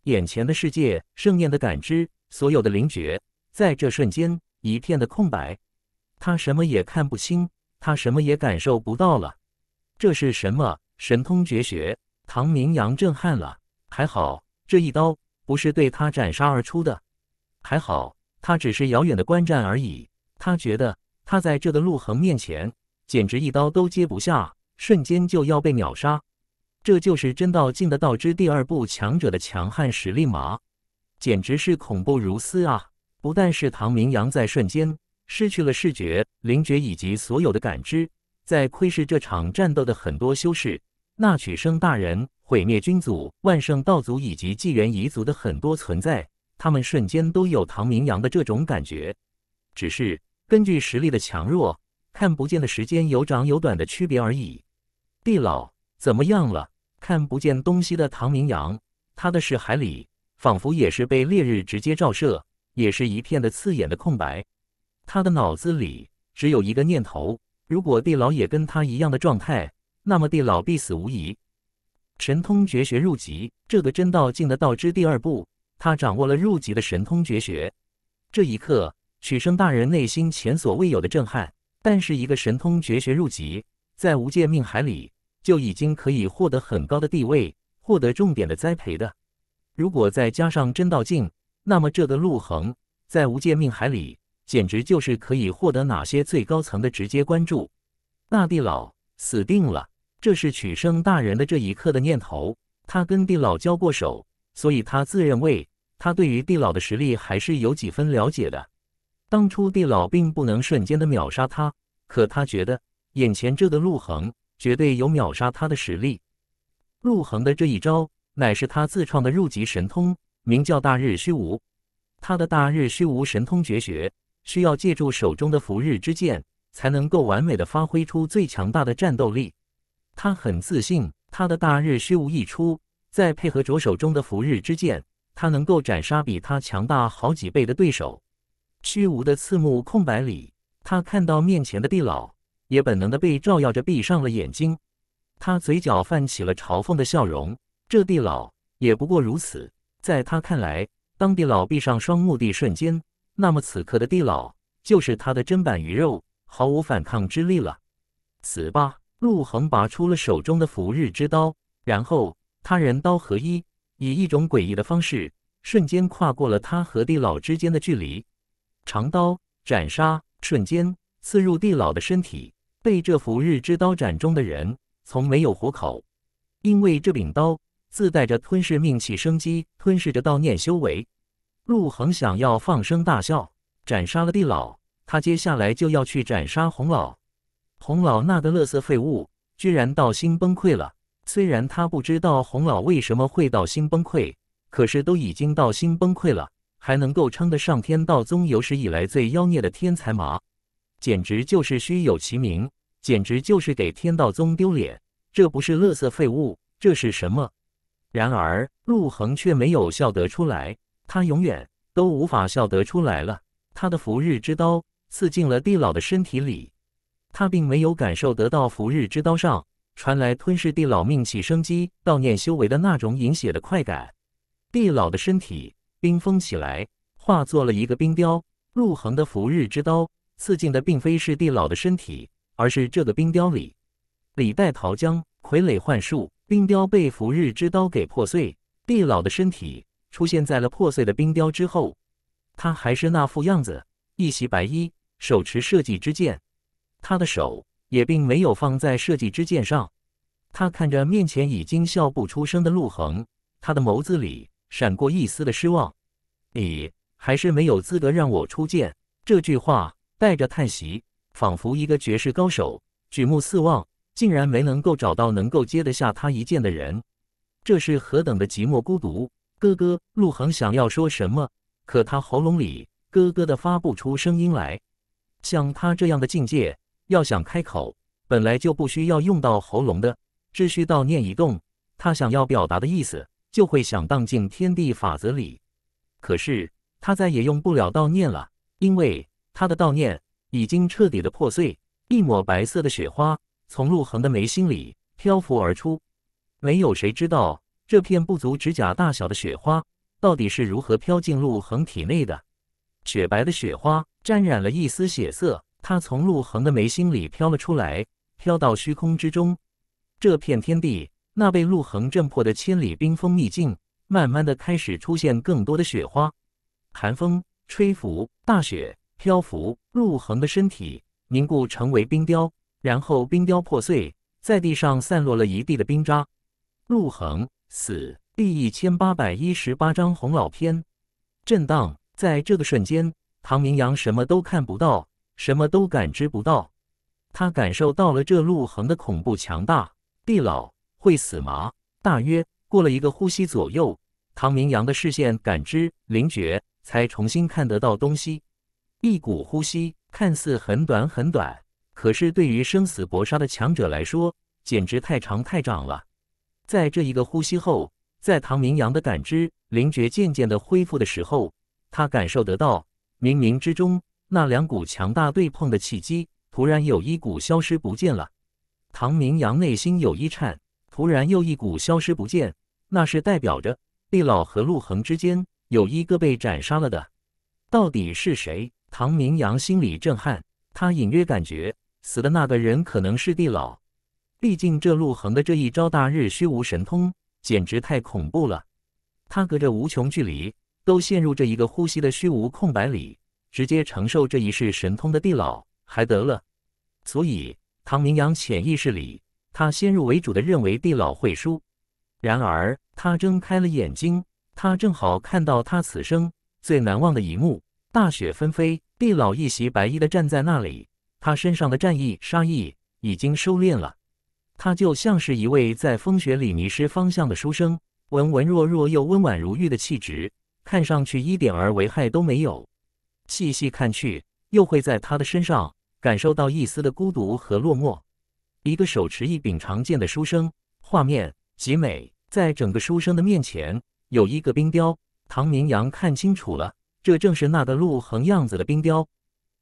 眼前的世界，盛宴的感知，所有的灵觉，在这瞬间一片的空白，他什么也看不清，他什么也感受不到了。这是什么神通绝学？唐明阳震撼了。还好这一刀不是对他斩杀而出的，还好他只是遥远的观战而已。他觉得他在这的陆恒面前，简直一刀都接不下，瞬间就要被秒杀。这就是真道境的道之第二步强者的强悍实力吗？简直是恐怖如斯啊！不但是唐明阳在瞬间失去了视觉、灵觉以及所有的感知，在窥视这场战斗的很多修士，那曲生大人、毁灭君祖、万圣道族以及纪元遗族的很多存在，他们瞬间都有唐明阳的这种感觉。只是根据实力的强弱，看不见的时间有长有短的区别而已。地老怎么样了？看不见东西的唐明阳，他的视海里仿佛也是被烈日直接照射，也是一片的刺眼的空白。他的脑子里只有一个念头：如果地老也跟他一样的状态，那么地老必死无疑。神通绝学入级，这个真道境的道之第二步，他掌握了入级的神通绝学。这一刻，许生大人内心前所未有的震撼。但是，一个神通绝学入级，在无界命海里。就已经可以获得很高的地位，获得重点的栽培的。如果再加上真道境，那么这个陆恒在无界命海里，简直就是可以获得哪些最高层的直接关注。那地老死定了，这是取胜大人的这一刻的念头。他跟地老交过手，所以他自认为他对于地老的实力还是有几分了解的。当初地老并不能瞬间的秒杀他，可他觉得眼前这个陆恒。绝对有秒杀他的实力。陆恒的这一招乃是他自创的入级神通，名叫大日虚无。他的大日虚无神通绝学需要借助手中的福日之剑才能够完美的发挥出最强大的战斗力。他很自信，他的大日虚无一出，再配合着手中的福日之剑，他能够斩杀比他强大好几倍的对手。虚无的刺目空白里，他看到面前的地老。也本能的被照耀着，闭上了眼睛。他嘴角泛起了嘲讽的笑容。这地老也不过如此。在他看来，当地老闭上双目的瞬间，那么此刻的地老就是他的砧板鱼肉，毫无反抗之力了。死吧！陆恒拔出了手中的伏日之刀，然后他人刀合一，以一种诡异的方式，瞬间跨过了他和地老之间的距离。长刀斩杀，瞬间刺入地老的身体。被这斧日之刀斩中的人，从没有活口，因为这柄刀自带着吞噬命气生机，吞噬着道念修为。陆恒想要放声大笑，斩杀了地老，他接下来就要去斩杀洪老。洪老那个垃圾废物，居然道心崩溃了。虽然他不知道洪老为什么会道心崩溃，可是都已经道心崩溃了，还能够称得上天道宗有史以来最妖孽的天才吗？简直就是虚有其名，简直就是给天道宗丢脸！这不是垃圾废物，这是什么？然而陆恒却没有笑得出来，他永远都无法笑得出来了。他的福日之刀刺进了地老的身体里，他并没有感受得到福日之刀上传来吞噬地老命起生机、悼念修为的那种饮血的快感。地老的身体冰封起来，化作了一个冰雕。陆恒的福日之刀。刺进的并非是地老的身体，而是这个冰雕里。李代桃僵，傀儡幻术，冰雕被伏日之刀给破碎。地老的身体出现在了破碎的冰雕之后，他还是那副样子，一袭白衣，手持设计之剑。他的手也并没有放在设计之剑上。他看着面前已经笑不出声的陆恒，他的眸子里闪过一丝的失望。你还是没有资格让我出剑。这句话。带着叹息，仿佛一个绝世高手，举目四望，竟然没能够找到能够接得下他一剑的人。这是何等的寂寞孤独！咯咯，陆恒想要说什么，可他喉咙里咯咯的发不出声音来。像他这样的境界，要想开口，本来就不需要用到喉咙的，只需道念一动，他想要表达的意思就会想荡进天地法则里。可是他再也用不了道念了，因为。他的悼念已经彻底的破碎，一抹白色的雪花从陆恒的眉心里漂浮而出。没有谁知道这片不足指甲大小的雪花到底是如何飘进陆恒体内的。雪白的雪花沾染了一丝血色，它从陆恒的眉心里飘了出来，飘到虚空之中。这片天地，那被陆恒震破的千里冰封秘境，慢慢的开始出现更多的雪花。寒风吹拂，大雪。漂浮，陆恒的身体凝固成为冰雕，然后冰雕破碎，在地上散落了一地的冰渣。陆恒死。第一千八百一十八章红老篇。震荡，在这个瞬间，唐明阳什么都看不到，什么都感知不到。他感受到了这陆恒的恐怖强大。地老会死吗？大约过了一个呼吸左右，唐明阳的视线、感知、灵觉才重新看得到东西。一股呼吸看似很短很短，可是对于生死搏杀的强者来说，简直太长太长了。在这一个呼吸后，在唐明阳的感知灵觉渐渐的恢复的时候，他感受得到冥冥之中那两股强大对碰的契机，突然有一股消失不见了。唐明阳内心有一颤，突然又一股消失不见，那是代表着厉老和陆恒之间有一个被斩杀了的，到底是谁？唐明阳心里震撼，他隐约感觉死的那个人可能是地老，毕竟这陆恒的这一招大日虚无神通简直太恐怖了。他隔着无穷距离都陷入这一个呼吸的虚无空白里，直接承受这一世神通的地老还得了？所以唐明阳潜意识里，他先入为主的认为地老会输。然而他睁开了眼睛，他正好看到他此生最难忘的一幕。大雪纷飞，地老一袭白衣的站在那里，他身上的战意、杀意已经收敛了。他就像是一位在风雪里迷失方向的书生，文文弱弱又温婉如玉的气质，看上去一点儿危害都没有。细细看去，又会在他的身上感受到一丝的孤独和落寞。一个手持一柄长剑的书生，画面极美。在整个书生的面前有一个冰雕，唐明阳看清楚了。这正是那个鹿横样子的冰雕，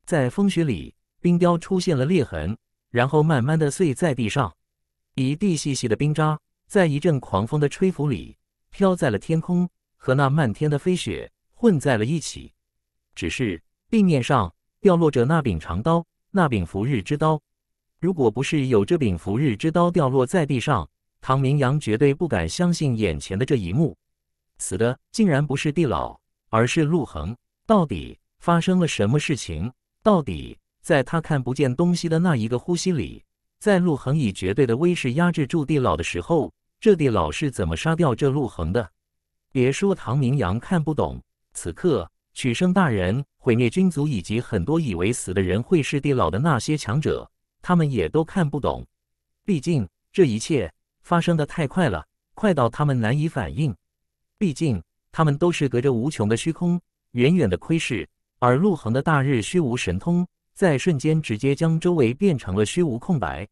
在风雪里，冰雕出现了裂痕，然后慢慢的碎在地上，一地细细的冰渣，在一阵狂风的吹拂里，飘在了天空，和那漫天的飞雪混在了一起。只是地面上掉落着那柄长刀，那柄伏日之刀。如果不是有这柄伏日之刀掉落在地上，唐明阳绝对不敢相信眼前的这一幕，死的竟然不是地老。而是陆恒，到底发生了什么事情？到底在他看不见东西的那一个呼吸里，在陆恒以绝对的威势压制住地老的时候，这地老是怎么杀掉这陆恒的？别说唐明阳看不懂，此刻曲圣大人、毁灭君族以及很多以为死的人会是地老的那些强者，他们也都看不懂。毕竟这一切发生的太快了，快到他们难以反应。毕竟。他们都是隔着无穷的虚空，远远的窥视，而陆恒的大日虚无神通，在瞬间直接将周围变成了虚无空白，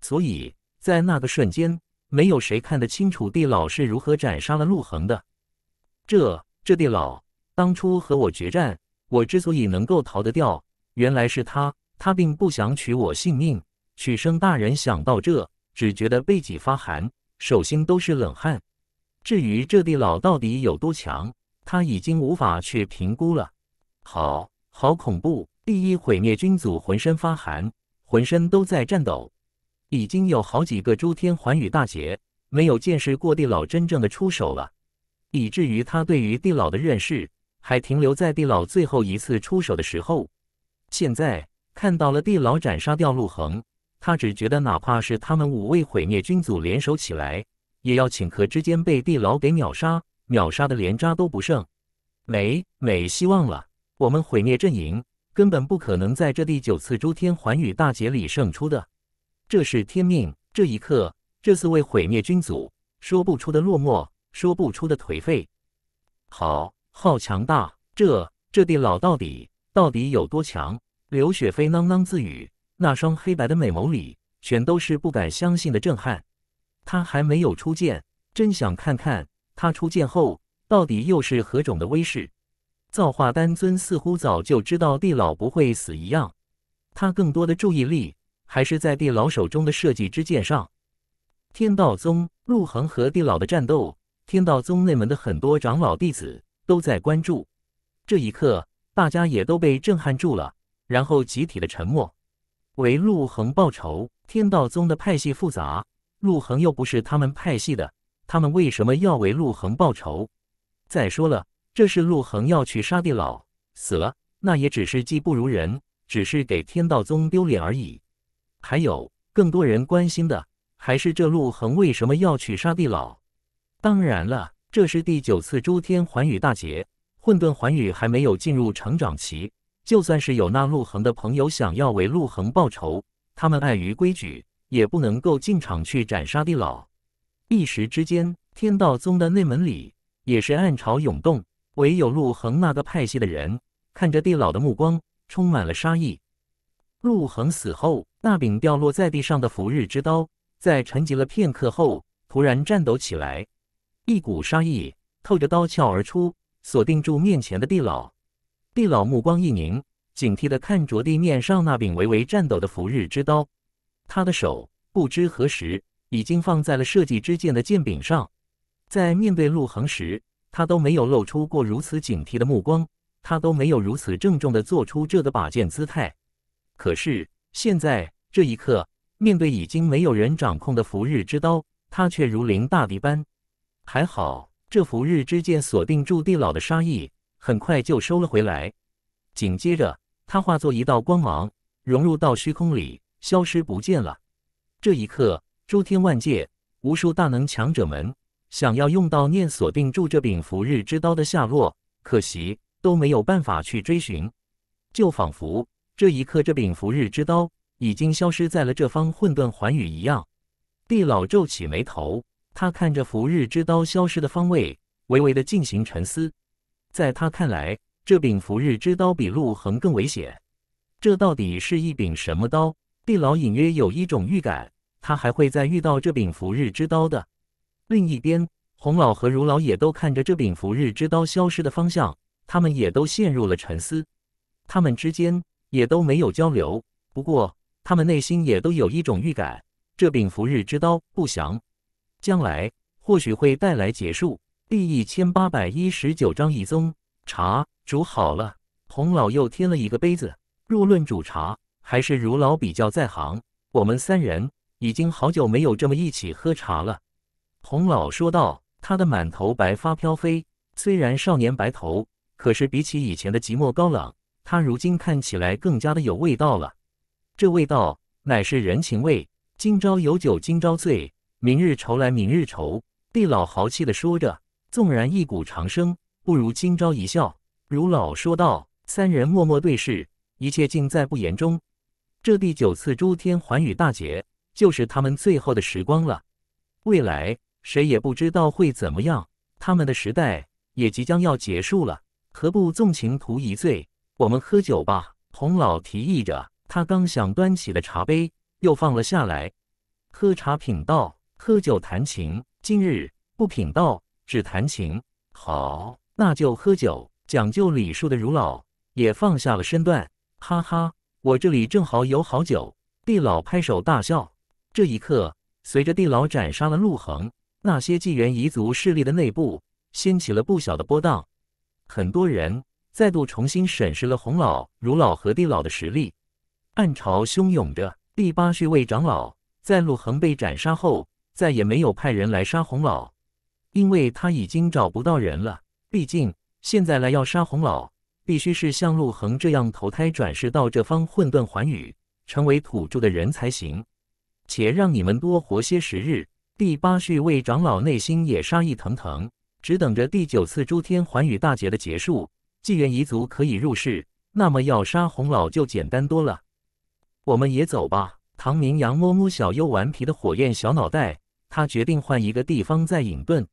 所以，在那个瞬间，没有谁看得清楚地老是如何斩杀了陆恒的。这这地老当初和我决战，我之所以能够逃得掉，原来是他，他并不想取我性命。许生大人想到这，只觉得背脊发寒，手心都是冷汗。至于这地老到底有多强，他已经无法去评估了。好好恐怖！第一毁灭君主浑身发寒，浑身都在颤抖。已经有好几个诸天寰宇大劫，没有见识过地老真正的出手了，以至于他对于地老的认识还停留在地老最后一次出手的时候。现在看到了地老斩杀掉陆恒，他只觉得哪怕是他们五位毁灭君主联手起来。也要顷刻之间被地牢给秒杀，秒杀的连渣都不剩，没没希望了。我们毁灭阵营根本不可能在这第九次诸天寰宇大劫里胜出的，这是天命。这一刻，这四位毁灭君主说不出的落寞，说不出的颓废。好，好强大！这这地牢到底到底有多强？刘雪飞囔囔自语，那双黑白的美眸里全都是不敢相信的震撼。他还没有出剑，真想看看他出剑后到底又是何种的威势。造化丹尊似乎早就知道地老不会死一样，他更多的注意力还是在地老手中的设计之剑上。天道宗陆恒和地老的战斗，天道宗内门的很多长老弟子都在关注。这一刻，大家也都被震撼住了，然后集体的沉默，为陆恒报仇。天道宗的派系复杂。陆恒又不是他们派系的，他们为什么要为陆恒报仇？再说了，这是陆恒要去杀地老，死了那也只是技不如人，只是给天道宗丢脸而已。还有更多人关心的，还是这陆恒为什么要去杀地老？当然了，这是第九次诸天寰宇大劫，混沌寰宇还没有进入成长期，就算是有那陆恒的朋友想要为陆恒报仇，他们碍于规矩。也不能够进场去斩杀地老，一时之间，天道宗的内门里也是暗潮涌动。唯有陆恒那个派系的人，看着地老的目光充满了杀意。陆恒死后，那柄掉落在地上的伏日之刀，在沉寂了片刻后，突然颤抖起来，一股杀意透着刀鞘而出，锁定住面前的地老。地老目光一凝，警惕的看着地面上那柄微微颤抖的伏日之刀。他的手不知何时已经放在了设计之剑的剑柄上，在面对陆恒时，他都没有露出过如此警惕的目光，他都没有如此郑重的做出这个把剑姿态。可是现在这一刻，面对已经没有人掌控的福日之刀，他却如临大敌般。还好，这福日之剑锁定住地老的杀意，很快就收了回来。紧接着，他化作一道光芒，融入到虚空里。消失不见了。这一刻，诸天万界无数大能强者们想要用刀念锁定住这柄福日之刀的下落，可惜都没有办法去追寻。就仿佛这一刻，这柄福日之刀已经消失在了这方混沌寰宇一样。地老皱起眉头，他看着福日之刀消失的方位，微微的进行沉思。在他看来，这柄福日之刀比陆恒更危险。这到底是一柄什么刀？地老隐约有一种预感，他还会再遇到这柄福日之刀的。另一边，洪老和如老也都看着这柄福日之刀消失的方向，他们也都陷入了沉思。他们之间也都没有交流，不过他们内心也都有一种预感，这柄福日之刀不祥，将来或许会带来结束。第一千八百一十九章一宗茶煮好了，洪老又添了一个杯子。若论煮茶。还是如老比较在行，我们三人已经好久没有这么一起喝茶了。洪老说道，他的满头白发飘飞，虽然少年白头，可是比起以前的寂寞高冷，他如今看起来更加的有味道了。这味道乃是人情味。今朝有酒今朝醉，明日愁来明日愁。地老豪气的说着，纵然一股长生，不如今朝一笑。如老说道，三人默默对视，一切尽在不言中。这第九次诸天寰宇大劫，就是他们最后的时光了。未来谁也不知道会怎么样，他们的时代也即将要结束了。何不纵情图一醉？我们喝酒吧。洪老提议着，他刚想端起的茶杯又放了下来。喝茶品道，喝酒谈情。今日不品道，只谈情。好，那就喝酒。讲究礼数的儒老也放下了身段。哈哈。我这里正好有好酒，地老拍手大笑。这一刻，随着地老斩杀了陆恒，那些纪元彝族势力的内部掀起了不小的波荡。很多人再度重新审视了洪老、如老和地老的实力，暗潮汹涌着。第八血位长老在陆恒被斩杀后，再也没有派人来杀洪老，因为他已经找不到人了。毕竟现在来要杀洪老。必须是像陆恒这样投胎转世到这方混沌寰宇成为土著的人才行，且让你们多活些时日。第八序位长老内心也杀意腾腾，只等着第九次诸天寰宇大劫的结束，纪元彝族可以入世，那么要杀洪老就简单多了。我们也走吧。唐明阳摸摸小优顽皮的火焰小脑袋，他决定换一个地方再隐遁，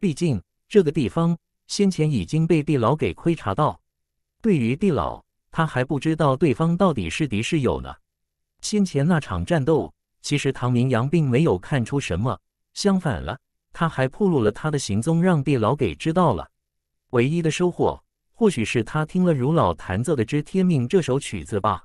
毕竟这个地方先前已经被地牢给窥查到。对于地老，他还不知道对方到底是敌是友呢。先前那场战斗，其实唐明阳并没有看出什么，相反了，他还暴露了他的行踪，让地老给知道了。唯一的收获，或许是他听了如老弹奏的《知天命》这首曲子吧。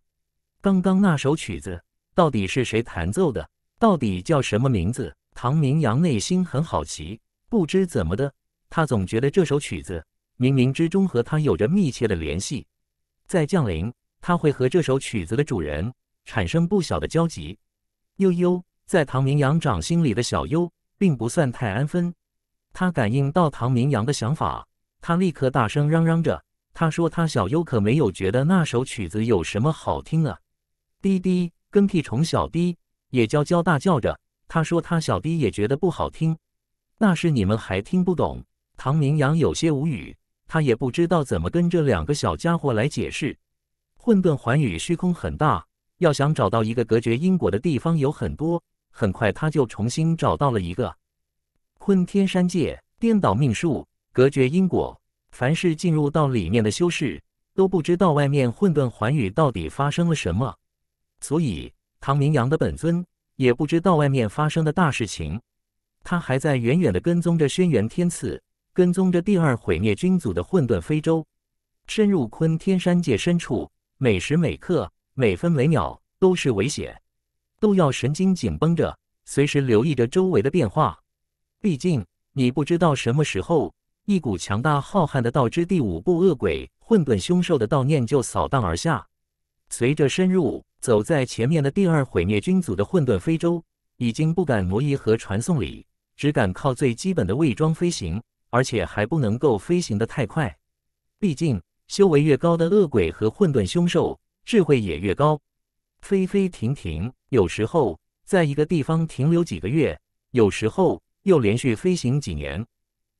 刚刚那首曲子，到底是谁弹奏的？到底叫什么名字？唐明阳内心很好奇。不知怎么的，他总觉得这首曲子。冥冥之中和他有着密切的联系，在降临，他会和这首曲子的主人产生不小的交集。悠悠在唐明阳掌心里的小悠并不算太安分，他感应到唐明阳的想法，他立刻大声嚷嚷着：“他说他小悠可没有觉得那首曲子有什么好听啊！”滴滴跟屁虫小滴也娇娇大叫着：“他说他小滴也觉得不好听。”那是你们还听不懂。唐明阳有些无语。他也不知道怎么跟这两个小家伙来解释，混沌寰宇虚空很大，要想找到一个隔绝因果的地方有很多。很快，他就重新找到了一个昆天山界，颠倒命数，隔绝因果。凡是进入到里面的修士，都不知道外面混沌寰宇到底发生了什么。所以，唐明阳的本尊也不知道外面发生的大事情，他还在远远的跟踪着轩辕天赐。跟踪着第二毁灭君主的混沌飞舟，深入昆天山界深处，每时每刻、每分每秒都是危险，都要神经紧绷着，随时留意着周围的变化。毕竟你不知道什么时候，一股强大浩瀚的道之第五部恶鬼混沌凶兽的悼念就扫荡而下。随着深入，走在前面的第二毁灭君主的混沌飞舟已经不敢挪移和传送里，只敢靠最基本的伪装飞行。而且还不能够飞行的太快，毕竟修为越高的恶鬼和混沌凶兽，智慧也越高。飞飞停停，有时候在一个地方停留几个月，有时候又连续飞行几年。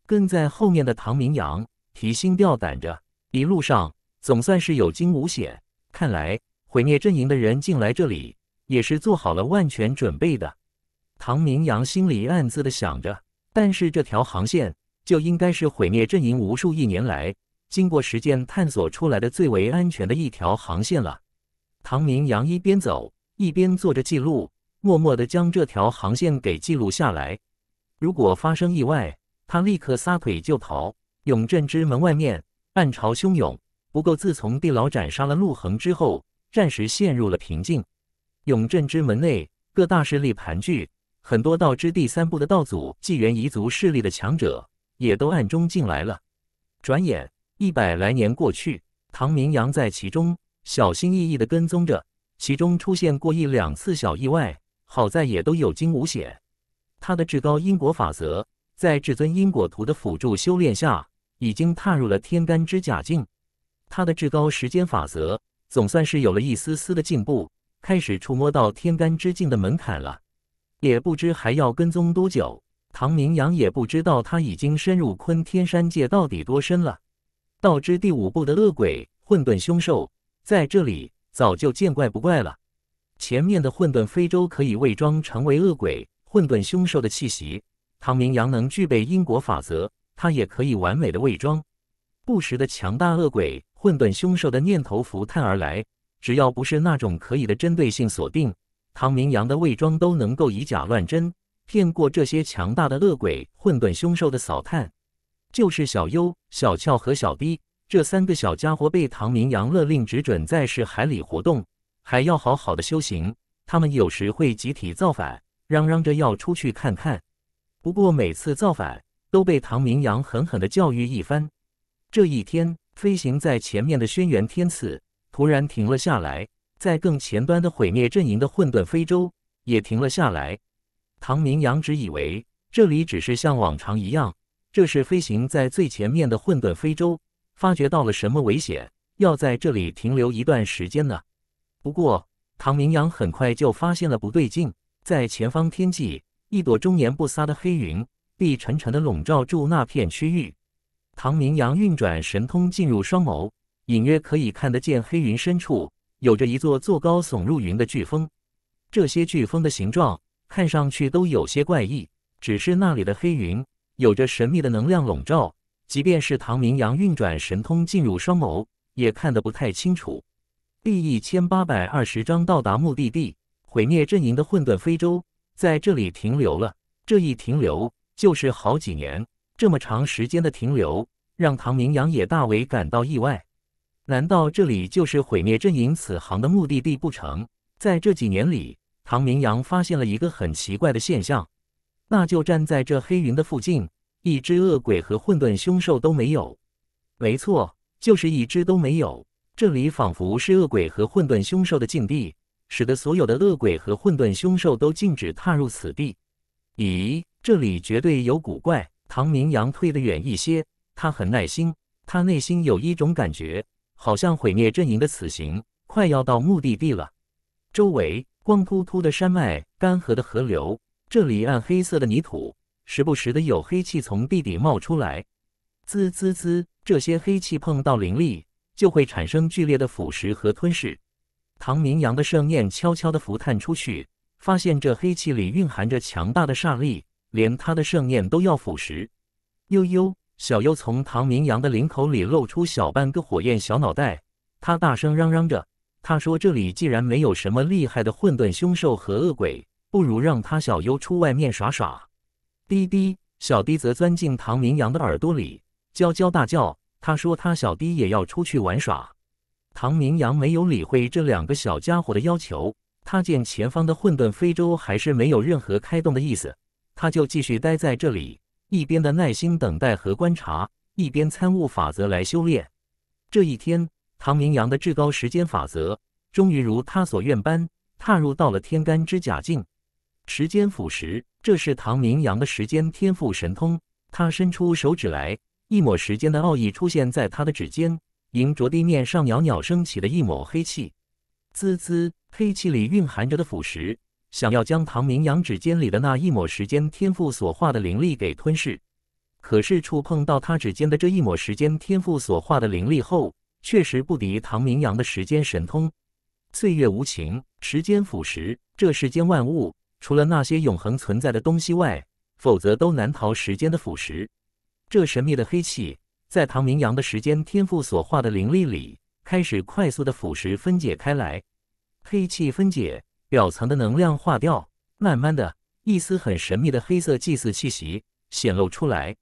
跟在后面的唐明阳提心吊胆着，一路上总算是有惊无险。看来毁灭阵营的人进来这里，也是做好了万全准备的。唐明阳心里暗自的想着，但是这条航线。就应该是毁灭阵营无数亿年来经过实践探索出来的最为安全的一条航线了。唐明阳一边走一边做着记录，默默地将这条航线给记录下来。如果发生意外，他立刻撒腿就跑。永镇之门外面暗潮汹涌，不过自从地牢斩杀了陆恒之后，暂时陷入了平静。永镇之门内各大势力盘踞，很多道之地三部的道祖、纪元彝族势力的强者。也都暗中进来了。转眼一百来年过去，唐明阳在其中小心翼翼地跟踪着，其中出现过一两次小意外，好在也都有惊无险。他的至高因果法则，在至尊因果图的辅助修炼下，已经踏入了天干之甲境。他的至高时间法则，总算是有了一丝丝的进步，开始触摸到天干之境的门槛了。也不知还要跟踪多久。唐明阳也不知道他已经深入昆天山界到底多深了。道之第五部的恶鬼混沌凶兽在这里早就见怪不怪了。前面的混沌非洲可以伪装成为恶鬼混沌凶兽的气息，唐明阳能具备因果法则，他也可以完美的伪装。不时的强大恶鬼混沌凶兽的念头浮探而来，只要不是那种可以的针对性锁定，唐明阳的伪装都能够以假乱真。骗过这些强大的恶鬼、混沌凶兽的扫探，就是小优、小俏和小逼这三个小家伙被唐明阳勒令只准在是海里活动，还要好好的修行。他们有时会集体造反，嚷嚷着要出去看看。不过每次造反都被唐明阳狠狠的教育一番。这一天，飞行在前面的轩辕天赐突然停了下来，在更前端的毁灭阵营的混沌非洲也停了下来。唐明阳只以为这里只是像往常一样，这是飞行在最前面的混沌非洲，发觉到了什么危险，要在这里停留一段时间呢？不过唐明阳很快就发现了不对劲，在前方天际，一朵终年不撒的黑云，被沉沉地笼罩住那片区域。唐明阳运转神通，进入双眸，隐约可以看得见黑云深处有着一座座高耸入云的巨峰，这些巨峰的形状。看上去都有些怪异，只是那里的黑云有着神秘的能量笼罩，即便是唐明阳运转神通进入双眸，也看得不太清楚。第一千八百二十章到达目的地，毁灭阵营的混沌非洲在这里停留了，这一停留就是好几年。这么长时间的停留，让唐明阳也大为感到意外。难道这里就是毁灭阵营此行的目的地不成？在这几年里。唐明阳发现了一个很奇怪的现象，那就站在这黑云的附近，一只恶鬼和混沌凶兽都没有。没错，就是一只都没有。这里仿佛是恶鬼和混沌凶兽的禁地，使得所有的恶鬼和混沌凶兽都禁止踏入此地。咦，这里绝对有古怪。唐明阳退得远一些，他很耐心，他内心有一种感觉，好像毁灭阵营的此行快要到目的地了。周围。光秃秃的山脉，干涸的河流，这里暗黑色的泥土，时不时的有黑气从地底冒出来。滋滋滋，这些黑气碰到灵力，就会产生剧烈的腐蚀和吞噬。唐明阳的圣念悄悄地浮探出去，发现这黑气里蕴含着强大的煞力，连他的圣念都要腐蚀。悠悠，小优从唐明阳的领口里露出小半个火焰小脑袋，他大声嚷嚷着。他说：“这里既然没有什么厉害的混沌凶兽和恶鬼，不如让他小优出外面耍耍。”“滴滴”，小滴则钻进唐明阳的耳朵里，娇娇大叫：“他说他小滴也要出去玩耍。”唐明阳没有理会这两个小家伙的要求。他见前方的混沌非洲还是没有任何开动的意思，他就继续待在这里，一边的耐心等待和观察，一边参悟法则来修炼。这一天。唐明阳的至高时间法则终于如他所愿般踏入到了天干之甲境。时间腐蚀，这是唐明阳的时间天赋神通。他伸出手指来，一抹时间的奥义出现在他的指尖，迎着地面上袅袅升起的一抹黑气。滋滋，黑气里蕴含着的腐蚀，想要将唐明阳指尖里的那一抹时间天赋所化的灵力给吞噬。可是触碰到他指尖的这一抹时间天赋所化的灵力后，确实不敌唐明阳的时间神通。岁月无情，时间腐蚀这世间万物，除了那些永恒存在的东西外，否则都难逃时间的腐蚀。这神秘的黑气，在唐明阳的时间天赋所化的灵力里，开始快速的腐蚀分解开来。黑气分解，表层的能量化掉，慢慢的一丝很神秘的黑色祭祀气息显露出来。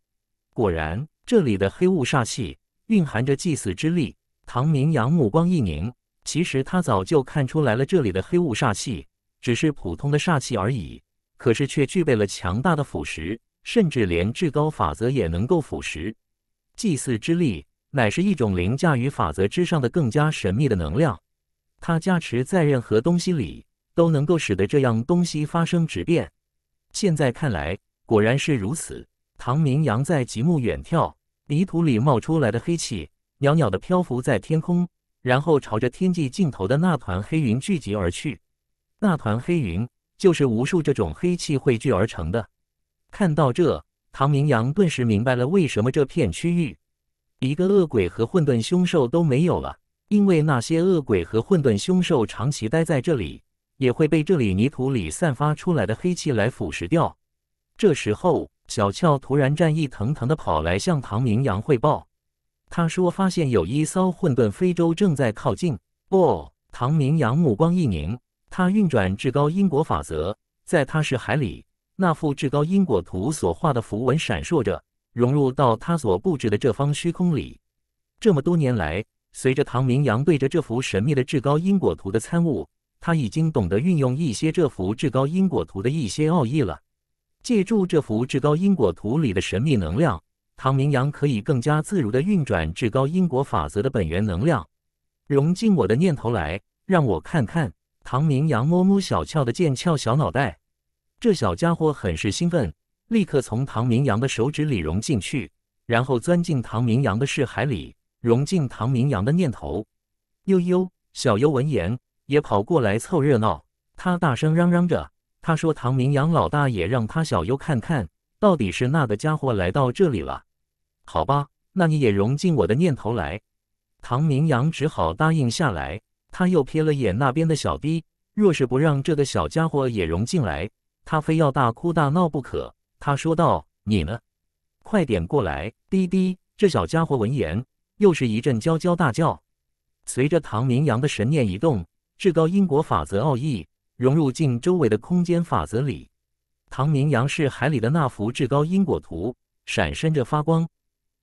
果然，这里的黑雾煞气蕴含着祭祀之力。唐明阳目光一凝，其实他早就看出来了，这里的黑雾煞气只是普通的煞气而已，可是却具备了强大的腐蚀，甚至连至高法则也能够腐蚀。祭祀之力乃是一种凌驾于法则之上的更加神秘的能量，它加持在任何东西里，都能够使得这样东西发生质变。现在看来，果然是如此。唐明阳在极目远眺，泥土里冒出来的黑气。袅袅的漂浮在天空，然后朝着天际尽头的那团黑云聚集而去。那团黑云就是无数这种黑气汇聚而成的。看到这，唐明阳顿时明白了为什么这片区域一个恶鬼和混沌凶兽都没有了，因为那些恶鬼和混沌凶兽长期待在这里，也会被这里泥土里散发出来的黑气来腐蚀掉。这时候，小俏突然战意腾腾的跑来向唐明阳汇报。他说：“发现有一艘混沌非洲正在靠近。”哦，唐明阳目光一凝，他运转至高因果法则，在他是海里那幅至高因果图所画的符文闪烁着，融入到他所布置的这方虚空里。这么多年来，随着唐明阳对着这幅神秘的至高因果图的参悟，他已经懂得运用一些这幅至高因果图的一些奥义了。借助这幅至高因果图里的神秘能量。唐明阳可以更加自如地运转至高因果法则的本源能量，融进我的念头来，让我看看。唐明阳摸摸小翘的剑鞘小脑袋，这小家伙很是兴奋，立刻从唐明阳的手指里融进去，然后钻进唐明阳的视海里，融进唐明阳的念头。悠悠小优闻言也跑过来凑热闹，他大声嚷嚷着，他说：“唐明阳老大也让他小优看看。”到底是那个家伙来到这里了，好吧，那你也融进我的念头来。唐明阳只好答应下来。他又瞥了眼那边的小 B，若是不让这个小家伙也融进来，他非要大哭大闹不可。他说道：“你呢？快点过来！”滴滴，这小家伙闻言又是一阵娇娇大叫。随着唐明阳的神念一动，至高因果法则奥义融入进周围的空间法则里。唐明阳是海里的那幅至高因果图闪身着发光，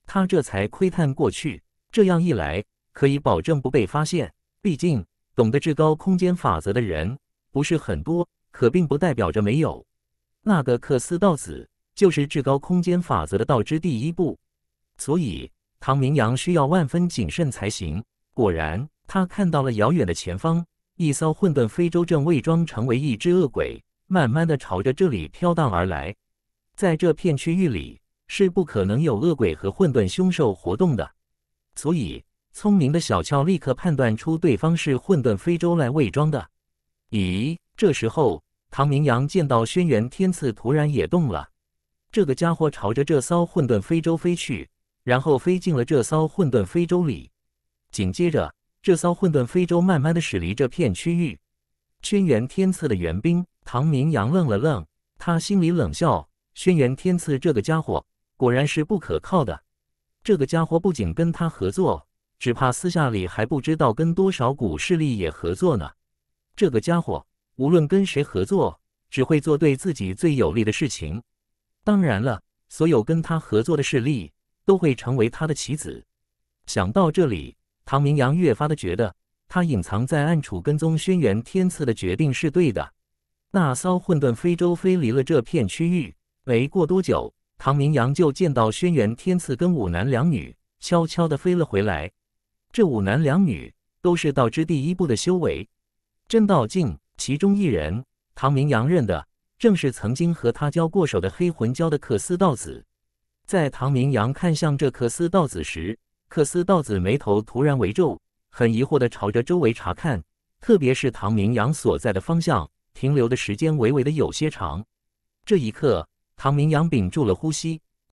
他这才窥探过去。这样一来，可以保证不被发现。毕竟懂得至高空间法则的人不是很多，可并不代表着没有。那个克斯道子就是至高空间法则的道之第一步，所以唐明阳需要万分谨慎才行。果然，他看到了遥远的前方，一艘混沌非洲正伪装成为一只恶鬼。慢慢的朝着这里飘荡而来，在这片区域里是不可能有恶鬼和混沌凶兽活动的，所以聪明的小俏立刻判断出对方是混沌非洲来伪装的。咦，这时候唐明阳见到轩辕天赐突然也动了，这个家伙朝着这艘混沌非洲飞去，然后飞进了这艘混沌非洲里，紧接着这艘混沌非洲慢慢的驶离这片区域，轩辕天赐的援兵。唐明阳愣了愣，他心里冷笑：“轩辕天赐这个家伙果然是不可靠的。这个家伙不仅跟他合作，只怕私下里还不知道跟多少股势力也合作呢。这个家伙无论跟谁合作，只会做对自己最有利的事情。当然了，所有跟他合作的势力都会成为他的棋子。”想到这里，唐明阳越发的觉得他隐藏在暗处跟踪轩辕天赐的决定是对的。那艘混沌飞舟飞离了这片区域，没过多久，唐明阳就见到轩辕天赐跟五男两女悄悄地飞了回来。这五男两女都是道之第一步的修为，真道境。其中一人，唐明阳认的正是曾经和他交过手的黑魂教的克斯道子。在唐明阳看向这克斯道子时，克斯道子眉头突然微皱，很疑惑地朝着周围查看，特别是唐明阳所在的方向。停留的时间微微的有些长，这一刻，唐明阳屏住了呼吸。